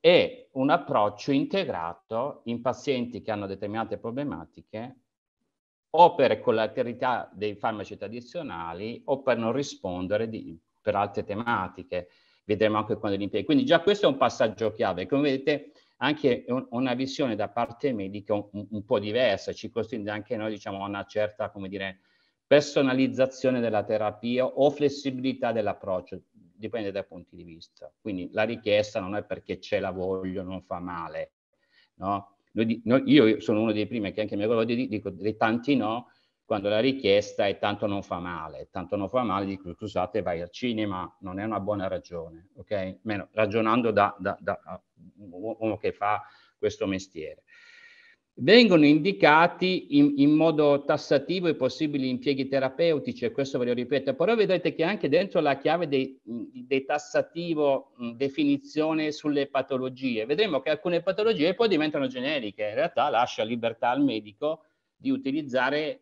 è un approccio integrato in pazienti che hanno determinate problematiche o per collateralità dei farmaci tradizionali o per non rispondere di, per altre tematiche. Vedremo anche quando li impieghi. Quindi già questo è un passaggio chiave. Come vedete, anche un, una visione da parte medica un, un, po' diversa, ci costringe anche noi diciamo, a una certa come dire, personalizzazione della terapia o flessibilità dell'approccio, dipende dai punti di vista. Quindi la richiesta non è perché ce la voglio, non fa male, no? Noi, noi, io sono uno dei primi che anche mi aveva dico dei tanti no quando la richiesta è tanto non fa male, tanto non fa male, dico scusate vai al cinema, non è una buona ragione, ok? Meno, ragionando da, da, da uomo che fa questo mestiere. Vengono indicati in, in, modo tassativo i possibili impieghi terapeutici, e questo ve lo ripeto, però vedrete che anche dentro la chiave dei, dei tassativo mh, definizione sulle patologie, vedremo che alcune patologie poi diventano generiche, in realtà lascia libertà al medico di utilizzare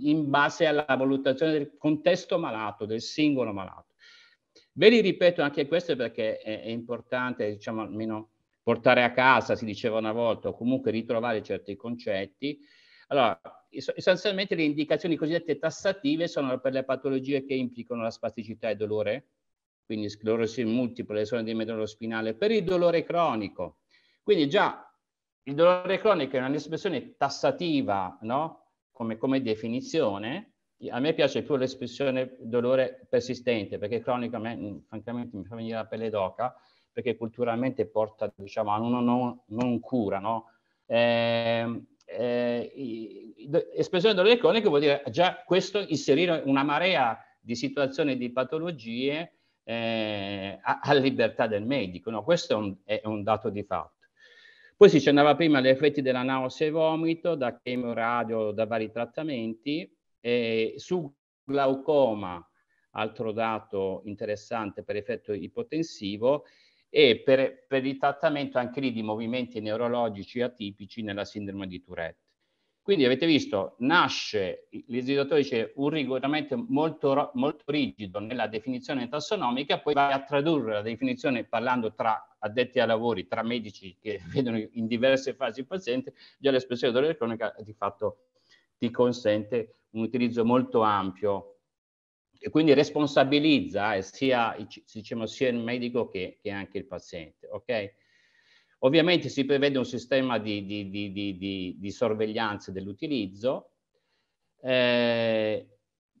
in base alla valutazione del contesto malato, del singolo malato. Ve li ripeto anche questo perché è, è importante, diciamo almeno portare a casa, si diceva una volta, o comunque ritrovare certi concetti. Allora, sostanzialmente le indicazioni cosiddette tassative sono per le patologie che implicano la spasticità e dolore, quindi sclerosi multiple, lesione di medullo spinale, per il dolore cronico. Quindi già il dolore cronico è un'espressione tassativa, no? come, come definizione. A me piace più l'espressione dolore persistente, perché cronico a me, mm, francamente, mi fa venire la pelle d'oca, perché culturalmente porta diciamo, a una non, non cura. No? Ehm, eh, eh, espressione del dolore cronico vuol dire già questo inserire una marea di situazioni di patologie eh, a, a, libertà del medico. No? Questo è un, è un, dato di fatto. Poi si accennava prima gli effetti della nausea e vomito, da chemioradio, da vari trattamenti. E su glaucoma, altro dato interessante per effetto ipotensivo, e per, per il trattamento anche lì di movimenti neurologici atipici nella sindrome di Tourette. Quindi avete visto, nasce, il dice, un regolamento molto, molto, rigido nella definizione tassonomica, poi va a tradurre la definizione parlando tra addetti ai lavori, tra medici che vedono in diverse fasi il paziente, già l'espressione dell'elettronica di fatto ti consente un utilizzo molto ampio e quindi responsabilizza eh, sia, diciamo, sia il medico che, che, anche il paziente. Okay? Ovviamente si prevede un sistema di, di, di, di sorveglianza dell'utilizzo. Eh,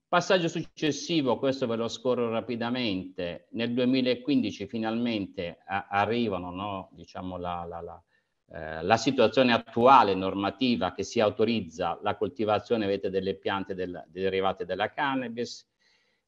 passaggio successivo, questo ve lo scorro rapidamente, nel 2015 finalmente a, arrivano no, diciamo la, la, la, eh, la, situazione attuale normativa che si autorizza la coltivazione avete, delle piante del, derivate dalla cannabis,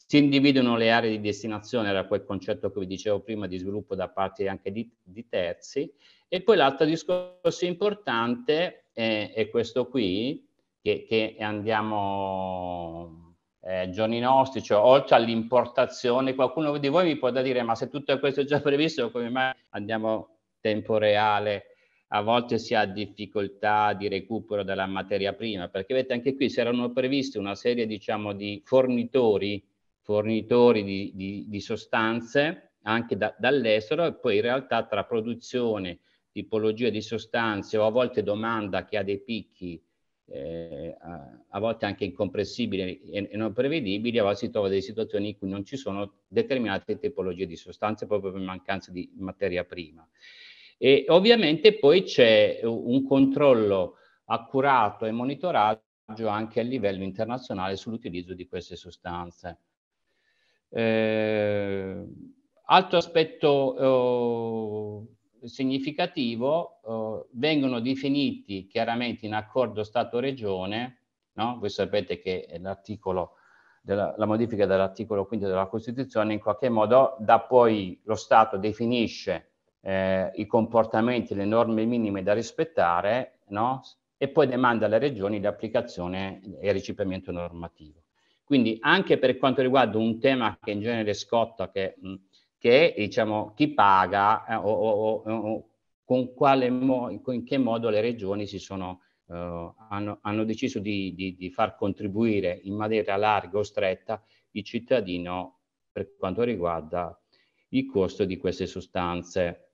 si individuano le aree di destinazione, era quel concetto che vi dicevo prima di sviluppo da parte anche di, di terzi. E poi l'altro discorso importante è, è questo qui, che, che andiamo eh, giorni nostri, cioè oltre all'importazione, qualcuno di voi mi può dire ma se tutto questo è già previsto, come mai andiamo tempo reale? a volte si ha difficoltà di recupero della materia prima, perché vedete anche qui si erano previste una serie diciamo, di fornitori fornitori di, di, di sostanze anche da, dall'estero e poi in realtà tra produzione, tipologia di sostanze o a volte domanda che ha dei picchi eh, a, a, volte anche incompressibili e, e, non prevedibili, a volte si trova delle situazioni in cui non ci sono determinate tipologie di sostanze proprio per mancanza di materia prima. E ovviamente poi c'è un controllo accurato e monitoraggio anche a livello internazionale sull'utilizzo di queste sostanze. Eh, altro aspetto eh, significativo, eh, vengono definiti chiaramente in accordo Stato-Regione, no? voi sapete che l'articolo della, la modifica dell'articolo 15 della Costituzione in qualche modo da poi lo Stato definisce eh, i comportamenti, le norme minime da rispettare no? e poi demanda alle regioni l'applicazione e il ricepimento normativo. Quindi anche per quanto riguarda un tema che in genere scotta, che, che è diciamo, chi paga eh, o, o, o con quale mo- in che modo le regioni si sono, eh, hanno, hanno, deciso di, di, di, far contribuire in maniera larga o stretta il cittadino per quanto riguarda il costo di queste sostanze.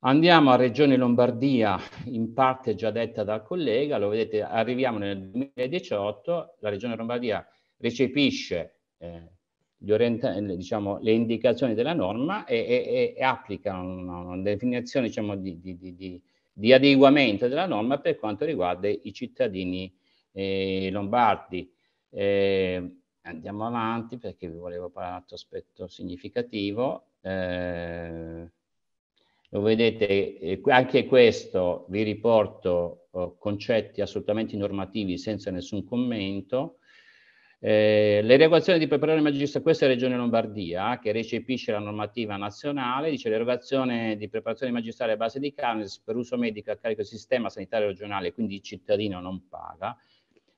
Andiamo a Regione Lombardia, in parte già detta dal collega, lo vedete, arriviamo nel 2018, la Regione Lombardia recepisce eh, diciamo, le indicazioni della norma e, e, e applica una, una definizione diciamo, di, di, di, di, adeguamento della norma per quanto riguarda i cittadini eh, lombardi. Eh, andiamo avanti perché vi volevo parlare di un altro aspetto significativo. Eh, lo vedete, eh, anche questo vi riporto oh, concetti assolutamente normativi senza nessun commento. Eh, le erogazioni di preparazione magistrale, questa è Regione Lombardia che recepisce la normativa nazionale, dice l'erogazione di preparazione magistrale a base di cannabis per uso medico a carico del sistema sanitario regionale, quindi il cittadino non paga,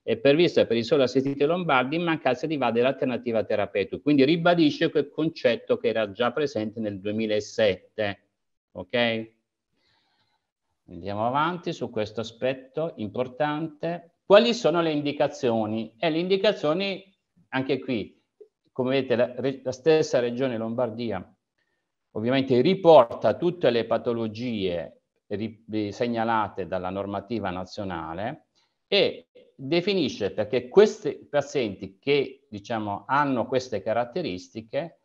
è prevista per i soli assistiti lombardi in mancanza di va dell'alternativa terapeutica, quindi ribadisce quel concetto che era già presente nel 2007, ok? Andiamo avanti su questo aspetto importante. Quali sono le indicazioni? E eh, le indicazioni, anche qui, come vedete, la, la stessa regione Lombardia ovviamente riporta tutte le patologie eh, segnalate dalla normativa nazionale e definisce perché questi pazienti che diciamo, hanno queste caratteristiche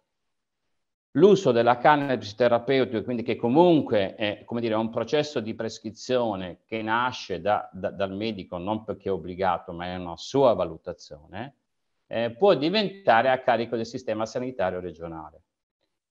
L'uso della cannabis terapeutica, quindi che comunque è dire, un processo di prescrizione che nasce da, da, dal medico, non perché è obbligato, ma è una sua valutazione, eh, può diventare a carico del sistema sanitario regionale.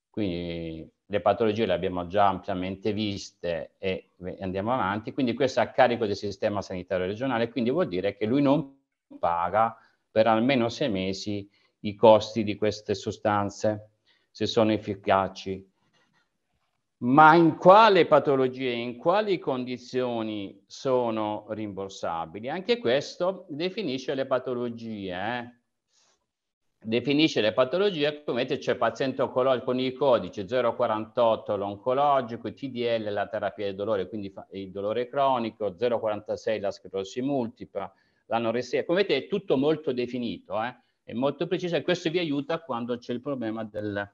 Quindi le patologie le abbiamo già ampiamente viste e andiamo avanti, quindi questo è a carico del sistema sanitario regionale, quindi vuol dire che lui non paga per almeno sei mesi i costi di queste sostanze se sono efficaci, ma in quale patologie, in quali condizioni sono rimborsabili. Anche questo definisce le patologie. Eh? Definisce le patologie come vedete c'è paziente oncologico con il codice 048 l'oncologico, TDL la terapia del dolore, quindi il dolore cronico, 046 la sclerosi multipla, l'anoressia. Come vedete è tutto molto definito, eh? è molto preciso e questo vi aiuta quando c'è il problema del,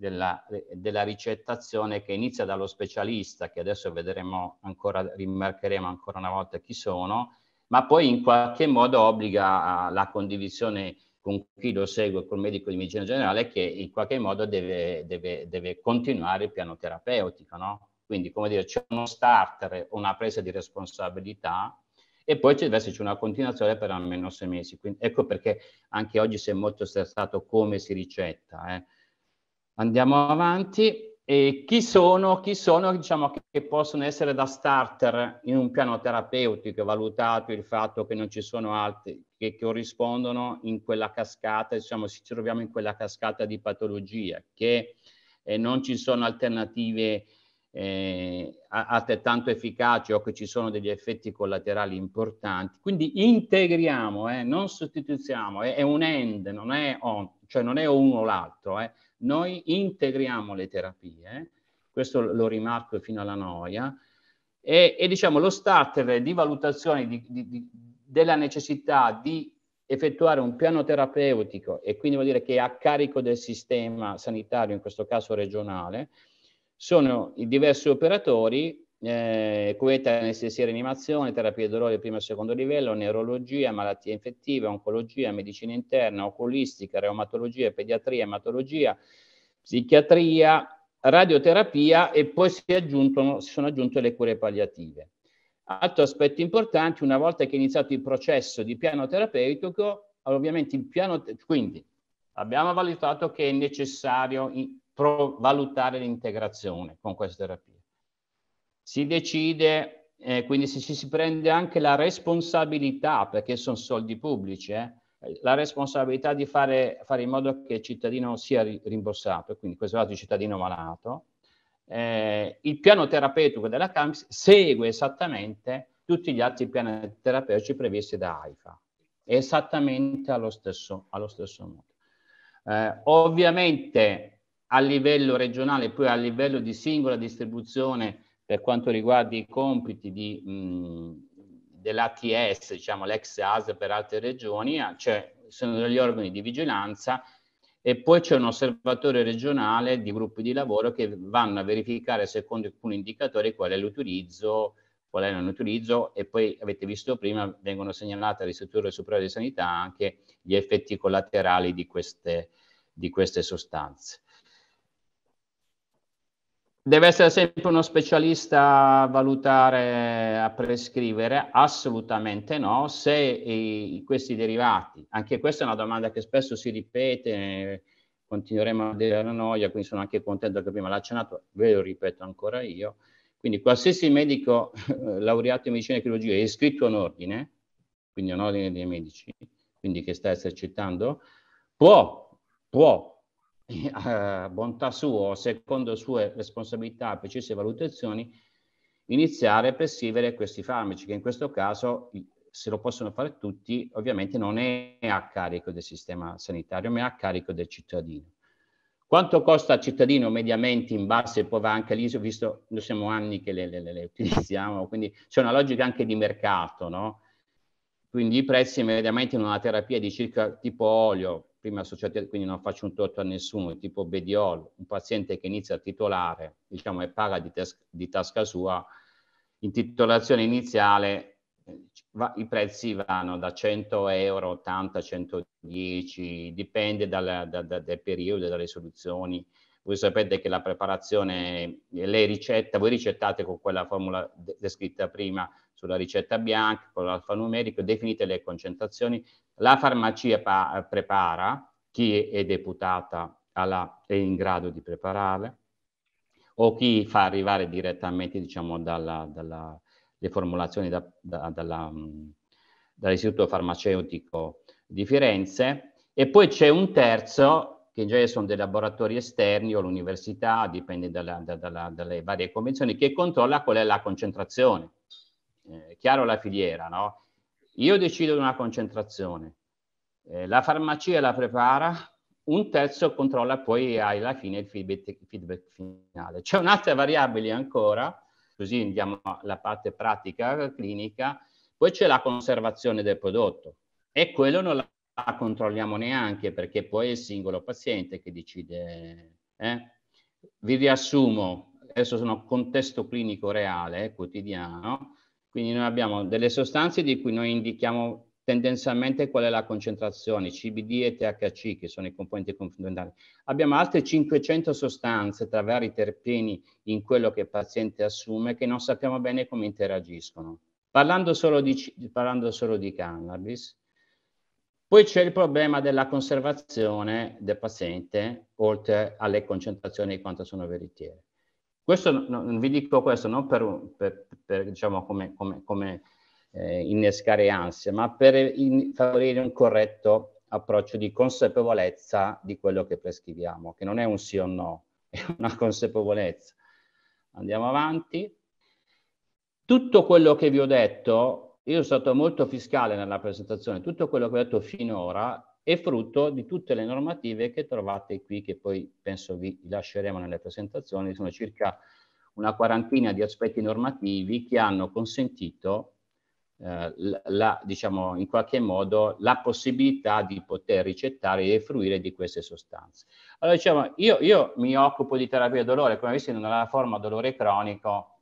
della, della, ricettazione che inizia dallo specialista, che adesso vedremo ancora, rimarcheremo ancora una volta chi sono, ma poi in qualche modo obbliga la condivisione con chi lo segue, col medico di medicina generale, che in qualche modo deve, deve, deve continuare il piano terapeutico, no? Quindi, come dire, c'è uno starter, una presa di responsabilità e poi ci deve esserci una continuazione per almeno sei mesi. Quindi, ecco perché anche oggi si è molto stressato come si ricetta, eh? Andiamo avanti. E chi sono, chi sono diciamo, che possono essere da starter in un piano terapeutico, valutato il fatto che non ci sono altri che corrispondono in quella cascata, diciamo, ci troviamo in quella cascata di patologia, che eh, non ci sono alternative eh, altrettanto efficaci o che ci sono degli effetti collaterali importanti. Quindi integriamo, eh, non sostituiamo, è, è, un end, non è on, cioè non è uno o l'altro, eh. Noi integriamo le terapie, questo lo rimarco fino alla noia, e, e diciamo lo starter di valutazione di, di, di, della necessità di effettuare un piano terapeutico e quindi vuol dire che a carico del sistema sanitario, in questo caso regionale, sono i diversi operatori eh, cuvetta anestesia rianimazione, terapia del dolore primo e secondo livello, neurologia, malattie infettive, oncologia, medicina interna, oculistica, reumatologia, pediatria, ematologia, psichiatria, radioterapia e poi si, si sono aggiunte le cure palliative. Altro aspetto importante, una volta che è iniziato il processo di piano terapeutico, ovviamente il piano, quindi abbiamo valutato che è necessario valutare l'integrazione con questa terapia si decide, eh, quindi se ci si prende anche la responsabilità, perché sono soldi pubblici, eh, la responsabilità di fare, fare, in modo che il cittadino sia rimborsato, quindi questo caso il cittadino malato, eh, il piano terapeutico della CAMS segue esattamente tutti gli altri piani terapeutici previsti da AIFA, esattamente allo stesso, allo stesso modo. Eh, ovviamente a livello regionale, poi a livello di singola distribuzione per quanto riguarda i compiti di, dell'ATS, diciamo l'ex AS per altre regioni, cioè sono degli organi di vigilanza e poi c'è un osservatore regionale di gruppi di lavoro che vanno a verificare secondo alcuni indicatori qual è l'utilizzo, qual è non l'utilizzo e poi avete visto prima vengono segnalate alle strutture superiori di sanità anche gli effetti collaterali di queste, di queste sostanze. Deve essere sempre uno specialista a valutare, a prescrivere? Assolutamente no. Se eh, i, questi derivati, anche questa è una domanda che spesso si ripete, continueremo a dire la noia, quindi sono anche contento che prima l'ha accennato, ve lo ripeto ancora io. Quindi qualsiasi medico laureato in medicina e chirurgia è iscritto a un ordine, quindi un ordine dei medici, quindi che sta esercitando, può, può a bontà sua, o secondo sue responsabilità, precise valutazioni, iniziare a prescrivere questi farmaci, che in questo caso, se lo possono fare tutti, ovviamente non è a carico del sistema sanitario, ma è a carico del cittadino. Quanto costa al cittadino mediamente in base, poi va anche lì, visto che noi siamo anni che le, le, le utilizziamo, quindi c'è una logica anche di mercato, no? Quindi i prezzi mediamente in una terapia di circa tipo olio, prima associati, quindi non faccio un torto a nessuno, tipo Bediol, un paziente che inizia a titolare, diciamo, e paga di, tes- di tasca sua, in titolazione iniziale eh, va, i prezzi vanno da 100 euro, 80, 110, dipende dal, da, da, dal periodo, dalle soluzioni, voi sapete che la preparazione, eh, le ricette, voi ricettate con quella formula descritta prima sulla ricetta bianca, con l'alfanumerico, definite le concentrazioni, la farmacia prepara, chi è deputata alla, è in grado di preparare, o chi fa arrivare direttamente diciamo, dalla, dalla, le formulazioni da, da, dalla, dall'Istituto Farmaceutico di Firenze, e poi c'è un terzo che genere sono dei laboratori esterni o l'università, dipende dalla, dalla, dalle varie convenzioni, che controlla qual è la concentrazione. Eh, chiaro la filiera, no? Io decido di una concentrazione, eh, la farmacia la prepara, un terzo controlla poi alla fine il feedback, feedback finale. C'è un'altra variabile ancora, così andiamo alla parte pratica clinica, poi c'è la conservazione del prodotto e quello non la controlliamo neanche perché poi è il singolo paziente che decide. Eh? Vi riassumo, adesso sono contesto clinico reale, eh, quotidiano, quindi noi abbiamo delle sostanze di cui noi indichiamo tendenzialmente qual è la concentrazione, CBD e THC che sono i componenti complementari. Abbiamo altre 500 sostanze tra vari terpeni in quello che il paziente assume che non sappiamo bene come interagiscono. Parlando solo di, parlando solo di cannabis, poi c'è il problema della conservazione del paziente oltre alle concentrazioni di quanto sono veritiere. Questo, no, vi dico questo non per, per, per diciamo, come, come, come eh, innescare ansia, ma per in, favorire un corretto approccio di consapevolezza di quello che prescriviamo, che non è un sì o no, è una consapevolezza. Andiamo avanti. Tutto quello che vi ho detto io sono stato molto fiscale nella presentazione, tutto quello che ho detto finora è frutto di tutte le normative che trovate qui, che poi penso vi lasceremo nelle presentazioni, sono circa una quarantina di aspetti normativi che hanno consentito eh, la, diciamo, in qualche modo la possibilità di poter ricettare e fruire di queste sostanze. Allora diciamo, io, io mi occupo di terapia dolore, come avete visto in una forma dolore cronico,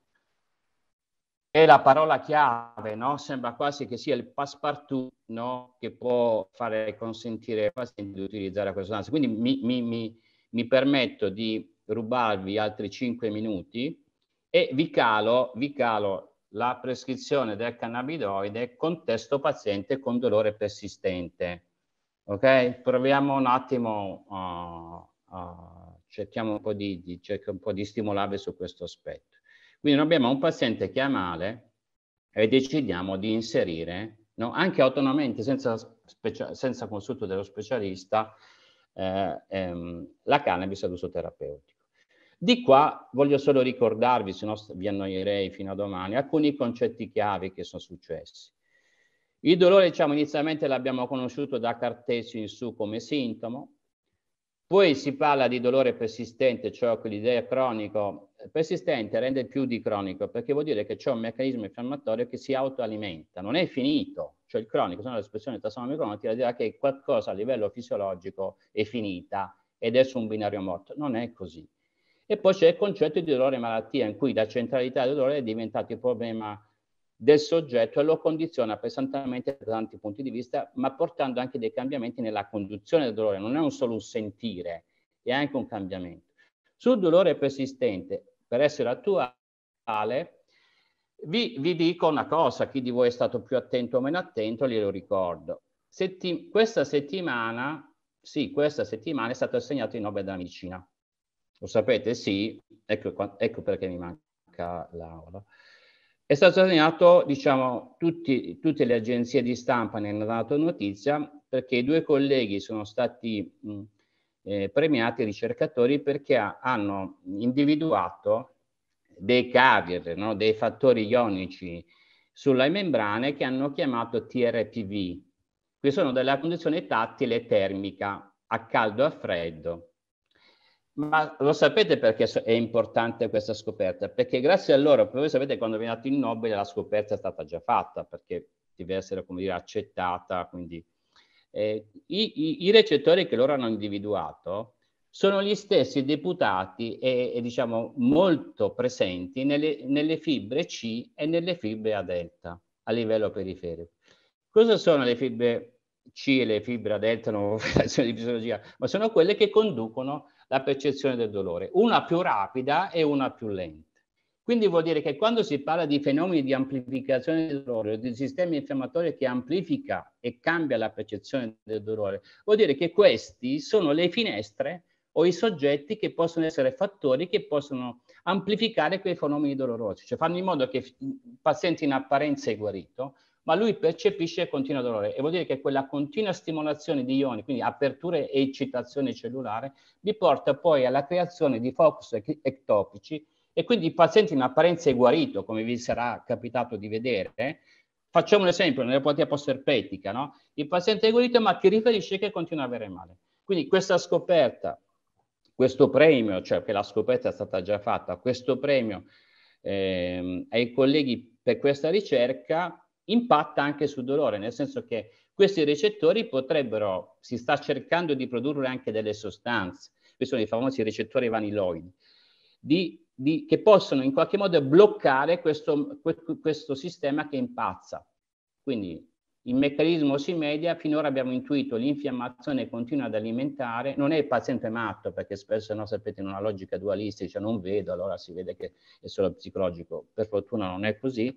è la parola chiave, no? Sembra quasi che sia il passepartout, no? Che può fare consentire quasi di utilizzare questa danza. Quindi mi, mi, mi, mi, permetto di rubarvi altri 5 minuti e vi calo, vi calo la prescrizione del cannabidoide contesto paziente con dolore persistente. Ok? Proviamo un attimo, uh, uh, cerchiamo un po' di, di, un po' di stimolarvi su questo aspetto. Quindi noi abbiamo un paziente che ha male e decidiamo di inserire, no, anche autonomamente, senza, senza, consulto dello specialista, eh, ehm, la cannabis ad uso terapeutico. Di qua voglio solo ricordarvi, se no vi annoierei fino a domani, alcuni concetti chiavi che sono successi. Il dolore, diciamo, inizialmente l'abbiamo conosciuto da Cartesio in su come sintomo, poi si parla di dolore persistente, cioè quell'idea cronico persistente rende più di cronico, perché vuol dire che c'è un meccanismo infiammatorio che si autoalimenta, non è finito, cioè il cronico, se no l'espressione di tassonomica cronatica dirà che qualcosa a livello fisiologico è finita ed è su un binario morto, non è così. E poi c'è il concetto di dolore e malattia, in cui la centralità del dolore è diventato il problema del soggetto e lo condiziona pesantemente da tanti punti di vista, ma portando anche dei cambiamenti nella conduzione del dolore, non è un solo un sentire, è anche un cambiamento. Sul dolore persistente, per essere attuale, vi, vi, dico una cosa, chi di voi è stato più attento o meno attento, glielo ricordo. Settim questa settimana, sì, questa settimana è stato assegnato il Nobel della medicina. Lo sapete, sì, ecco, ecco perché mi manca l'aula. È stato assegnato, diciamo, tutti, tutte le agenzie di stampa ne hanno dato notizia perché due colleghi sono stati mh, eh, premiati ricercatori perché ha, hanno individuato dei carrier, no? dei fattori ionici sulle membrane che hanno chiamato TRPV, che sono della condizione tattile termica a caldo e a freddo. Ma lo sapete perché è importante questa scoperta? Perché grazie a loro, voi sapete quando vi è nato il Nobel la scoperta è stata già fatta, perché deve essere, come dire, accettata, quindi eh, i, i, i, recettori che loro hanno individuato sono gli stessi deputati e, e diciamo molto presenti nelle, nelle, fibre C e nelle fibre A delta a livello periferico. Cosa sono le fibre C e le fibre A delta? Non ho di fisiologia, ma sono quelle che conducono la percezione del dolore, una più rapida e una più lenta. Quindi vuol dire che quando si parla di fenomeni di amplificazione del dolore, di sistemi infiammatori che amplifica e cambia la percezione del dolore, vuol dire che questi sono le finestre o i soggetti che possono essere fattori che possono amplificare quei fenomeni dolorosi, cioè fanno in modo che il paziente in apparenza è guarito, ma lui percepisce continuo dolore e vuol dire che quella continua stimolazione di ioni, quindi aperture e eccitazione cellulare, vi porta poi alla creazione di focus ectopici e quindi il paziente in apparenza è guarito, come vi sarà capitato di vedere. Facciamo un esempio, nell'epatia post-erpetica, no? il paziente è guarito ma ti riferisce che continua a avere male. Quindi questa scoperta, questo premio, cioè che la scoperta è stata già fatta, questo premio eh, ai colleghi per questa ricerca impatta anche sul dolore, nel senso che questi recettori potrebbero, si sta cercando di produrre anche delle sostanze, questi sono i famosi recettori vaniloidi, di di, che possono in qualche modo bloccare questo, questo sistema che impazza. Quindi il meccanismo si media, finora abbiamo intuito l'infiammazione continua ad alimentare, non è il paziente matto, perché spesso, no, sapete, in una logica dualistica cioè non vedo, allora si vede che è solo psicologico, per fortuna non è così.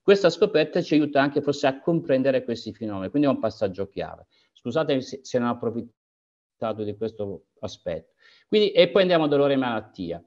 Questa scoperta ci aiuta anche forse a comprendere questi fenomeni, quindi è un passaggio chiave. Scusate se non ho approfittato di questo aspetto. Quindi, e poi andiamo a dolore e malattia.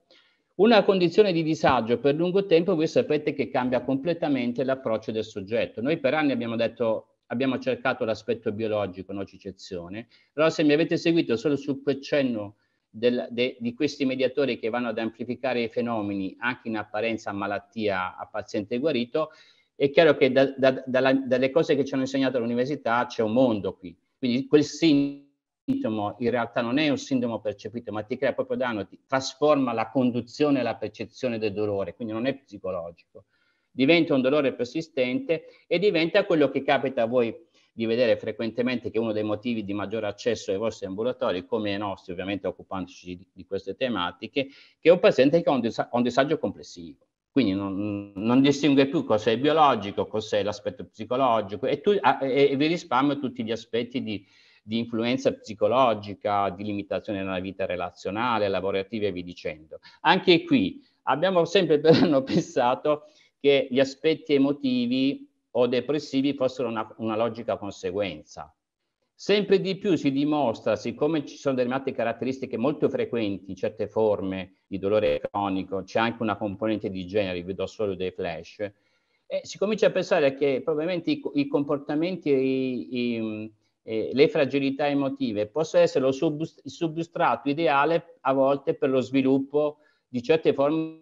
Una condizione di disagio per lungo tempo, voi sapete che cambia completamente l'approccio del soggetto. Noi per anni abbiamo detto abbiamo cercato l'aspetto biologico, nocicezione. Allora se mi avete seguito solo su quel cenno del, de, di questi mediatori che vanno ad amplificare i fenomeni anche in apparenza a malattia a paziente guarito, è chiaro che da, da, dalla, dalle cose che ci hanno insegnato all'università c'è un mondo qui. Quindi quel sintomo sintomo in realtà non è un sintomo percepito, ma ti crea proprio danno, ti trasforma la conduzione e la percezione del dolore, quindi non è psicologico. Diventa un dolore persistente e diventa quello che capita a voi di vedere frequentemente che è uno dei motivi di maggiore accesso ai vostri ambulatori, come i nostri ovviamente occupandoci di, di queste tematiche, che è un paziente che ha un, dis- un disagio complessivo. Quindi non, non, distingue più cos'è il biologico, cos'è l'aspetto psicologico e, tu, ah, e vi risparmio tutti gli aspetti di, di influenza psicologica, di limitazione nella vita relazionale, lavorativa e vi dicendo. Anche qui abbiamo sempre però pensato che gli aspetti emotivi o depressivi fossero una, una logica conseguenza. Sempre di più si dimostra, siccome ci sono determinate caratteristiche molto frequenti, in certe forme di dolore cronico, c'è anche una componente di genere, vedo solo dei flash, eh, si comincia a pensare che probabilmente i, i comportamenti i, i, eh, le fragilità emotive possono essere il substrato ideale a volte per lo sviluppo di certe forme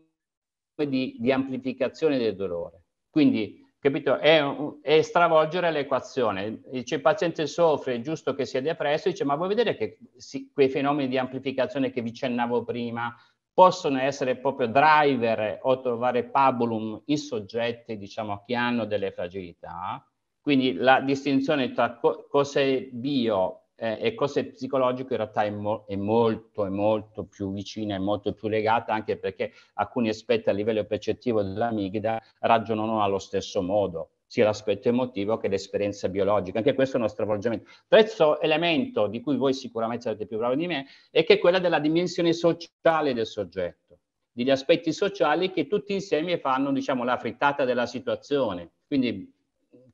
di, di amplificazione del dolore. Quindi, capito, è, è stravolgere l'equazione. Dice, il paziente soffre, è giusto che sia depresso, dice, ma vuoi vedere che si, quei fenomeni di amplificazione che vi cennavo prima possono essere proprio driver o trovare pabulum in soggetti, diciamo, che hanno delle fragilità? Quindi la distinzione tra co cose bio eh, e cos'è psicologico in realtà è, mo è, molto, è molto più vicina, è molto più legata, anche perché alcuni aspetti a livello percettivo dell'amigdala ragionano allo stesso modo sia l'aspetto emotivo che l'esperienza biologica. Anche questo è uno stravolgimento. Terzo elemento di cui voi sicuramente sarete più bravi di me è che è quella della dimensione sociale del soggetto, degli aspetti sociali che tutti insieme fanno, diciamo, la frittata della situazione. Quindi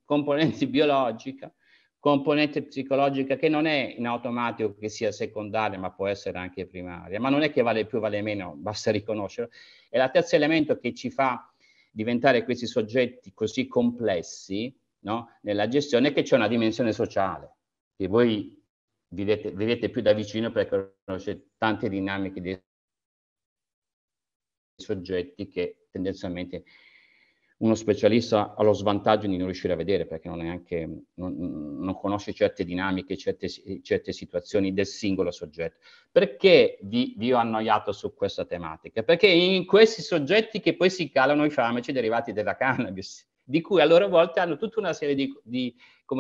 componente biologica, componente psicologica che non è in automatico che sia secondaria, ma può essere anche primaria, ma non è che vale più, vale meno, basta riconoscerlo. E la terza elemento che ci fa diventare questi soggetti così complessi no, nella gestione è che c'è una dimensione sociale, che voi vedete, vedete più da vicino perché conoscete tante dinamiche dei soggetti che tendenzialmente uno specialista ha lo svantaggio di non riuscire a vedere perché non, anche, non, non conosce certe dinamiche, certe, certe, situazioni del singolo soggetto. Perché vi, vi, ho annoiato su questa tematica? Perché in questi soggetti che poi si calano i farmaci derivati dalla cannabis, di cui a loro volta hanno tutta una serie di, di,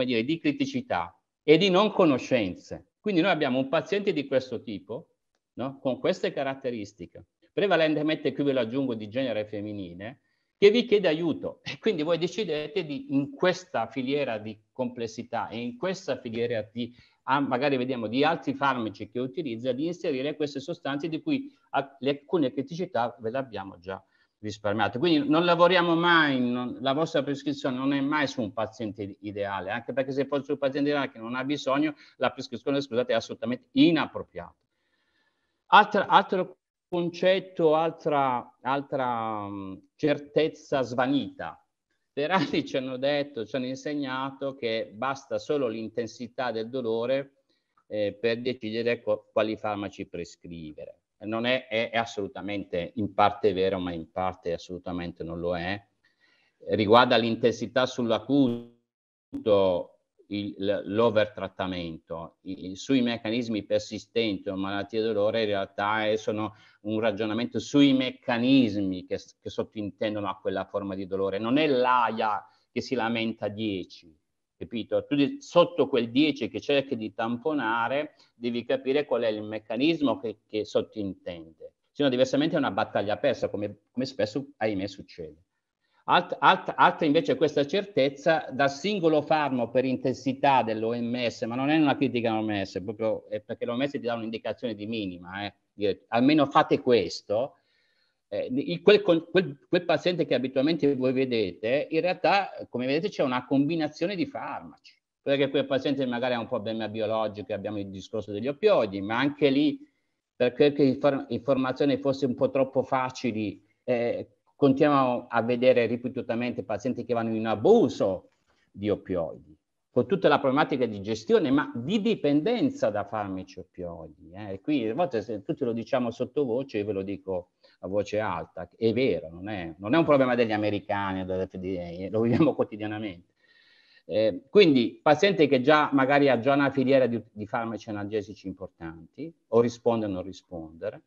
dire, di criticità e di non conoscenze. Quindi noi abbiamo un paziente di questo tipo, no? con queste caratteristiche, prevalentemente qui ve lo aggiungo di genere femminile, che vi chiede aiuto e quindi voi decidete di, in questa filiera di complessità e in questa filiera di ah, magari vediamo di altri farmaci che utilizza di inserire queste sostanze di cui alcune criticità ve le abbiamo già risparmiate. Quindi non lavoriamo mai, non, la vostra prescrizione non è mai su un paziente ideale, anche perché se fosse un paziente ideale che non ha bisogno, la prescrizione, scusate, è assolutamente inappropriata. Altra, altro concetto, altra, altra mm, certezza svanita. Per anni ci hanno detto, ci hanno insegnato che basta solo l'intensità del dolore eh, per decidere quali farmaci prescrivere. Non è, è, è assolutamente in parte vero, ma in parte assolutamente non lo è. Riguarda l'intensità sull'acuto, l'overtrattamento. Sui meccanismi persistenti o malattie dolore in realtà eh, sono un ragionamento sui meccanismi che, che sottintendono a quella forma di dolore. Non è l'AIA che si lamenta 10, capito? Tu sotto quel 10 che cerchi di tamponare devi capire qual è il meccanismo che, che sottintende. Se no diversamente è una battaglia persa come, come spesso ahimè succede. Alt, alt, alta invece questa certezza dal singolo farmaco per intensità dell'OMS, ma non è una critica all'OMS, proprio è perché l'OMS ti dà un'indicazione di minima, eh, dire, almeno fate questo, eh, quel, quel, quel, paziente che abitualmente voi vedete, in realtà, come vedete, c'è una combinazione di farmaci, perché quel paziente magari ha un problema biologico, abbiamo il discorso degli opioidi, ma anche lì, perché l'informazione fosse un po' troppo facile, eh, continuiamo a vedere ripetutamente pazienti che vanno in abuso di opioidi, con tutta la problematica di gestione, ma di dipendenza da farmaci opioidi. Eh. Qui a volte se tutti lo diciamo sottovoce, io ve lo dico a voce alta, è vero, non è, non è un problema degli americani, dell'FDA, eh, lo viviamo quotidianamente. Eh, quindi pazienti che già magari ha già una filiera di, di farmaci analgesici importanti, o risponde o non rispondere,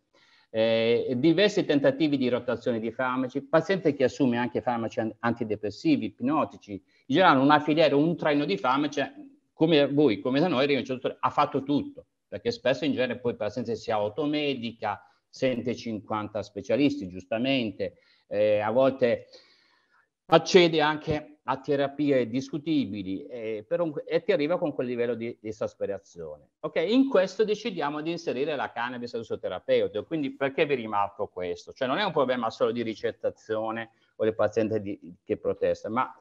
eh, diversi tentativi di rotazione di farmaci, paziente che assume anche farmaci antidepressivi, ipnotici, in generale una filiera, un traino di farmaci, come voi, come da noi, ha fatto tutto, perché spesso in genere poi il paziente si automedica, sente 50 specialisti, giustamente, eh, a volte accede anche a terapie discutibili e, eh, un, e ti arriva con quel livello di, di esasperazione. Ok, In questo decidiamo di inserire la cannabis ad uso terapeutico, quindi perché vi rimarco questo? Cioè non è un problema solo di ricettazione o del paziente di, che protesta, ma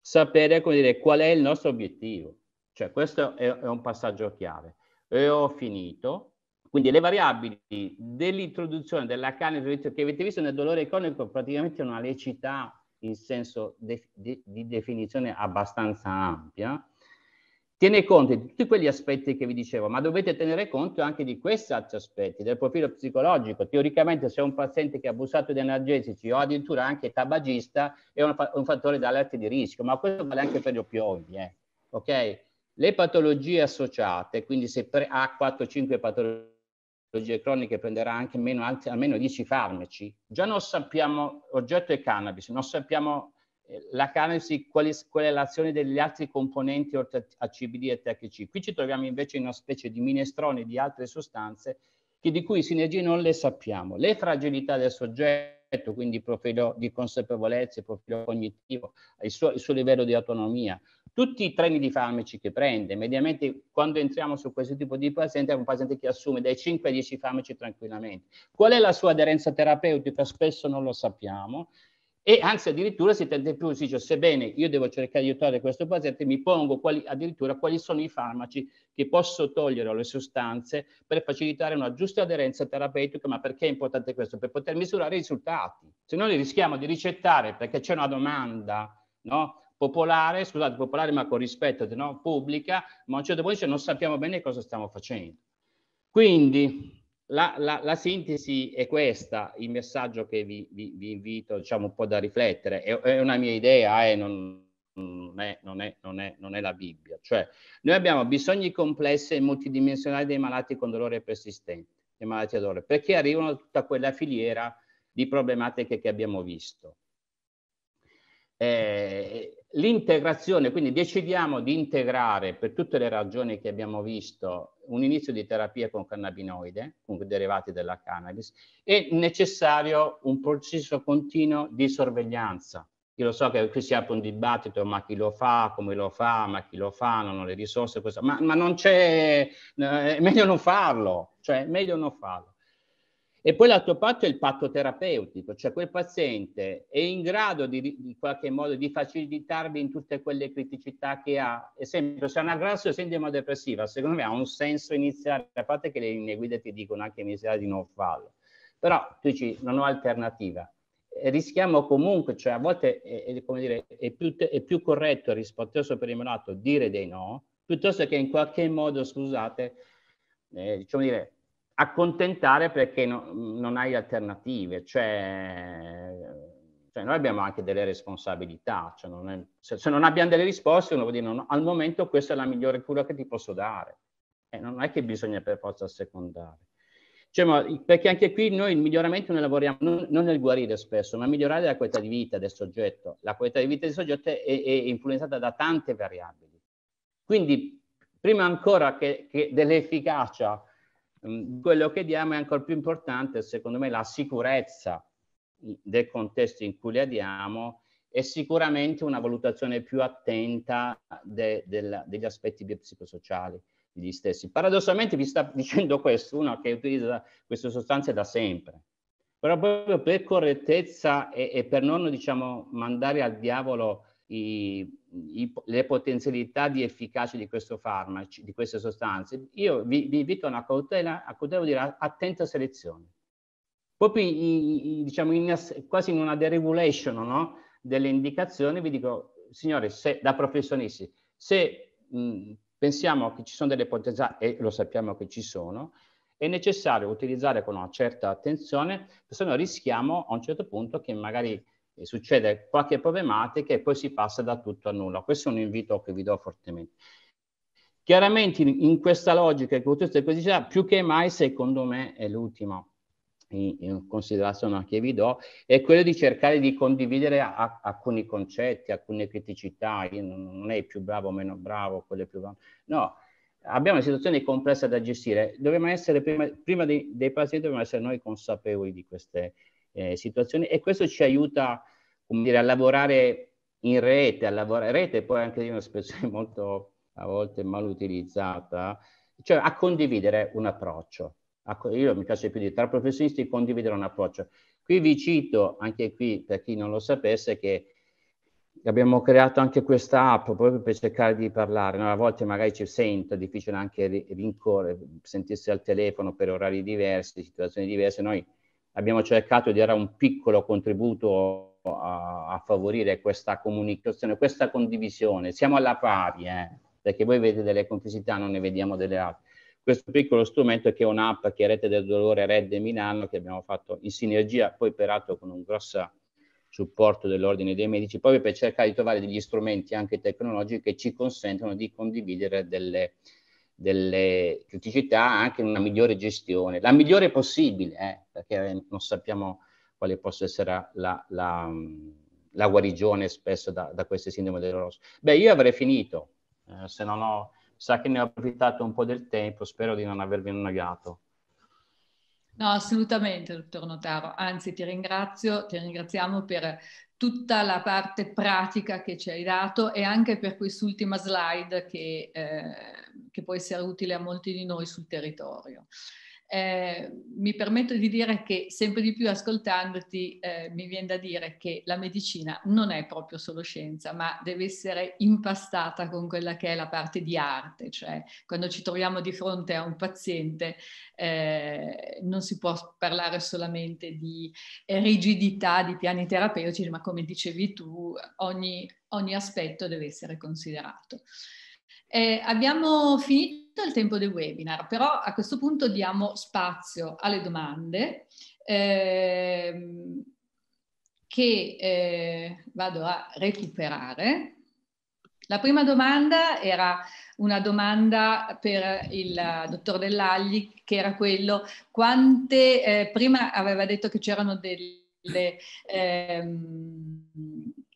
sapere dire, qual è il nostro obiettivo. Cioè questo è, è un passaggio chiave. E ho finito. Quindi le variabili dell'introduzione della cannabis che avete visto nel dolore cronico praticamente una lecità in senso de di, di definizione abbastanza ampia, tiene conto di tutti quegli aspetti che vi dicevo, ma dovete tenere conto anche di questi altri aspetti, del profilo psicologico. Teoricamente se un paziente che ha abusato di analgesici o addirittura anche tabagista è un, fa un fattore di allerta di rischio, ma questo vale anche per gli opioidi. Eh. Okay? Le patologie associate, quindi se ha 4-5 patologie patologie croniche prenderà anche meno, almeno 10 farmaci, già non sappiamo, oggetto è cannabis, non sappiamo eh, la cannabis, quali, qual è l'azione degli altri componenti oltre a CBD e THC. Qui ci troviamo invece in una specie di minestrone di altre sostanze che, di cui sinergie non le sappiamo. Le fragilità del soggetto, quindi profilo di consapevolezza, profilo cognitivo, il suo, il suo livello di autonomia, tutti i treni di farmaci che prende, mediamente quando entriamo su questo tipo di paziente è un paziente che assume dai 5 ai 10 farmaci tranquillamente. Qual è la sua aderenza terapeutica? Spesso non lo sappiamo e anzi addirittura si tende più, si dice sebbene io devo cercare di aiutare questo paziente, mi pongo quali, addirittura quali sono i farmaci che posso togliere alle sostanze per facilitare una giusta aderenza terapeutica, ma perché è importante questo? Per poter misurare i risultati, se no rischiamo di ricettare perché c'è una domanda, no? popolare, scusate, popolare ma con rispetto, no? pubblica, ma a un certo punto dice non sappiamo bene cosa stiamo facendo. Quindi la, la, la sintesi è questa, il messaggio che vi, vi, vi, invito diciamo, un po' da riflettere, è, è una mia idea eh, non, non è, non, è, non, è, non è, la Bibbia. Cioè, noi abbiamo bisogni complessi e multidimensionali dei malati con dolore persistente, dei malati ad dolore, perché arrivano da tutta quella filiera di problematiche che abbiamo visto. Eh, L'integrazione, quindi decidiamo di integrare per tutte le ragioni che abbiamo visto un inizio di terapia con cannabinoide, con derivati della cannabis, è necessario un processo continuo di sorveglianza. Io lo so che qui si apre un dibattito, ma chi lo fa, come lo fa, ma chi lo fa, non ho le risorse, questo, ma, ma non c'è, eh, è meglio non farlo, cioè è meglio non farlo. E poi l'altro patto è il patto terapeutico, cioè quel paziente è in grado di, in qualche modo di facilitarvi in tutte quelle criticità che ha. Esempio, se è una grasso sindrome depressiva, secondo me ha un senso iniziare, a parte che le linee guida ti dicono anche iniziare di non farlo, però tu dici non ho alternativa. E rischiamo comunque, cioè a volte è, è, dire, è, più, è più, corretto e rispettoso per il malato dire dei no, piuttosto che in qualche modo, scusate, eh, diciamo dire, accontentare perché no, non hai alternative, cioè, cioè, noi abbiamo anche delle responsabilità, cioè non è, se, se, non abbiamo delle risposte uno vuol dire no, al momento questa è la migliore cura che ti posso dare e non è che bisogna per forza secondare. Cioè, ma, perché anche qui noi il miglioramento ne lavoriamo non, non, nel guarire spesso, ma migliorare la qualità di vita del soggetto. La qualità di vita del soggetto è, è influenzata da tante variabili. Quindi prima ancora che, che dell'efficacia Mm, quello che diamo è ancora più importante, secondo me, la sicurezza del contesto in cui le diamo e sicuramente una valutazione più attenta de, de, degli aspetti psicosociali degli stessi. Paradossalmente vi sta dicendo questo, uno che utilizza queste sostanze da sempre, però proprio per correttezza e, e per non diciamo, mandare al diavolo i, i, le potenzialità di efficacia di, questo farmaci, di queste sostanze, io vi, vi invito a una cautela, a cautela dire attenta selezione. Proprio i, diciamo in, quasi in una deregulation no? delle indicazioni, vi dico, signori, se, da professionisti, se mh, pensiamo che ci sono delle potenzialità, e lo sappiamo che ci sono, è necessario utilizzare con una certa attenzione, se no rischiamo a un certo punto che magari e succede qualche problematica e poi si passa da tutto a nulla. Questo è un invito che vi do fortemente. Chiaramente in questa logica con tutte queste cose, più che mai secondo me è l'ultima considerazione che vi do, è quello di cercare di condividere a, a, alcuni concetti, alcune criticità, Io non è più bravo o meno bravo, quello più bravo, no, abbiamo una situazione complessa da gestire, dobbiamo essere prima, prima dei, dei pazienti, dobbiamo essere noi consapevoli di queste eh, situazioni e questo ci aiuta dire, a lavorare in rete, a lavorare in rete poi anche di un'espressione molto a volte mal utilizzata, cioè a condividere un approccio. Io mi piace più di tra professionisti condividere un approccio. Qui vi cito, anche qui per chi non lo sapesse, che abbiamo creato anche questa app proprio per cercare di parlare. No? A volte magari ci sento, è difficile anche rincorrere, sentirsi al telefono per orari diversi, situazioni diverse. Noi Abbiamo cercato di dare un piccolo contributo a, a favorire questa comunicazione, questa condivisione. Siamo alla pari, eh, perché voi vedete delle complessità, non ne vediamo delle altre. Questo piccolo strumento che è un'app che è Rete del Dolore Red Milano, che abbiamo fatto in sinergia, poi peraltro con un grosso supporto dell'Ordine dei Medici, proprio per cercare di trovare degli strumenti anche tecnologici che ci consentano di condividere delle, delle criticità anche in una migliore gestione, la migliore possibile, eh, perché non sappiamo quale possa essere la, la, mm, la guarigione spesso da, da queste sindrome dell'orologio. Beh, io avrei finito, eh, se non ho, sa che ne ho approfittato un po' del tempo, spero di non avervi annoiato.
No, assolutamente, dottor Notaro. Anzi, ti ringrazio, ti ringraziamo per tutta la parte pratica che ci hai dato e anche per quest'ultima slide che, eh, che può essere utile a molti di noi sul territorio eh, mi permetto di dire che sempre di più ascoltandoti eh, mi viene da dire che la medicina non è proprio solo scienza, ma deve essere impastata con quella che è la parte di arte, cioè quando ci troviamo di fronte a un paziente eh, non si può parlare solamente di rigidità di piani terapeutici, ma come dicevi tu, ogni, ogni aspetto deve essere considerato. Eh, abbiamo finito tutto il tempo del webinar, però a questo punto diamo spazio alle domande ehm, che eh, vado a recuperare. La prima domanda era una domanda per il eh, dottor Dell'Agli, che era quello, quante, eh, prima aveva detto che c'erano delle... Ehm,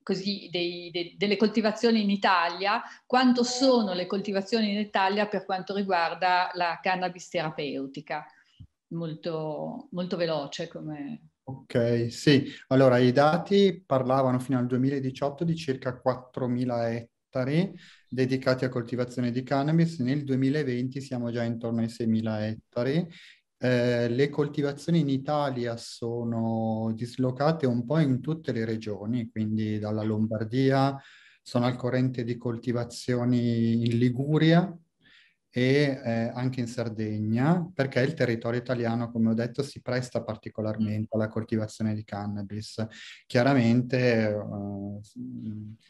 così dei, de, delle coltivazioni in Italia, quanto sono le coltivazioni in Italia per quanto riguarda la cannabis terapeutica. Molto, molto veloce come...
Ok, sì. Allora, i dati parlavano fino al 2018 di circa 4.000 ettari dedicati a coltivazione di cannabis, nel 2020 siamo già intorno ai 6.000 ettari eh, le coltivazioni in Italia sono dislocate un po' in tutte le regioni, quindi dalla Lombardia sono al corrente di coltivazioni in Liguria, e eh, anche in Sardegna, perché il territorio italiano, come ho detto, si presta particolarmente alla coltivazione di cannabis. Chiaramente eh,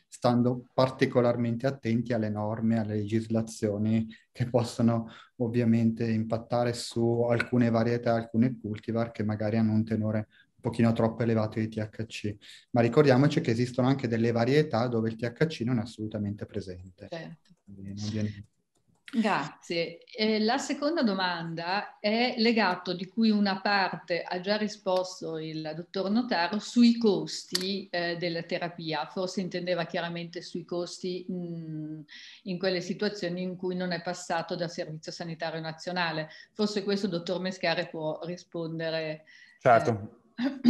stando particolarmente attenti alle norme, alle legislazioni che possono ovviamente impattare su alcune varietà, alcune cultivar che magari hanno un tenore un pochino troppo elevato di THC, ma ricordiamoci che esistono anche delle varietà dove il THC non è assolutamente
presente. Certo. Quindi non viene Grazie. Eh, la seconda domanda è legato, di cui una parte ha già risposto il dottor Notaro, sui costi eh, della terapia. Forse intendeva chiaramente sui costi mh, mm, in quelle situazioni in cui non è passato dal Servizio Sanitario Nazionale. Forse questo dottor Mescare può rispondere.
Certo. Eh.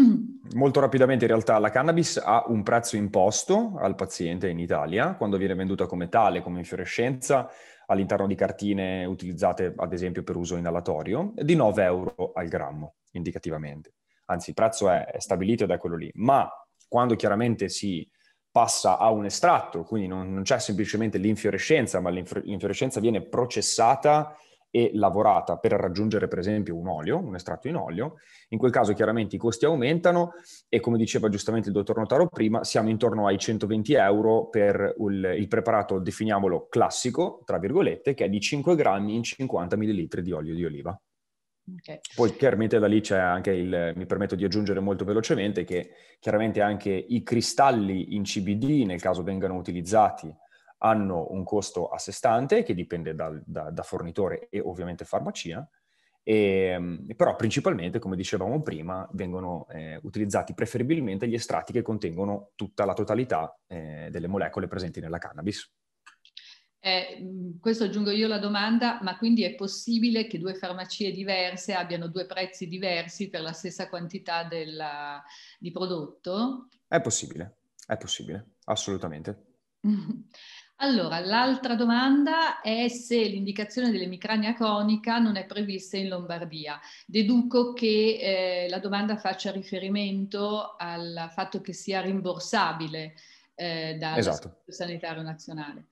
Molto rapidamente in realtà la cannabis ha un prezzo imposto al paziente in Italia quando viene venduta come tale, come infiorescenza all'interno di cartine utilizzate ad esempio per uso inalatorio, di 9 euro al grammo indicativamente. Anzi, il prezzo è stabilito da quello lì, ma quando chiaramente si passa a un estratto, quindi non, non c'è semplicemente l'infiorescenza, ma l'infiorescenza viene processata e lavorata per raggiungere per esempio un olio, un estratto in olio, in quel caso chiaramente i costi aumentano e come diceva giustamente il dottor Notaro prima, siamo intorno ai 120 euro per il, il preparato, definiamolo classico, tra virgolette, che è di 5 grammi in 50 ml di olio di oliva. Okay. Poi chiaramente da lì c'è anche il, mi permetto di aggiungere molto velocemente, che chiaramente anche i cristalli in CBD, nel caso vengano utilizzati hanno un costo a sé stante che dipende dal, da, da, fornitore e ovviamente farmacia, e, ehm, però principalmente, come dicevamo prima, vengono eh, utilizzati preferibilmente gli estratti che contengono tutta la totalità eh, delle molecole presenti nella cannabis.
Eh, questo aggiungo io la domanda, ma quindi è possibile che due farmacie diverse abbiano due prezzi diversi per la stessa quantità della, di prodotto?
È possibile, è possibile, assolutamente.
Allora, l'altra domanda è se l'indicazione dell'emicrania cronica non è prevista in Lombardia. Deduco che eh, la domanda faccia riferimento al fatto che sia rimborsabile eh, dal esatto. Sanitario Nazionale.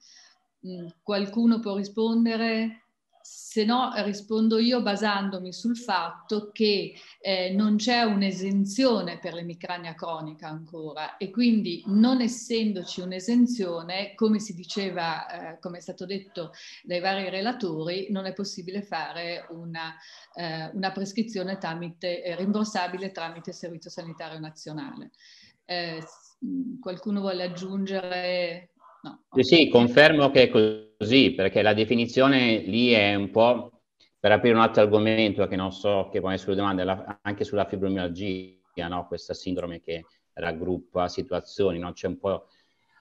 Mm, qualcuno può rispondere? se no eh, rispondo io basandomi sul fatto che eh, non c'è un'esenzione per l'emicrania cronica ancora e quindi non essendoci un'esenzione, come si diceva, eh, come è stato detto dai vari relatori, non è possibile fare una, eh, una prescrizione tramite, eh, rimborsabile tramite Servizio Sanitario Nazionale. Eh, qualcuno vuole aggiungere?
No. Okay. Sì, confermo che è così così, perché la definizione lì è un po' per aprire un altro argomento che non so che pone sulle domande, la, anche sulla fibromialgia, no? questa sindrome che raggruppa situazioni, no? c'è un po'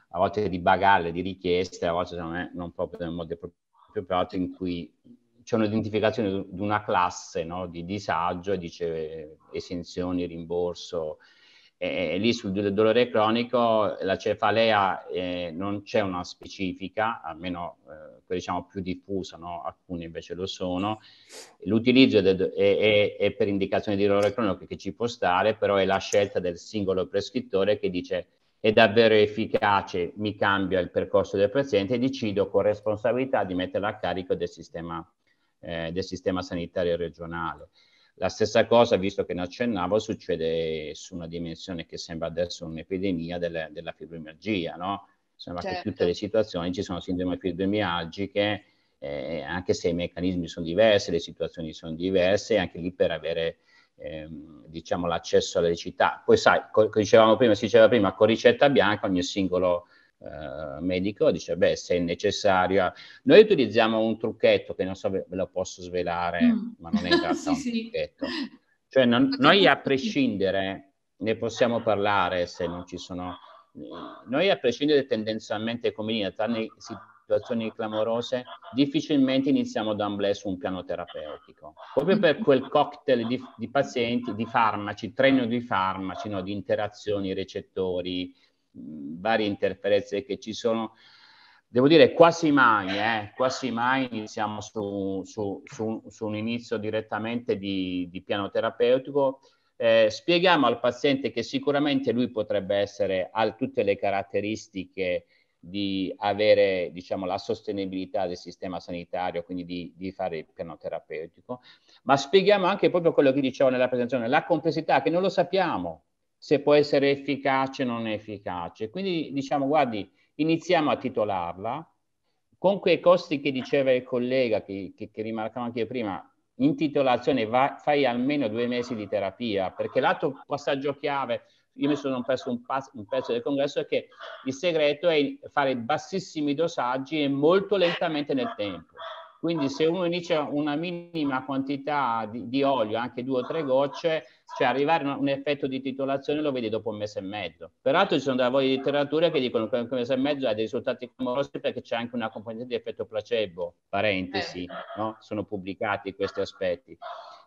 a volte di bagalle, di richieste, a volte secondo me non proprio nel modo proprio proprio in cui c'è un'identificazione di una classe no? di disagio, e dice esenzioni, rimborso, e lì sul dolore cronico la cefalea eh, non c'è una specifica, almeno eh, diciamo più diffusa, no? alcuni invece lo sono. L'utilizzo è, è, è, per indicazione di dolore cronico che ci può stare, però è la scelta del singolo prescrittore che dice è davvero efficace, mi cambia il percorso del paziente e decido con responsabilità di metterla a carico del sistema, eh, del sistema sanitario regionale. La stessa cosa, visto che ne accennavo, succede su una dimensione che sembra adesso un'epidemia delle, della fibromialgia, no? Sembra certo. che in tutte le certo. situazioni ci sono sindrome fibromialgiche, eh, anche se i meccanismi sono diversi, le situazioni sono diverse, anche lì per avere ehm, diciamo, l'accesso alle città. Poi sai, co- dicevamo prima, si diceva prima, con ricetta bianca ogni singolo eh, medico dice, beh, se è necessario. Noi utilizziamo un trucchetto che non so, ve lo posso svelare, mm. ma non è in realtà sì, un trucchetto. Cioè, non, noi a prescindere, ne possiamo parlare se non ci sono... Eh, noi a prescindere tendenzialmente come linea, tranne situazioni clamorose, difficilmente iniziamo da un bless su un piano terapeutico. Proprio per quel cocktail di, di pazienti, di farmaci, treno di farmaci, no? di interazioni, recettori, varie interferenze che ci sono, devo dire quasi mai, eh, quasi mai iniziamo su, su, su, su, un inizio direttamente di, di piano terapeutico. Eh, spieghiamo al paziente che sicuramente lui potrebbe essere, ha tutte le caratteristiche di avere diciamo, la sostenibilità del sistema sanitario, quindi di, di, fare il piano terapeutico, ma spieghiamo anche proprio quello che dicevo nella presentazione, la complessità che non lo sappiamo, se può essere efficace o non efficace. Quindi diciamo, guardi, iniziamo a titolarla con quei costi che diceva il collega, che, che, che rimarcavo anche io prima, in titolazione va, fai almeno due mesi di terapia, perché l'altro passaggio chiave, io mi sono perso un, pas- un pezzo del congresso, è che il segreto è fare bassissimi dosaggi e molto lentamente nel tempo. Quindi se uno inizia una minima quantità di, di olio, anche due o tre gocce, cioè arrivare a un effetto di titolazione lo vedi dopo un mese e mezzo. Peraltro ci sono delle voci di letteratura che dicono che un mese e mezzo ha dei risultati clamorosi perché c'è anche una componente di effetto placebo, parentesi, eh. no? sono pubblicati questi aspetti.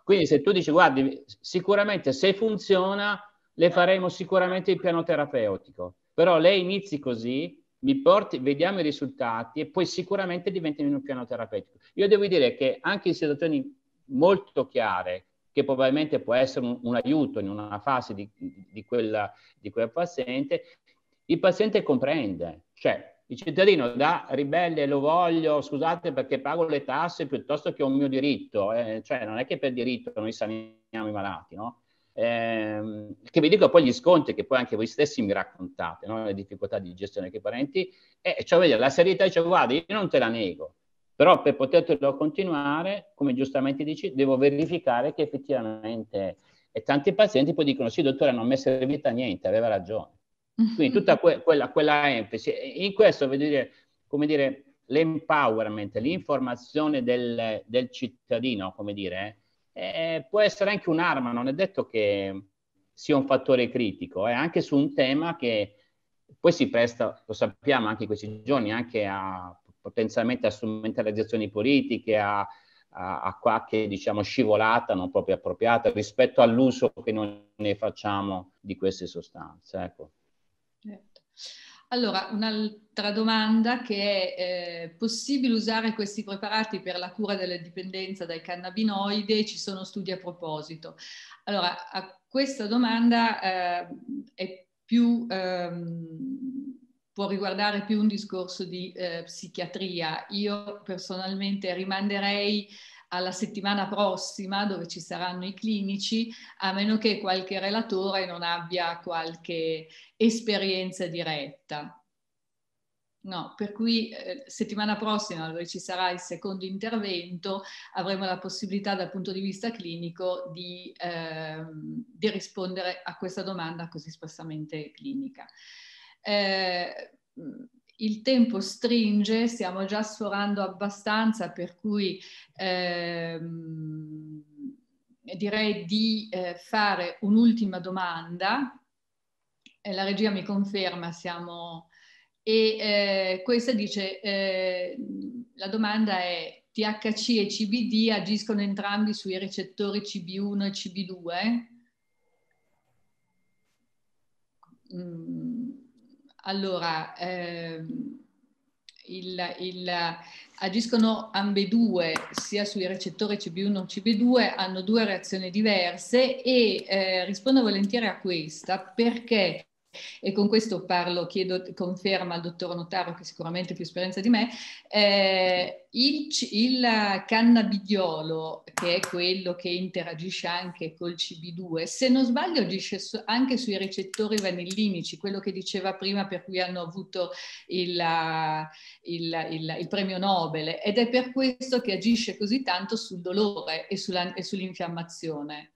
Quindi se tu dici, guardi, sicuramente se funziona, le faremo sicuramente il piano terapeutico, però lei inizi così mi porti, vediamo i risultati e poi sicuramente in un piano terapeutico. Io devo dire che anche in situazioni molto chiare, che probabilmente può essere un, un aiuto in una fase di, di, quella, di quel paziente, il paziente comprende, cioè il cittadino da ribelle lo voglio, scusate perché pago le tasse piuttosto che ho un mio diritto, eh, cioè non è che per diritto noi saniamo i malati, no? ehm, che vi dico poi gli scontri che poi anche voi stessi mi raccontate, no? le difficoltà di gestione che i parenti, e cioè vedete, la serietà dice guarda io non te la nego, però per poterlo continuare, come giustamente dici, devo verificare che effettivamente... E tanti pazienti poi dicono sì dottore non mi è servita niente, aveva ragione. Quindi tutta que- quella, quella enfasi, in questo voglio dire, come dire, l'empowerment, l'informazione del, del cittadino, come dire, eh, eh, può essere anche un'arma, non è detto che sia un fattore critico, è eh, anche su un tema che poi si presta, lo sappiamo anche in questi giorni, anche a potenzialmente a strumentalizzazioni politiche, a, a, a qualche diciamo, scivolata non proprio appropriata rispetto all'uso che noi ne facciamo di queste sostanze. Ecco.
Certo. Allora, un'altra domanda che è eh, possibile usare questi preparati per la cura della dipendenza dai cannabinoide? Ci sono studi a proposito. Allora, a questa domanda eh, è più... Ehm, può riguardare più un discorso di eh, psichiatria. Io personalmente rimanderei alla settimana prossima dove ci saranno i clinici, a meno che qualche relatore non abbia qualche esperienza diretta. No, per cui eh, settimana prossima dove ci sarà il secondo intervento avremo la possibilità dal punto di vista clinico di, eh, di rispondere a questa domanda così spessamente clinica. Eh, il tempo stringe, stiamo già sforando abbastanza, per cui ehm, direi di eh, fare un'ultima domanda. Eh, la regia mi conferma, siamo... E eh, questa dice, eh, la domanda è, THC e CBD agiscono entrambi sui recettori CB1 e CB2? Mm allora, ehm, il, il, agiscono ambedue sia sui recettori CB1 che CB2, hanno due reazioni diverse e eh, rispondo volentieri a questa perché e con questo parlo, chiedo conferma al dottor Notaro che sicuramente ha più esperienza di me, eh, il, il, cannabidiolo, che è quello che interagisce anche col CB2, se non sbaglio agisce anche sui recettori vanillinici, quello che diceva prima per cui hanno avuto il, il, il, il premio Nobel, ed è per questo che agisce così tanto sul dolore e, sulla, e sull'infiammazione.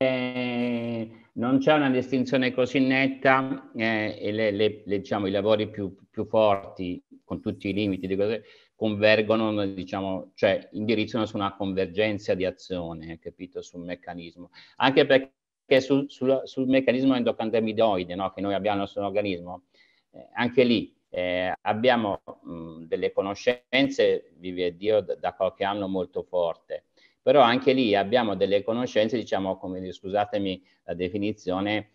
Eh, non c'è una distinzione così netta eh, e le, le, le, diciamo, i lavori più, più, forti, con tutti i limiti, cose, convergono, diciamo, cioè indirizzano su una convergenza di azione, capito, sul meccanismo. Anche perché sul, sul, sul meccanismo endocannabinoide no, che noi abbiamo nel nostro organismo, eh, anche lì eh, abbiamo mh, delle conoscenze, vive Dio, da, da qualche anno molto forte però anche lì abbiamo delle conoscenze, diciamo, come, scusatemi la definizione,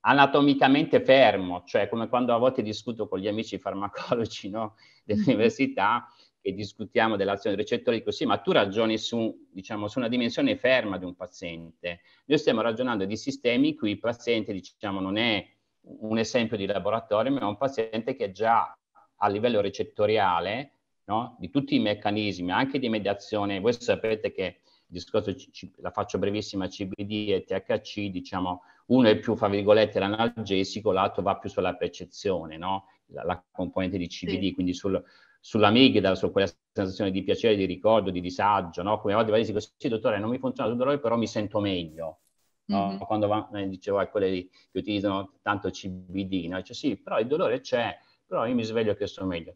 anatomicamente fermo, cioè come quando a volte discuto con gli amici farmacologi no, dell'università e discutiamo dell'azione del recettore, dico sì, ma tu ragioni su, diciamo, su una dimensione ferma di un paziente. Noi stiamo ragionando di sistemi in cui il paziente diciamo, non è un esempio di laboratorio, ma è un paziente che già a livello recettoriale, no, di tutti i meccanismi, anche di mediazione, voi sapete che discorso la faccio brevissima, CBD e THC, diciamo, uno è più, fra virgolette, l'analgesico, l'altro va più sulla percezione, no? la, la, componente di CBD, sì. quindi sul, sull'amigdala, su quella sensazione di piacere, di ricordo, di disagio, no? Come a volte dico, sì dottore, non mi funziona il dolore, però mi sento meglio. No? Mm-hmm. Quando va, eh, dicevo a eh, quelli che utilizzano tanto CBD, no? Dice, sì, però il dolore c'è, però io mi sveglio che sono meglio.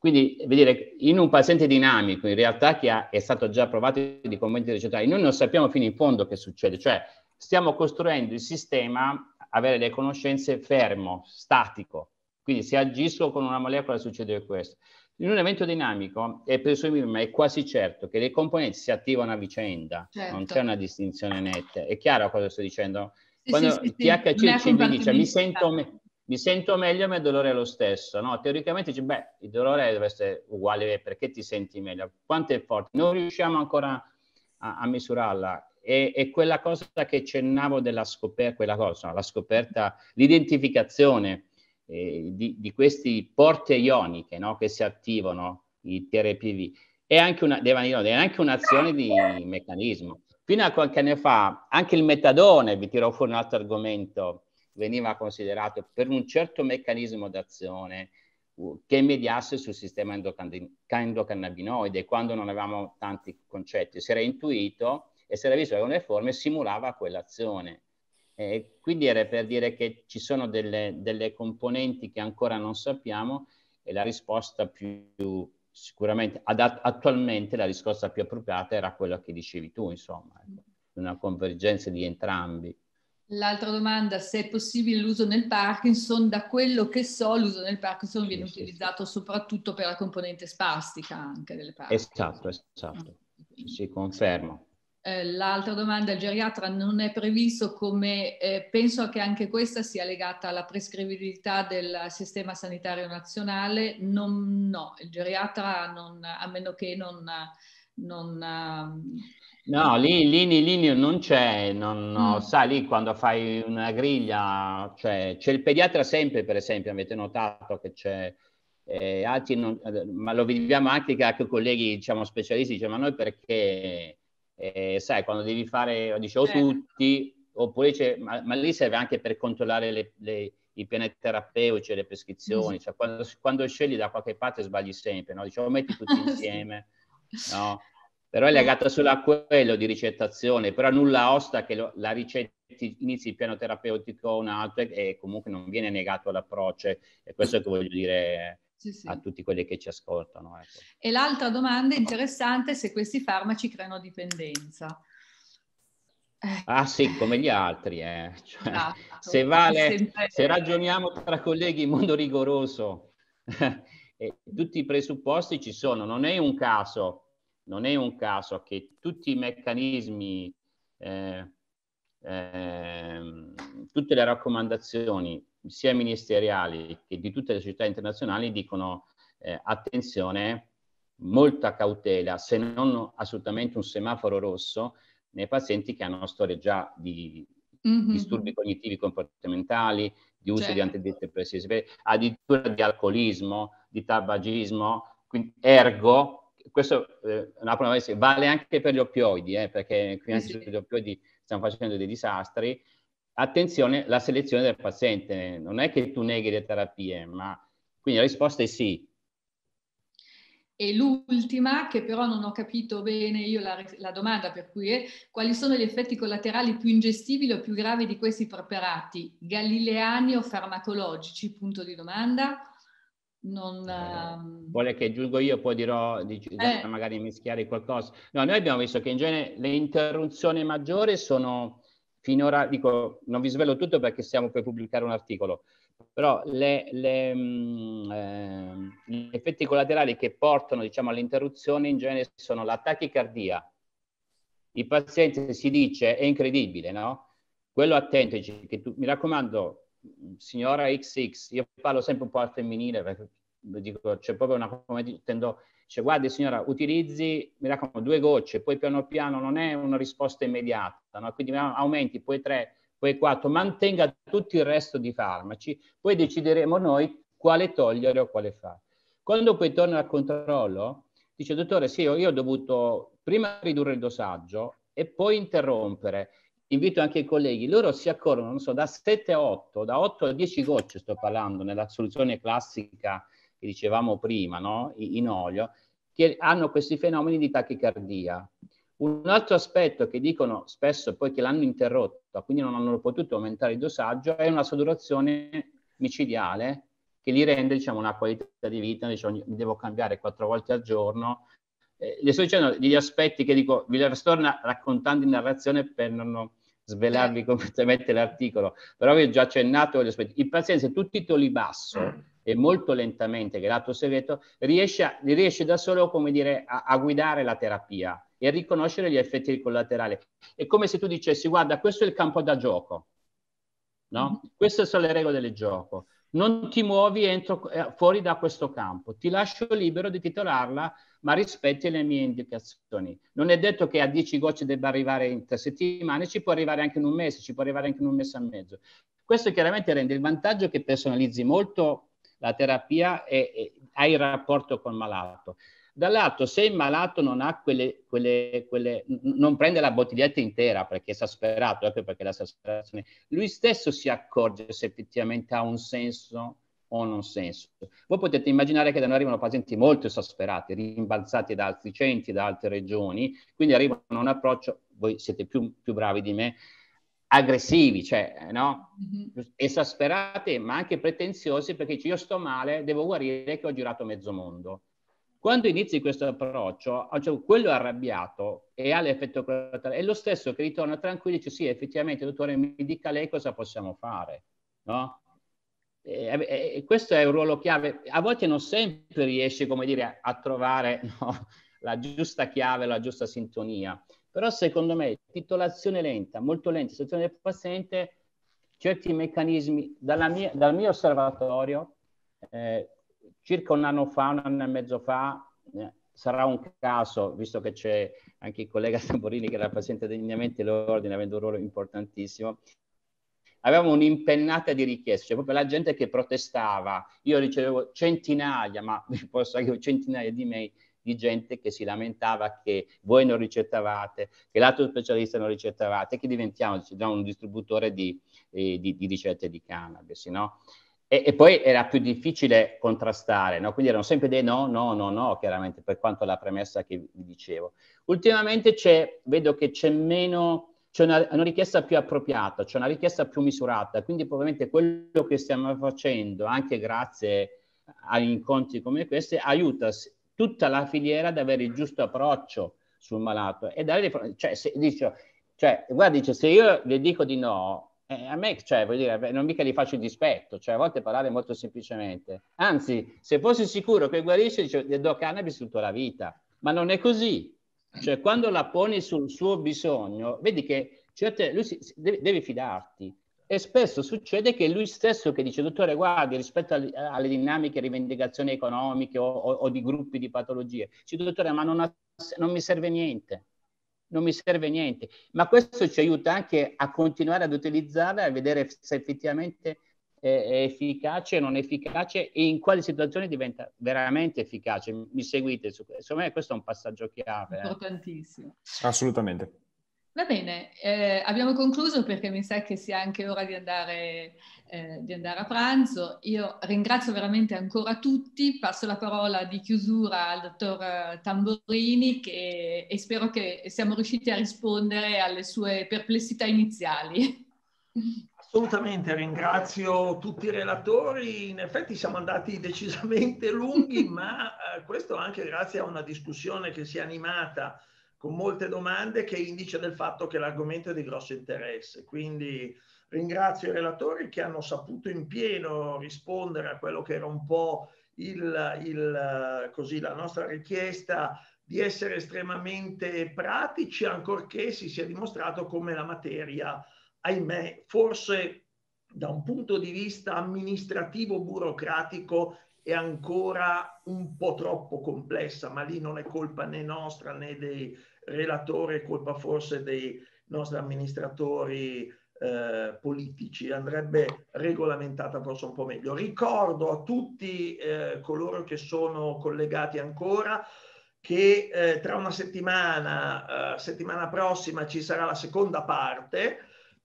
Quindi, dire, in un paziente dinamico, in realtà che ha, è stato già provato di commenti recettuali, noi non sappiamo fino in fondo che succede, cioè stiamo costruendo il sistema, avere le conoscenze fermo, statico. Quindi se agisco con una molecola succede questo. In un evento dinamico è presumibile, ma è quasi certo che le componenti si attivano a vicenda, certo. non c'è una distinzione netta. È chiaro cosa sto dicendo? Sì, Quando sì, sì, THC ci dice mi sento... Me- mi sento meglio ma il dolore è lo stesso, no? Teoricamente dici, beh, il dolore deve essere uguale perché ti senti meglio, quanto è forte? Non riusciamo ancora a, a misurarla. E, e, quella cosa che accennavo della scoperta, quella cosa, no? la scoperta, l'identificazione eh, di, di, questi porte ioniche no? che si attivano, i TRPV, è anche, una, Vanino, è anche un'azione di meccanismo. Fino a qualche anno fa anche il metadone, vi tiro fuori un altro argomento, veniva considerato per un certo meccanismo d'azione che mediasse sul sistema endocannabinoide, quando non avevamo tanti concetti. Si era intuito e si era visto che una forme simulava quell'azione. Eh, quindi era per dire che ci sono delle, delle, componenti che ancora non sappiamo e la risposta più sicuramente adat- attualmente la risposta più appropriata era quella che dicevi tu, insomma, ecco, una convergenza di entrambi.
L'altra domanda, se è possibile l'uso nel Parkinson, da quello che so l'uso nel Parkinson viene sì, utilizzato sì. soprattutto per la componente spastica anche delle parti.
Esatto, esatto, ah, si conferma.
Eh, l'altra domanda, il geriatra non è previsto come, eh, penso che anche questa sia legata alla prescrivibilità del sistema sanitario nazionale, non, no, il geriatra non, a meno che non... non
No, lì linea linea non c'è, non, no, mm. sai lì quando fai una griglia, cioè, c'è il pediatra sempre per esempio, avete notato che c'è, eh, altri non, ma lo vediamo anche che anche colleghi diciamo specialisti, dice ma noi perché, eh, sai quando devi fare, dicevo o eh. tutti, oppure c'è, ma, ma, lì serve anche per controllare le, le, i piani terapeutici, le prescrizioni, mm. cioè, quando, quando, scegli da qualche parte sbagli sempre, no? Dice metti tutti insieme, no? però è legata solo a quello di ricettazione, però nulla osta che lo, la ricetti, inizi il piano terapeutico o un altro e comunque non viene negato l'approccio e questo è che voglio dire sì, sì. a tutti quelli che ci ascoltano. Ecco.
E l'altra domanda interessante è se questi farmaci creano dipendenza.
Eh. Ah sì, come gli altri. Eh. Cioè, esatto, se, vale, sempre... se ragioniamo tra colleghi in modo rigoroso, tutti i presupposti ci sono, non è un caso non è un caso che tutti i meccanismi, eh, eh, tutte le raccomandazioni, sia ministeriali che di tutte le società internazionali, dicono eh, attenzione, molta cautela, se non assolutamente un semaforo rosso, nei pazienti che hanno storie già di
mm-hmm. disturbi
cognitivi comportamentali, di uso certo. di antidepressivi, addirittura di alcolismo, di tabagismo, quindi ergo questo eh, vale anche per gli oppioidi, eh, perché qui anche per gli oppioidi stiamo facendo dei disastri. Attenzione, la selezione del paziente, non è che tu neghi le terapie, ma quindi la risposta è sì.
E l'ultima, che però non ho capito bene io la, la domanda per cui è, quali sono gli effetti collaterali più ingestibili o più gravi di questi preparati? Galileani o farmacologici? Punto di domanda non... Eh, ehm,
vuole che aggiungo io, poi dirò, di, eh. magari mischiare qualcosa. No, noi abbiamo visto che in genere le interruzioni maggiori sono finora, dico, non vi svelo tutto perché stiamo per pubblicare un articolo, però le, le, mh, mm, eh, gli effetti collaterali che portano diciamo, all'interruzione in genere sono la tachicardia. I pazienti si dice, è incredibile, no? Quello attento, che tu, mi raccomando, signora XX, io parlo sempre un po' al femminile perché dico, c'è proprio una, come tendo, dice cioè, guardi signora, utilizzi, mi raccomando, due gocce, poi piano piano non è una risposta immediata, no? quindi aumenti, poi tre, poi quattro, mantenga tutto il resto di farmaci, poi decideremo noi quale togliere o quale fare. Quando poi torna al controllo, dice dottore, sì, io, io ho dovuto prima ridurre il dosaggio e poi interrompere invito anche i colleghi, loro si accorgono, non so, da 7 a 8, da 8 a 10 gocce sto parlando, nella soluzione classica che dicevamo prima, no? in olio, che hanno questi fenomeni di tachicardia. Un altro aspetto che dicono spesso poi che l'hanno interrotta, quindi non hanno potuto aumentare il dosaggio, è una saturazione micidiale che li rende diciamo, una qualità di vita, diciamo, devo cambiare quattro volte al giorno. Eh, le sto dicendo degli aspetti che dico, vi sto raccontando in narrazione per non svelarvi eh. completamente l'articolo, però vi ho già accennato gli aspetti. Il paziente, se tu titoli basso mm. e molto lentamente, che è l'atto segreto, riesce, riesce da solo, come dire, a, a guidare la terapia e a riconoscere gli effetti collaterali. È come se tu dicessi, guarda, questo è il campo da gioco, no? Mm-hmm. Queste sono le regole del gioco non ti muovi entro, eh, fuori da questo campo, ti lascio libero di titolarla, ma rispetti le mie indicazioni. Non è detto che a 10 gocce debba arrivare in tre settimane, ci può arrivare anche in un mese, ci può arrivare anche in un mese e mezzo. Questo chiaramente rende il vantaggio che personalizzi molto la terapia e, e hai il rapporto col malato. Dall'altro, se il malato non, quelle, quelle, quelle, non prende la bottiglietta intera perché è esasperato, ecco perché la esasperazione, lui stesso si accorge se effettivamente ha un senso o non senso. Voi potete immaginare che da noi arrivano pazienti molto esasperati, rimbalzati da altri centri, da altre regioni, quindi arrivano a un approccio, voi siete più, più bravi di me, aggressivi, cioè eh, no? Mm-hmm. esasperati ma anche pretenziosi perché io sto male, devo guarire che ho girato mezzo mondo. Quando inizi questo approccio, cioè quello arrabbiato e ha l'effetto collaterale, è lo stesso che ritorna tranquillo e dice sì, effettivamente, dottore, mi dica lei cosa possiamo fare, no? E, e questo è un ruolo chiave. A volte non sempre riesci, come dire, a, trovare no, la giusta chiave, la giusta sintonia. Però secondo me titolazione lenta, molto lenta, situazione del paziente, certi meccanismi, mia, dal mio osservatorio, eh, circa un anno fa, un anno e mezzo fa, eh, sarà un caso, visto che c'è anche il collega Tamborini che rappresenta degnamente l'ordine, avendo un ruolo importantissimo, avevamo un'impennata di richieste, cioè proprio la gente che protestava, io ricevevo centinaia, ma posso anche centinaia di mail di gente che si lamentava che voi non ricettavate, che l'altro specialista non ricettavate, che diventiamo cioè, un distributore di, eh, di, di ricette di cannabis, no? E, e, poi era più difficile contrastare, no? quindi erano sempre dei no, no, no, no, chiaramente, per quanto la premessa che vi dicevo. Ultimamente vedo che c'è meno, c'è una, una, richiesta più appropriata, c'è una richiesta più misurata, quindi probabilmente quello che stiamo facendo, anche grazie a incontri come questi, aiuta tutta la filiera ad avere il giusto approccio sul malato e dare, cioè, se, dice, cioè, guarda, dice, se io le dico di no, eh, a me, cioè, voglio dire, non mica gli faccio il dispetto, cioè a volte parlare molto semplicemente. Anzi, se fossi sicuro che guarisce, gli do cannabis tutta la vita. Ma non è così. Cioè, quando la poni sul suo bisogno, vedi che certe, lui si, deve, devi fidarti. E spesso succede che lui stesso che dice, dottore, guardi, rispetto alle, alle dinamiche rivendicazioni economiche o, o, o, di gruppi di patologie, dice, dottore, ma non, ha, non mi serve niente non mi serve niente. Ma questo ci aiuta anche a continuare ad utilizzarla, e a vedere se effettivamente è efficace o non efficace e in quali situazioni diventa veramente efficace. Mi seguite su questo? Secondo me questo è un passaggio chiave. Eh.
Importantissimo.
Eh.
Assolutamente.
Va bene, eh, abbiamo concluso perché mi sa che sia anche ora di andare eh, di andare a pranzo. Io ringrazio veramente ancora tutti, passo la parola di chiusura al dottor eh, Tamborini che, e spero che siamo riusciti a rispondere alle sue perplessità iniziali. Assolutamente,
ringrazio tutti i relatori. In effetti siamo andati decisamente lunghi, ma eh, questo anche grazie a una discussione che si è animata con molte domande che è indice del fatto che l'argomento è di grosso interesse. Quindi Ringrazio i relatori che hanno saputo in pieno rispondere a quello che era un po' il, il, così, la nostra richiesta di essere estremamente pratici, ancorché si sia dimostrato come la materia, ahimè, forse da un punto di vista amministrativo burocratico è ancora un po' troppo complessa, ma lì non è colpa né nostra né dei relatori, è colpa forse dei nostri amministratori eh, politici, andrebbe regolamentata forse un po' meglio. Ricordo a tutti eh, coloro che sono collegati ancora che eh, tra una settimana, eh, settimana prossima, ci sarà la seconda parte,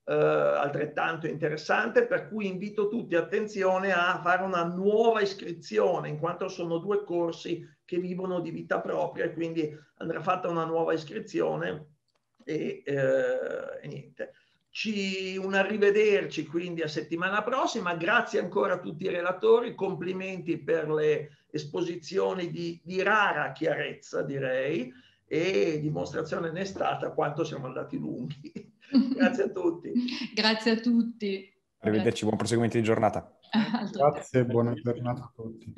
eh, altrettanto interessante, per cui invito tutti, attenzione, a fare una nuova iscrizione, in quanto sono due corsi che vivono di vita propria, quindi andrà fatta una nuova iscrizione e, eh, e niente. Ci, un arrivederci quindi a settimana prossima. Grazie ancora a tutti i relatori, complimenti per le esposizioni di, di rara chiarezza, direi, e dimostrazione ne è stata quanto siamo andati lunghi. Grazie
a tutti. Grazie a tutti. Arrivederci,
buon proseguimento di giornata. Grazie, buona giornata a tutti.